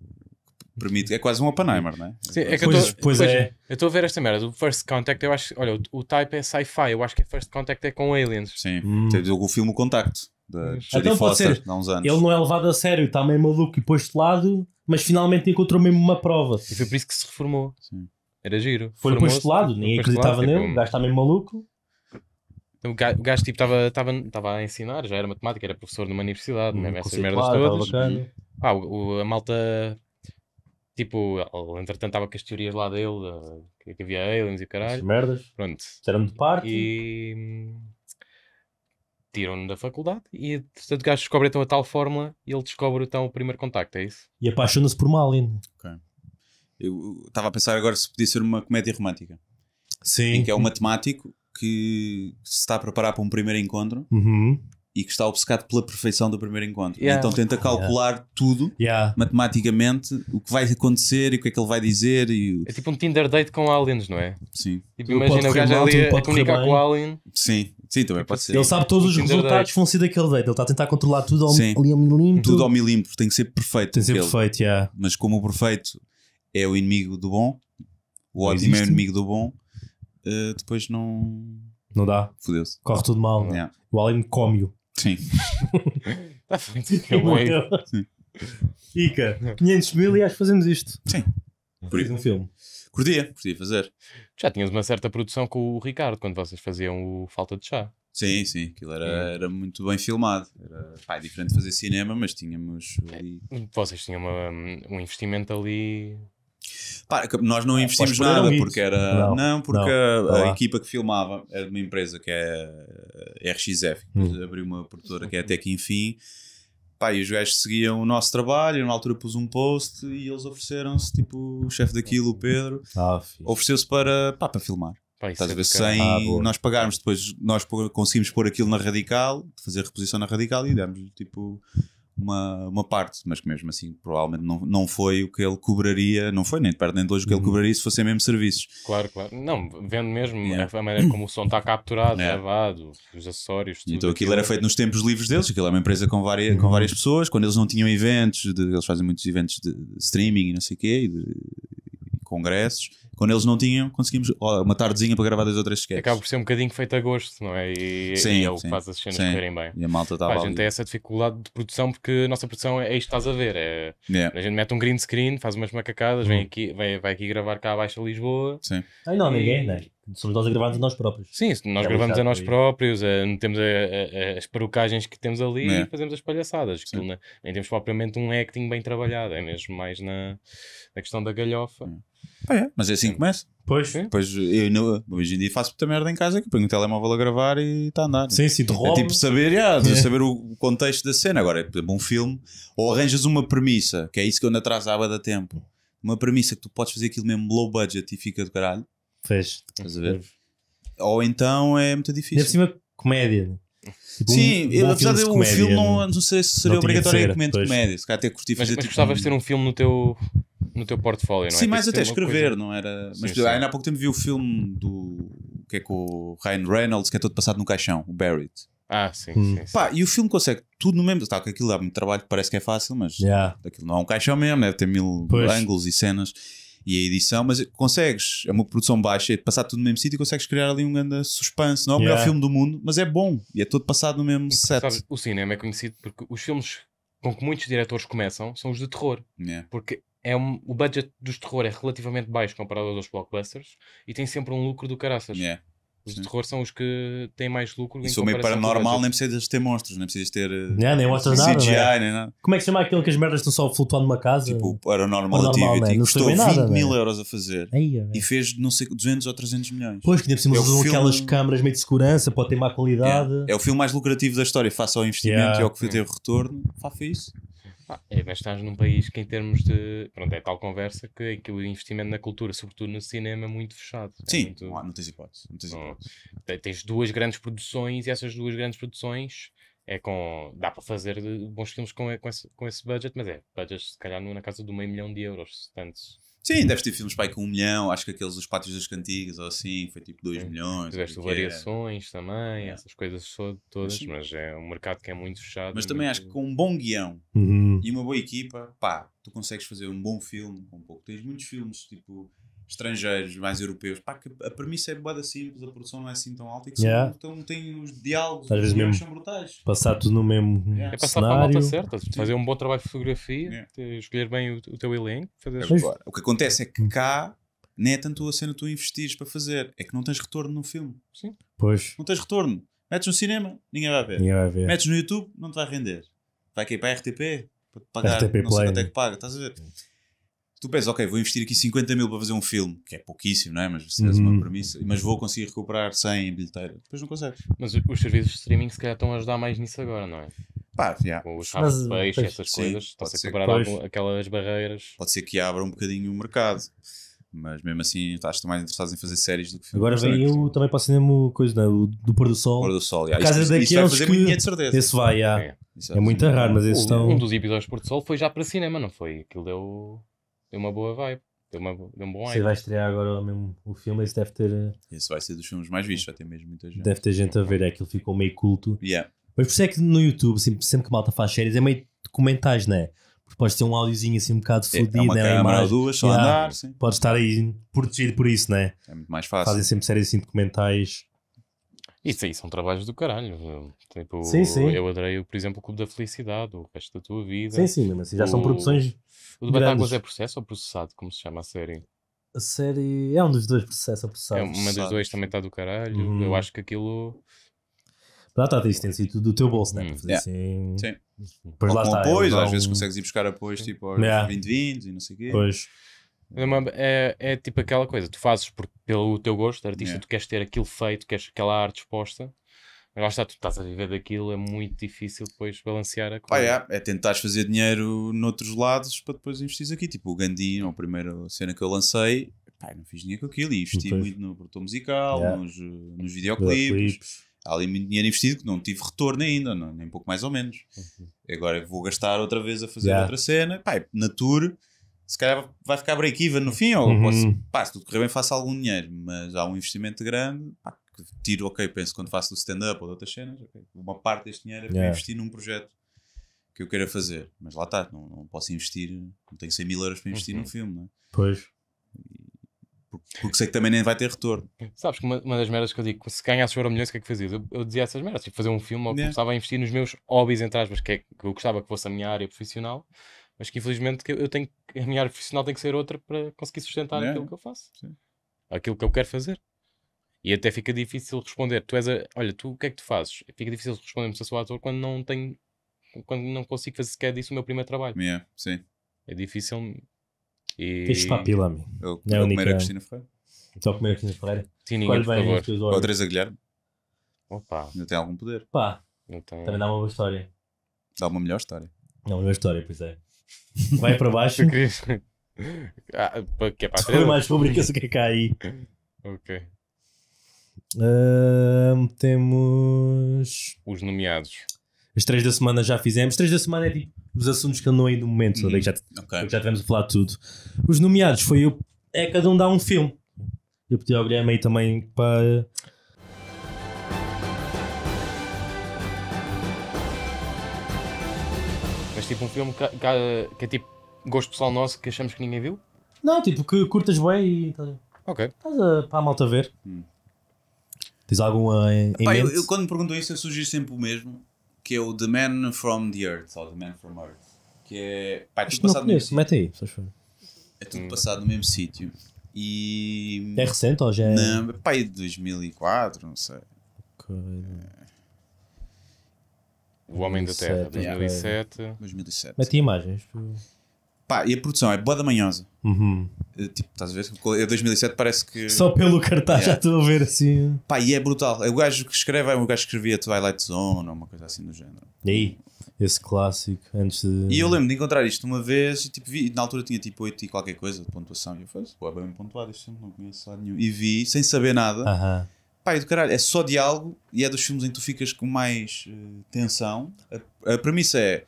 permite, é quase um Oppenheimer, não é? Sim, é que pois, eu tô, pois é. Eu estou a ver esta merda. O First Contact, eu acho. Olha, o, o type é sci-fi. Eu acho que é First Contact é com aliens. Sim, hum. o filme Contacto até hum. Jodie então, Foster ser, há uns anos. Ele não é levado a sério, está meio maluco e posto de lado, mas finalmente encontrou mesmo uma prova. E foi por isso que se reformou. Sim. Era giro. Foi posto de lado, ninguém acreditava tipo, nele, tipo, o gajo está meio maluco. O gajo, o gajo tipo estava a ensinar, já era matemática, era professor numa universidade, hum, mesmo essas merdas todas. o, o, a malta, tipo, entretanto estava com as teorias lá dele, que, que havia aliens e caralho. As merdas. Pronto. Eram de parte. E tiram-no da faculdade e o gajo descobre então a tal fórmula e ele descobre então o primeiro contacto, é isso? E apaixona-se por Malin Okay. Eu estava a pensar agora se podia ser uma comédia romântica. Sim. Em que é um matemático que se está a preparar para um primeiro encontro uhum. e que está obcecado pela perfeição do primeiro encontro. Yeah. Então tenta calcular yeah. tudo yeah. matematicamente, o que vai acontecer e o que é que ele vai dizer. E... É tipo um Tinder date com aliens, não é? Sim. Tipo, imagina o gajo ali a, comunicar com o alien. Sim. Sim, também pode ser. Ele sabe todos os resultados que vão ser daquele date. Ele está a tentar controlar tudo ao, Sim. ali milímetro. Tudo ao milímetro, tem que ser perfeito. Tem que ser perfeito, yeah. Mas como o perfeito é o inimigo do bom, o ótimo é o inimigo do bom, uh, depois não. Não dá. fudeu se Corre tudo mal. Não. É? Yeah. O Alien come-o. Sim. Está feito. Ica, 500 mil e acho que fazemos isto. Sim. Por isso. um filme. Podia, podia fazer. Já tinhas uma certa produção com o Ricardo quando vocês faziam o Falta de Chá. Sim, sim, aquilo era, é. era muito bem filmado. Era pá, é diferente fazer cinema, mas tínhamos é, ali. Vocês tinham uma, um investimento ali. Pá, nós não ah, investimos nada porque era. Não, não porque não. A, tá a, equipa que filmava era de uma empresa que é, é RXF, hum. abriu uma produtora que é até que enfim Pá, e os gajos seguiam o nosso trabalho. Eu, na altura pus um post e eles ofereceram-se, tipo, o chefe daquilo, o tá Pedro, ah, ofereceu-se para, pá, para filmar. Pá, Estás a é ver? Sem ah, nós pagarmos, depois nós conseguimos pôr aquilo na radical, fazer reposição na radical e demos tipo uma, uma parte, mas que mesmo assim provavelmente não, não foi o que ele cobraria, não foi nem de perto nem de longe o que ele uhum. cobraria se fossem mesmo serviços. Claro, claro. Não, vendo mesmo yeah. a maneira como o som está capturado, yeah. gravado, os acessórios. Tudo então aquilo, aquilo era feito nos tempos livres deles, aquilo é uma empresa com várias, uhum. com várias pessoas, quando eles não tinham eventos, de, eles fazem muitos eventos de, streaming e não sei o quê, e de, congressos. Quando eles não tinham, conseguimos uma tardezinha para gravar dois ou três sketches. Acaba por ser um bocadinho feito a gosto, não é? E, sim, e é o que faz as cenas correrem bem. E a malta estava A gente tem essa dificuldade de produção porque a nossa produção é, isto que estás a ver. É, yeah. A gente mete um green screen, faz umas macacadas, uhum. vem aqui, vem, vai aqui gravar cá abaixo a Lisboa. Sim. Ai, não, ninguém, né? Somos nós a a é nós próprios. Sim, nós é gravamos é a nós próprios, a, é, metemos a, a, as perucagens que temos ali é. e fazemos as palhaçadas. Aquilo na, né? nem temos propriamente um acting bem trabalhado, é mesmo mais na, na questão da galhofa. Hum. Ah, é. mas é assim que começa. Pois. pois eu hoje em dia faço muita merda em casa que ponho o telemóvel a gravar e está a andar. Sim, sim, é tipo saber, yeah, saber o contexto da cena. Agora, é um filme, ou arranjas uma premissa, que é isso que eu ando atrás à aba da tempo. Uma premissa que tu podes fazer aquilo mesmo low budget e fica do caralho Estás a ver? Ou então é muito difícil. Deve uma comédia. Né? Tipo, Sim, um, um apesar de, de comédia, um filme não, né? não sei se seria obrigatório ser, comente comédia. Se calhar até curti fazer mas, mas tipo gostavas de ter um filme no teu, no teu portfólio, não Sim, é? Sim, mais tipo, até escrever, coisa... não era. Mas Sim, ainda há pouco tempo vi o filme do. que é com o Ryan Reynolds, que é todo passado no caixão, o Buried. Ah, sim, hum. sim, sim, Pá, e o filme consegue tudo no mesmo. Tá, que aquilo dá muito trabalho, parece que é fácil, mas yeah. aquilo não é um caixão mesmo, deve ter mil pois. ângulos e cenas e a edição, mas consegues, é uma produção baixa, é passar tudo no mesmo sítio e consegues criar ali um grande suspense. Não é o melhor filme do mundo, mas é bom e é todo passado no mesmo set. Sabes, o cinema é conhecido porque os filmes com que muitos diretores começam são os de terror. Yeah. Porque é um, o budget dos terror é relativamente baixo comparado aos blockbusters e tem sempre um lucro do caraças. Yeah. Os de terror são os que têm mais lucro. E sou meio paranormal, nem precisas ter monstros, nem precisas ter eh, não, nem mostras nada, CGI, é? nem nada. Como é que se chama aquilo que as merdas estão só flutuando numa casa? Tipo, o Paranormal, paranormal Não Custou 20 nada, mil véio. euros a fazer e fez, não sei, 200 ou 300 milhões. Pois, que nem precisamos é usam filme... aquelas câmaras meio de segurança, pode ter má qualidade. É, é o filme mais lucrativo da história, face ao investimento yeah. e ao que teve retorno, fá foi isso. Ah, é, mas estás num país que, em termos de. Pronto, é tal conversa que, que o investimento na cultura, sobretudo no cinema, é muito fechado. É Sim, é muito... Não, não tens hipótese. Não tens, hipótese. tens duas grandes produções e essas duas grandes produções é com. dá para fazer bons filmes com, com, esse, com esse budget, mas é budget se calhar na casa do meio milhão de euros. tanto Sim, deves ter filmes pai com um milhão, acho que aqueles dos Pátios das Cantigas ou assim, foi tipo 2 milhões. Tiveste é. variações também, essas coisas todas, mas, mas, é um mercado que é muito fechado. Mas muito... também acho que com um bom guião uhum. e uma boa equipa, pá, tu consegues fazer um bom filme com um pouco. Tens muitos filmes tipo estrangeiros, mais europeus. Pá, a premissa é boa simples, a produção não é assim tão alta e que yeah. são, então, tem os diálogos Às vezes mesmo são brutais. Passar tudo no mesmo yeah. É passar cenário. para a malta certa, fazer um bom trabalho de fotografia, yeah. escolher bem o, o teu elenco. Fazer Mas, agora, o que acontece é que hum. cá nem é tanto a cena que tu investires para fazer, é que não tens retorno no filme. Sim. Pois. Não tens retorno. Metes no cinema, ninguém vai ver. Ninguém vai ver. Metes no YouTube, não te vai render. Vai aqui para a RTP, para pagar, RTP não Play. sei quanto é que paga, estás a ver? tu pensas, ok, vou investir aqui 50 mil para fazer um filme, que é pouquíssimo, não é? Mas se uhum. uma premissa, mas vou conseguir recuperar 100 em bilheteira. Depois não consegues. Mas os serviços de streaming se calhar estão a ajudar mais nisso agora, não é? Pá, yeah. Os mas, eh, peixe, essas sim, coisas, pode se a quebrar aquelas barreiras. Pode ser que abra um bocadinho o mercado. Mas mesmo assim, estás mais interessado em fazer séries do que filmes. Agora vem eu também para o cinema coisa, não, é? do Pôr do Sol. Pôr do Sol, yeah. Casa isso, daqui isso vai fazer que... muito de certeza. Esse vai, yeah. é. é muito raro, mas esses estão... Um dos episódios do Pôr do Sol foi já para cinema, não foi? Aquilo deu deu uma boa vibe. Deu, uma, deu um bom Você vai estrear agora mesmo o filme, isso deve ter. Isso eh, vai ser dos filmes mais vistos, até mesmo muita gente. Deve ter gente a ver, é que ele ficou meio culto. Yeah. Mas por isso é que no YouTube, sempre, sempre que malta faz séries, é meio documentais, não é? Porque pode ter um áudiozinho assim um bocado fodido, é, é uma né? câmera ou duas, só andar, sim. Pode estar aí protegido por isso, não é? É muito mais fácil. Fazem sempre séries assim documentais isso aí são trabalhos do caralho. Tipo, sim, sim. Eu adorei, por exemplo, o Clube da Felicidade, o resto da tua vida. Sim, sim, mas assim, já o... são produções. O de Batáguas é processo ou processado, como se chama a série? A série é um dos dois processos é a É uma das duas também está do caralho. Hum. Eu uhum. acho que aquilo. Lá tá, isso tem sido do teu bolso, né? Hum. Yeah. Assim... Sim. Pois lá com está. às vezes consegues ir buscar apoio tipo aos yeah. 2020 e não sei o quê. Pois. É, uma, é, é, tipo aquela coisa, tu fazes por, pelo teu gosto, artista, tu queres ter aquilo feito, queres aquela arte exposta, mas lá está, tu estás a viver daquilo, é muito difícil depois balancear a coisa. Ah, É tentar fazer dinheiro noutros lados para depois investir aqui. Tipo o Gandinho, a primeira cena que eu lancei, pá, não fiz dinheiro com aquilo e investi muito no produtor musical, yeah. nos, eh, nos videoclipes. Há ali muito dinheiro investido que não tive retorno ainda, não, nem pouco mais ou menos. Uhum. Agora vou gastar outra vez a fazer outra cena. pai, na tour se calhar vai ficar break-even no fim, ou uhum. posso, pá, se tudo correr bem, faço algum dinheiro, mas há um investimento grande, pá, que tiro, ok, penso quando faço do stand-up ou de outras cenas, okay, uma parte deste dinheiro é para yeah. investir num projeto que eu queira fazer, mas lá está, não, não posso investir, não tenho 100 mil euros para investir uhum. num filme, não é? Pois. Porque sei que também nem vai ter retorno. Sabes que uma, uma das merdas que eu digo, se ganhasse euro milhões, o que é que fazias? Eu, eu, dizia essas merdas, tipo, fazer um filme ou yeah. começava a investir nos meus hobbies, entre aspas, que, é, que eu gostava que fosse a minha área profissional mas que infelizmente eu tenho a minha área profissional tem que ser outra para conseguir sustentar é. aquilo que eu faço, Sim. aquilo que eu quero fazer. E até fica difícil responder. Tu és a, olha, tu o que é que tu fazes? Fica difícil responder-me se eu sou ator quando não tenho, quando não consigo fazer sequer disso o meu primeiro trabalho. Yeah, sim. É difícil. E... Isto está pila, Eu, não é eu comer a Cristina Ferreira. Só comer a Cristina Ferreira. Sim, ninguém, Qual por favor. Ou a Teresa Guilherme. Opa. Ainda tem algum poder. Pá. Tenho... Também dá uma boa história. Dá uma melhor história. Dá uma melhor história, pois é. Vai para baixo. ah, que é para mais pública se quer cair. É ok. temos. Os nomeados. As três da semana já fizemos. Três da semana é tipo os assuntos que andam aí no momento, uhum. já, Ok. já tivemos a falar de tudo. Os nomeados foi eu. É cada um dá um filme. Eu pedi ao Guilherme aí também para tipo um filme que, que, que é tipo gosto pessoal nosso que achamos que ninguém viu? Não, tipo que curtas bem e. Tá ok. Estás a, para a malta ver. Hum. Tens alguma em, em eu, eu, quando me perguntam isso, eu sugiro sempre o mesmo, que é o The Man from the Earth, ou The Man from Earth. Que é. Pá, é tudo passado não mete aí, se for. É tudo hum. passado no mesmo sítio. E. É recente ou já é? Não, pá, é de 2004, não sei. Ok. É... O Homem 2007, da Terra, 2007. É. 2007. Mas tinha imagens. Pá, e a produção é boa da manhosa. Uhum. Eh, tipo, estás a ver? É, a 2007 parece que. Só pelo cartaz yeah. já estou a ver assim. Pá, e é brutal. O gajo que escreve é um gajo que escrevia Twilight Zone ou uma coisa assim do género. E aí? Esse clássico, antes de. E eu lembro de encontrar isto uma vez e tipo, vi, na altura tinha tipo 8 e qualquer coisa de pontuação. E eu falei, pô, é bem pontuado, isto não conheço lá nenhum. E vi sem saber nada. Aham. Uh -huh pá, é do caralho. É só diálogo e é dos filmes em que tu ficas com mais uh, tensão. A, a, premissa é: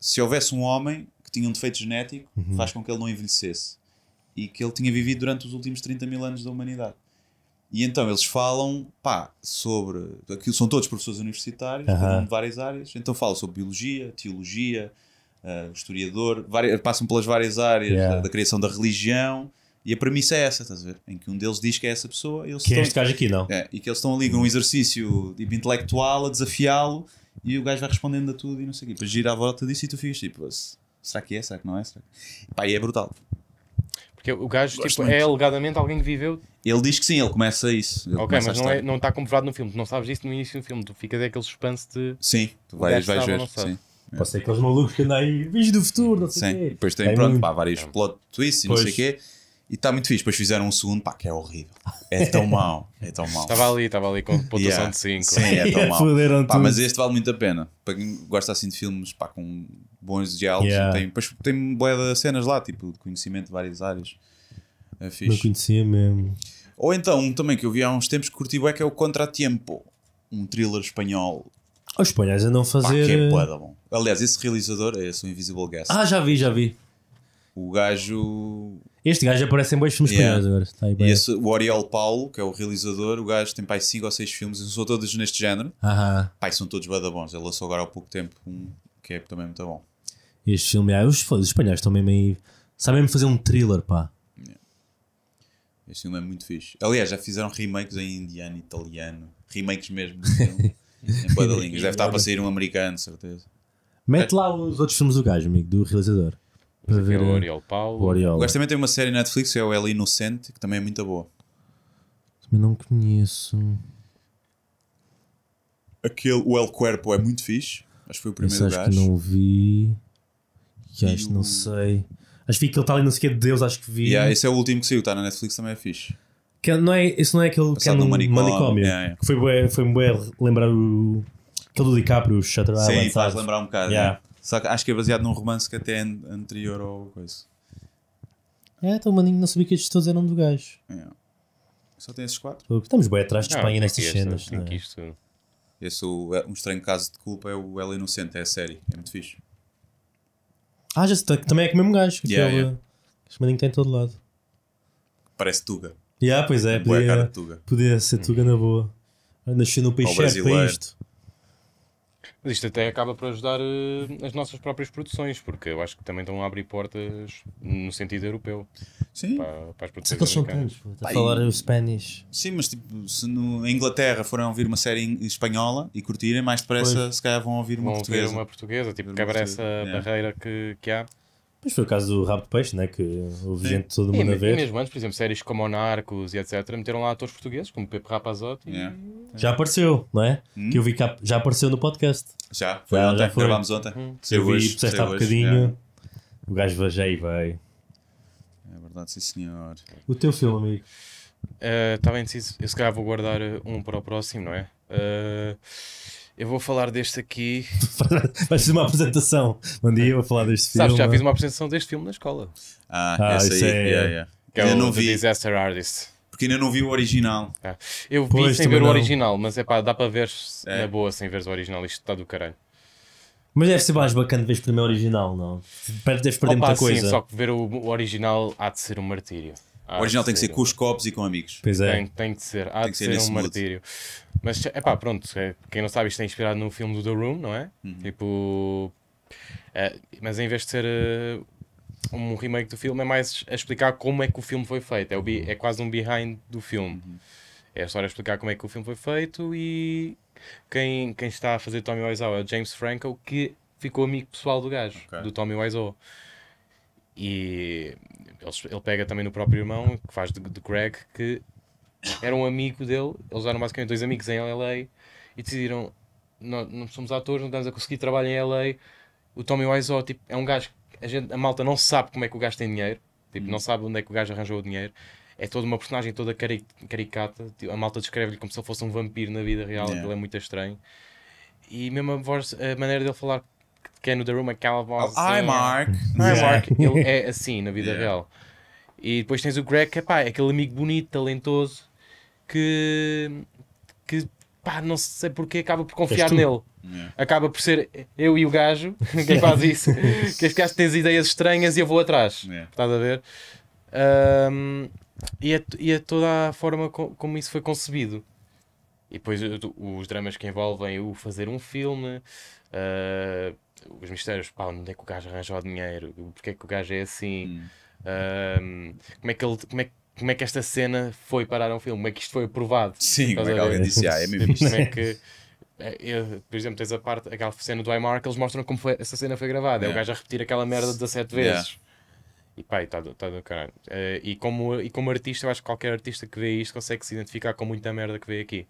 se houvesse um homem que tinha um defeito genético, uhum. faz com que ele não envelhecesse e que ele tinha vivido durante os últimos 30 mil anos da humanidade. E então eles falam, pá, sobre. são todos professores universitários, uhum. de várias áreas. Então falam sobre biologia, teologia, uh, historiador, várias, passam pelas várias áreas yeah. da, da, criação da religião e a premissa é essa, estás a ver? Em que um deles diz que é essa pessoa. e Eles que é estão... é este gajo aqui, não? É, e que eles estão ali com um exercício tipo, intelectual a desafiá-lo e o gajo vai respondendo a tudo e não sei o quê. Depois gira a volta disso e tu ficas tipo, será que é? Será que não é? Será que... Pá, e é brutal. Porque o gajo tipo, é alegadamente alguém que viveu. Ele diz que sim, ele começa isso. Ele ok, começa mas não, é, não está comprovado no filme. Tu não sabes isso no início do filme. Tu ficas aquele suspense de. Sim, tu vais, vais ver. Sim. É. Pode ser aqueles malucos que andam aí, vídeos do futuro, não sei o quê. Depois tem, é pronto, pá, vários plot twists e não sei o quê e está muito fixe. Depois fizeram um segundo, pá, que é horrível. É tão mau, é tão mau. Estava ali, estava ali com pontuação yeah. de 5. Sim, é tão mau. Pá, mas este vale muito a pena. Para quem gosta assim de filmes, pá, com bons diálogos. Yeah. Tem, depois tem bué de cenas lá, tipo, de conhecimento de várias áreas. É fixe. Não conhecia mesmo. Ou então, um também que eu vi há uns tempos que curti bué, que é o Contratiempo. Um thriller espanhol. Os espanhóis a não fazer... Pá, que é eh, bom. Aliás, esse realizador é esse, o Invisible Guest. Ah, já vi, já vi. O gajo este gajo aparece em bons filmes yeah. agora. aí, e esse, o Oriol Paulo, que é o realizador, o gajo tem pai 5 ou 6 filmes, e são todos neste género. Uh -huh. Pai, são todos badabons. Ele lançou agora há pouco tempo um que é também muito bom. Este filme, ah, os, os espanhóis estão mesmo aí. Sabem fazer um thriller, pá. Yeah. Este filme é muito fixe. Aliás, já fizeram remakes em indiano, italiano. Remakes mesmo. em badalinhas. Deve estar para sair um americano, certeza. Mete lá os outros filmes do gajo, amigo, do realizador para ver. É o Ariel Paulo. O Ariel. Gosto também tem uma série na Netflix, é o El Inocente, que também é muito boa. Também não conheço. Aquele, o El Cuerpo é muito fixe. Acho que foi o primeiro Esse acho gajo. que não vi. Que acho que não sei. Acho que vi aquele tal e não sei o que tá de Deus, acho que vi. Yeah, esse é o último que saiu, está na Netflix, também é fixe. Que não é, esse não é aquele que é no manicômio. manicômio. Yeah, yeah. Que foi me foi lembrar o. Aquele do DiCaprio, o Shutter Island. Sim, faz lembrar um bocado. Yeah. Só que acho que é baseado num romance que até é anterior ou coisa. É, então o maninho não sabia que estes todos eram do gajo. É. Só tem esses quatro. Estamos bem atrás de Espanha nestas cenas. Não é? isto... Esse é, um estranho caso de culpa é o Ela Inocente, é a série. É muito fixe. Ah, já sei, tá- também é com o mesmo gajo. Yeah, aquele, yeah. Este maninho tem todo lado. Parece Tuga. Yeah, pois é, podia, podia ser Tuga uhum. na boa. Nasceu no país certo para isto. Mas isto até acaba por ajudar uh, as nossas próprias produções, porque eu acho que também estão a abrir portas no sentido europeu. Sim. Para, para as produções Sim, americanas. São tantos, a falar é o Spanish. Sim, mas tipo, se na Inglaterra forem ouvir uma série espanhola e curtirem, mais depressa pois. se calhar vão ouvir uma vão portuguesa. Ouvir uma portuguesa, tipo, quebra essa é. barreira que, que há. Mas foi o caso do Rabo de Peixe, né? que houve gente todo mundo e, a ver. E mesmo antes, por exemplo, séries como Narcos e etc., meteram lá atores portugueses, como Pepe Rapazotti yeah. Já apareceu, não é? Hum? Que eu vi que já apareceu no podcast. Já, foi já, ontem, já foi. gravámos ontem. Hum. Eu vi, hoje, puseste há bocadinho. O gajo vajei e veio. É verdade, sim senhor. O teu filme, amigo? Estava uh, indeciso. Eu se calhar vou guardar eh, um para o próximo, não é? Uh, eu vou falar deste aqui. Vais fazer uma apresentação. Um dia eu vou falar deste filme. Sabes, já fiz uma apresentação deste filme na escola. Ah, ah essa aí. É... Que é eu o não vi. Disaster Artist porque ainda não vi o original. É. Eu vi pois, sem ver não. o original, mas é pá, dá para ver é. na boa sem ver o original. Isto está do caralho. Mas deve ser mais bacana ver primeiro o original, não? Deves perder Opa, muita coisa. Sim, só que ver o, original há de ser um martírio. Há o original tem que ser com os copos e com amigos. Pois é. Tem, tem de ser. Há tem de ser, ser um martírio. Mas, é pá, pronto. Quem não sabe, isto é inspirado no filme do The Room, não é? Uhum. Tipo... É, mas em vez de ser eh, um remake do filme é mais a explicar como é que o filme foi feito. É, o é quase um behind do filme. Uhum. É a história a explicar como é que o filme foi feito e quem, quem está a fazer Tommy Wiseau é o James Franco, que ficou amigo pessoal do gajo, okay. do Tommy Wiseau. E ele pega também no próprio irmão, que faz de, de Greg, que era um amigo dele. Eles eram basicamente dois amigos em LA e decidiram: não, não somos atores, não estamos a conseguir trabalho em LA. O Tommy Wiseau tipo, é um gajo que a, gente, a malta não sabe como é que o gajo tem dinheiro, tipo, hum. não sabe onde é que o gajo arranjou o dinheiro. É toda uma personagem toda cari caricata. Tipo, a malta descreve-lhe como se ele fosse um vampiro na vida real, yeah. ele é muito estranho. E mesmo a, voz, a maneira dele falar que é no The Room, aquela voz. Oh, hi, assim, Mark. Hi, yeah. Ele é assim na vida yeah. real. E depois tens o Greg, que é pá, aquele amigo bonito, talentoso, que pá, não sei porque acaba por confiar nele. Yeah. Acaba por ser eu e o gajo que faz isso. que este gajo tem ideias estranhas e eu vou atrás. Yeah. Estás a ver? Um, e, é, e é toda a forma co como isso foi concebido. E depois os dramas que envolvem o fazer um filme, uh, os mistérios, pá, onde é que o gajo arranjou o dinheiro, porque é que o gajo é assim, hum. como, é que ele, como é que como é que esta cena foi parar dar um filme, como é que isto foi aprovado. Sim, como é que alguém disse, ah, é mesmo Como é que, eh, eu, por exemplo, tens a parte, aquela cena do iMark, eles mostram como foi, essa cena foi gravada, yeah. é o gajo a repetir aquela merda 17 vezes. Yeah. E pá, está do, tá do caralho. Uh, e, como, e como artista, eu acho que qualquer artista que vê isto consegue se identificar com muita merda que vê aqui.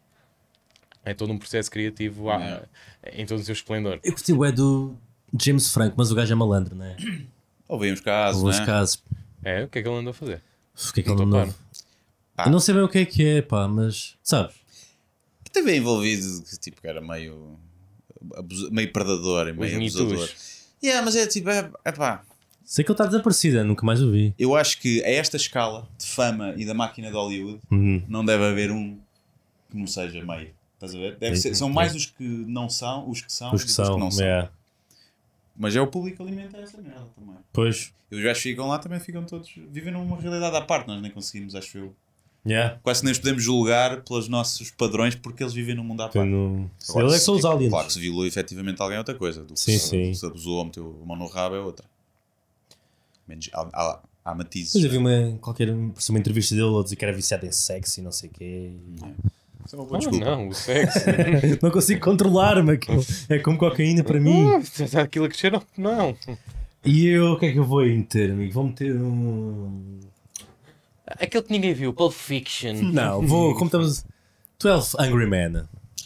É todo um processo criativo yeah. em todo o seu esplendor. Eu curti o é do James Franco, mas o gajo é malandro, não é? Ouvimos casos, Ouvimos né? casos. É, o que é que ele andou a fazer? Fiquei com é par. Pá. Eu não sei bem o que é que é, pá, mas sabes? Que teve envolvido que tipo que era meio, meio predador e meio Os abusador. Mitos. Yeah, mas é tipo, é, é pá. Sei que ele está desaparecido, é, nunca mais o vi. Eu acho que a esta escala de fama e da máquina de Hollywood uhum. não deve haver um que não seja meio. Estás a ver? Deve é, ser, são mais os que não são, os que são, os que, são, que não são. Yeah. Mas é o público que alimenta essa merda também. Pois. E os gajos ficam lá também ficam todos. vivem numa realidade à parte, nós nem conseguimos, acho eu. Yeah. Quase nem os podemos julgar pelos nossos padrões porque eles vivem num mundo à parte. No... é eles são os tipo, aliens. Claro que se violou efetivamente alguém é outra coisa. Do sim, se, sim. Se abusou ou meteu a mão no rabo é outra. Menos, há, há, há matizes. Mas havia né? uma, qualquer, uma entrevista dele a dizer que era viciado em sexo e não sei o quê. E... É. É não, o sexo. não consigo controlar-me. É como cocaína para mim. É aquilo que cheira, não. E eu, o que é que eu vou aí meter, amigo? Vou meter um. Aquele que ninguém viu, Pulp Fiction. Não, vou, como estamos. 12 Angry Men.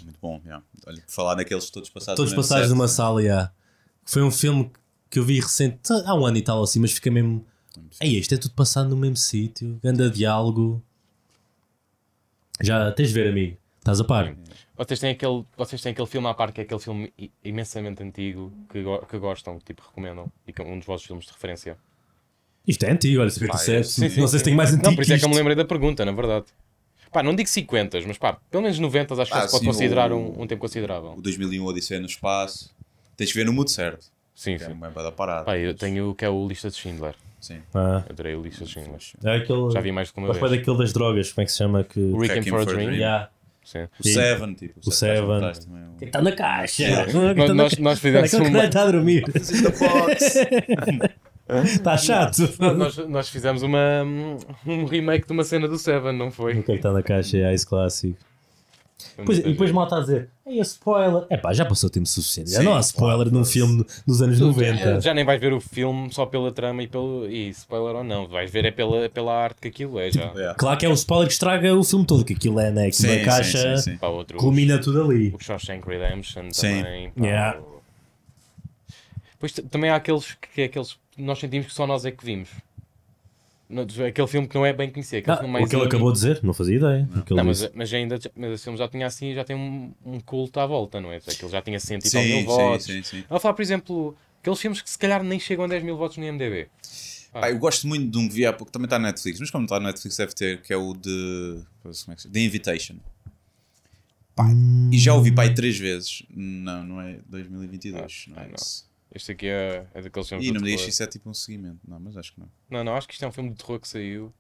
Muito bom, yeah. Olha, falar naqueles todos passados Todos passados numa sala, yeah. Foi um filme que eu vi recente, há um ano e tal assim, mas fica mesmo. É, este é tudo passado no mesmo sítio, anda diálogo. Já tens de ver, amigo. Estás a par. Vocês têm, aquele, vocês têm aquele filme à par, que é aquele filme imensamente antigo que, go que gostam, tipo, recomendam, e que é um dos vossos filmes de referência. Isto é antigo, olha, se é, Sim, sim, não sei se tem mais antigo. Não, por isso é que, eu me lembrei da pergunta, na verdade. Pá, não digo 50, mas pá, pelo menos 90 acho que ah, se pode sim, considerar o, um, um, tempo considerável. O 2001 Odisseia no Espaço. Tens de ver no mundo certo. Sim, é sim. É da parada. Pá, eu tenho o que é o Lista de Schindler. Sim. Ah. Adorei o lixo assim, mas é aquele... já vi mais de como eu. Mas foi daquele das drogas, como é que se chama? Que... and for a Dream. Yeah. Sim. O Seven, tipo. O, o Seven. É é? É que está na caixa. Yeah. Yeah. Tá nós, nós, nós fizemos uma... Que está a dormir. Está chato. Nós, nós fizemos uma, um remake de uma cena do Seven, não foi? O que é que está na caixa? É Ice Clássico. Pois, é, e depois malta a dizer, aí a spoiler. É pá, já passou tempo suficiente. Já não há spoiler claro, num filme dos anos 90. Já nem vais ver o filme só pela trama e pelo. E spoiler ou não, vais ver é pela, pela arte que aquilo é. Já. Yeah. É. Claro que é o spoiler que estraga o filme todo, que aquilo é, né? Que uma caixa sim, sim, Pá, outro, culmina tudo ali. O Shawshank Redemption também. Pá, yeah. Pois também há aqueles que, que é aqueles nós sentimos que só nós é que vimos aquele filme que não é bem conhecido. Aquele filme mais o que ele acabou de dizer, não fazia ideia. Não, não mas, mas, ainda, mas esse filme já tinha assim, já tem um, um culto à volta, não é? Aquele já tinha 100 e tal mil votos. Sim, sim, Ela falar, por exemplo, aqueles filmes que se calhar nem chegam a 10 mil votos no IMDB. Ah. eu gosto muito de um que vi há pouco, também está na Netflix, mas como está na Netflix deve ter, que é o de. Como é que The Invitation. Pai. e já ouvi pai três vezes. Não, não é 2022. Ah, não é ah, isso. Não. Este aqui é, é daqueles filmes. E não me diz isso é tipo um seguimento. Não, mas acho que não. Não, não, acho que isto é um filme de terror que saiu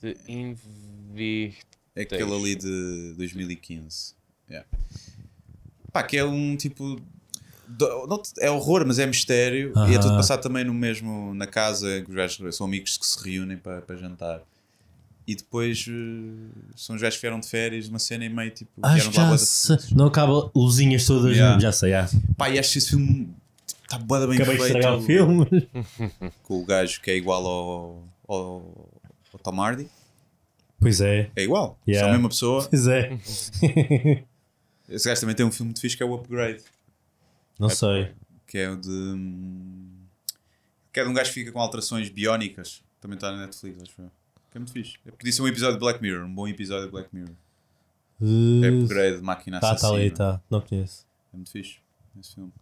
de Invictus. É aquele ali de 2015. Yeah. Pá, que é um tipo. é horror, mas é mistério. Uh -huh. E é tudo passado também no mesmo. na casa, que os gajos são amigos que se reúnem para, para jantar. E depois eh, são os gajos que vieram de férias, uma cena e meio tipo. Acho já se... Não acaba luzinhas todas, yeah. já sei. Yeah. Pá, e acho esse filme Está boa bem Acabei feito. Acabei de estragar o filme. Com o gajo que é igual ao, ao, ao Tom Hardy. Pois é. É igual. Yeah. Só a mesma pessoa. Pois é. Esse gajo também tem um filme muito fixe que é o Upgrade. Não é, sei. Que é o de. Que é de um gajo que fica com alterações biónicas. Também está na Netflix, acho Que é muito fixe. É, porque disse um episódio de Black Mirror. Um bom episódio de Black Mirror. Uh, é Upgrade, Máquina tá, tá Assassina. está ali, está. Não conheço. É muito fixe esse filme.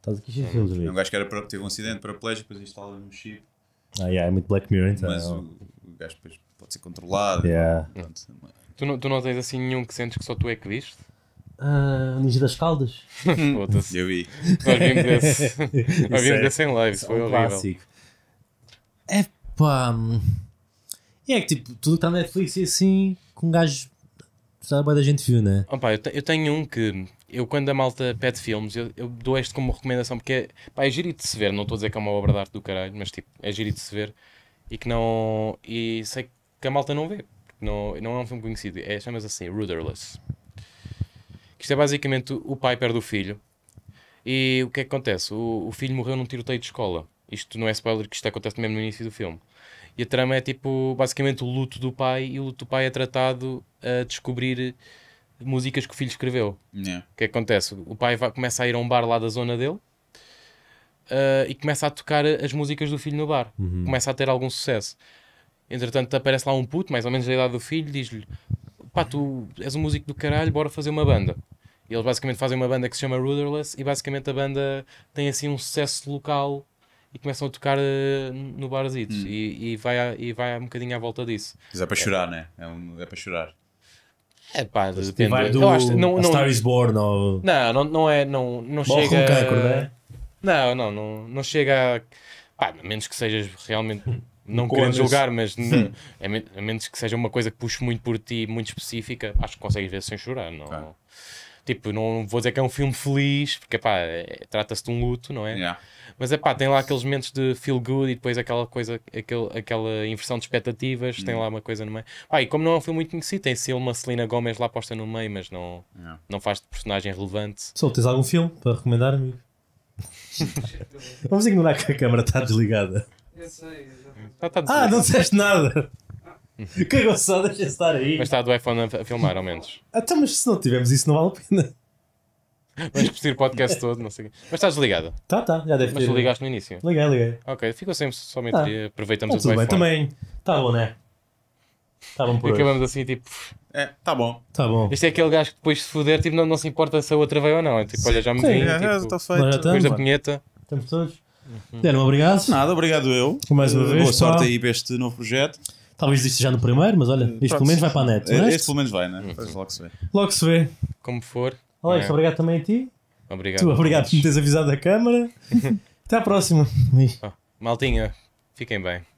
Estás aqui cheio de é. é Um gajo que era, para- teve um acidente para paraplégico, depois instala no um chip, Ah, yeah, é muito Black Mirror, então. mas é o, o gajo depois pode ser controlado. Yeah. Tu não, tu não tens assim nenhum que sentes que só tu é que viste? Ah, Ninja das Caldas. eu vi. Nós vimos esse, nós vimos esse em live, foi horrível. É pá. E é que tipo, tudo que está na Netflix e assim, com um gajo. Já bem da gente viu, né? Opa, eu, te- eu tenho um que, eu quando a malta pede filmes, eu, eu dou este como recomendação, porque é, pá, é giro de se ver, não estou a dizer que é uma obra de arte do caralho, mas tipo, é giro de se ver e que não. E sei que a malta não vê, não, não é um filme conhecido, é, chama-se assim, Rudderless. Que isto é basicamente o pai perde o filho e o que é que acontece? O, o filho morreu num tiroteio de escola. Isto não é spoiler, que isto acontece mesmo no início do filme. E a trama é tipo, basicamente, o luto do pai e o luto do pai é tratado a descobrir músicas que o filho escreveu. Yeah. O é que, acontece? O pai vai, começa a ir a um bar lá da zona dele uh, e começa a tocar as músicas do filho no bar. Uhum. Começa a ter algum sucesso. Entretanto, aparece lá um puto, mais ou menos da idade do filho, diz-lhe: pá, tu és um músico do caralho, bora fazer uma banda. E eles basicamente fazem uma banda que se chama Rudderless e basicamente a banda tem assim um sucesso local e começam a tocar uh, no barzitos hum. e, e, vai a, e vai um bocadinho à volta disso. Mas é para chorar, é, né? É, um, é para chorar. É pá, depende. do eu acho, não, não, Star is Born ou... Não, não, não é, não, não chega... Um cancro, não é? Não, não, não, não chega a... Pá, a menos que sejas realmente... Não querendo julgar, mas a menos que seja uma coisa que puxe muito por ti, muito específica, acho que consegues ver sem chorar, não... Ah. Tipo, não vou dizer que é um filme feliz, porque pá, é, trata-se de um luto, não é? Yeah. Mas é pá, tem lá aqueles momentos de feel good e depois aquela coisa, aquele, aquela inversão de expectativas, mm. tem uhum. lá uma coisa no meio. Pá, e como não é um filme muito conhecido, tem se uma Selena Gomez lá posta no meio, mas não, yeah. não faz de personagem relevante. Só tens algum filme para recomendar, amigo? Vamos ignorar que a câmera está desligada. Eu sei, eu já... ah, tá ah, não disseste nada! cagou só, deixa estar aí. Mas está do iPhone a filmar, ao menos. Até, então, mas se não tivermos isso, não vale a pena. Vamos curtir o podcast todo, não sei o quê. Mas estás desligado Tá, tá, já deve ter. Mas tu ligaste no início? Liguei, liguei. Ok, ficou sempre somente. Tá. Aproveitamos tá o iPhone. também. Está bom, né? Está bom por Acabamos assim, tipo. É, tá bom. Tá bom. Este é aquele gajo que depois se foder, tipo, não, não se importa se a outra veio ou não. É tipo, olha, já me Sim, vim. É, tipo, está feito. Depois estamos, da punheta. Estamos todos. Uhum. Deram, obrigado. Nada, obrigado eu. Mais uma eh, vez. Boa sorte aí para este novo projeto. Talvez isto já no primeiro, mas olha, hum, isto pelo menos vai para a net. Este, é? é, este pelo menos vai, né? logo se vê. Logo se vê. Como for. Alex, é. obrigado também a ti. Obrigado. Tu, obrigado por me teres avisado da câmara. Até à próxima. Oh, maltinha, fiquem bem.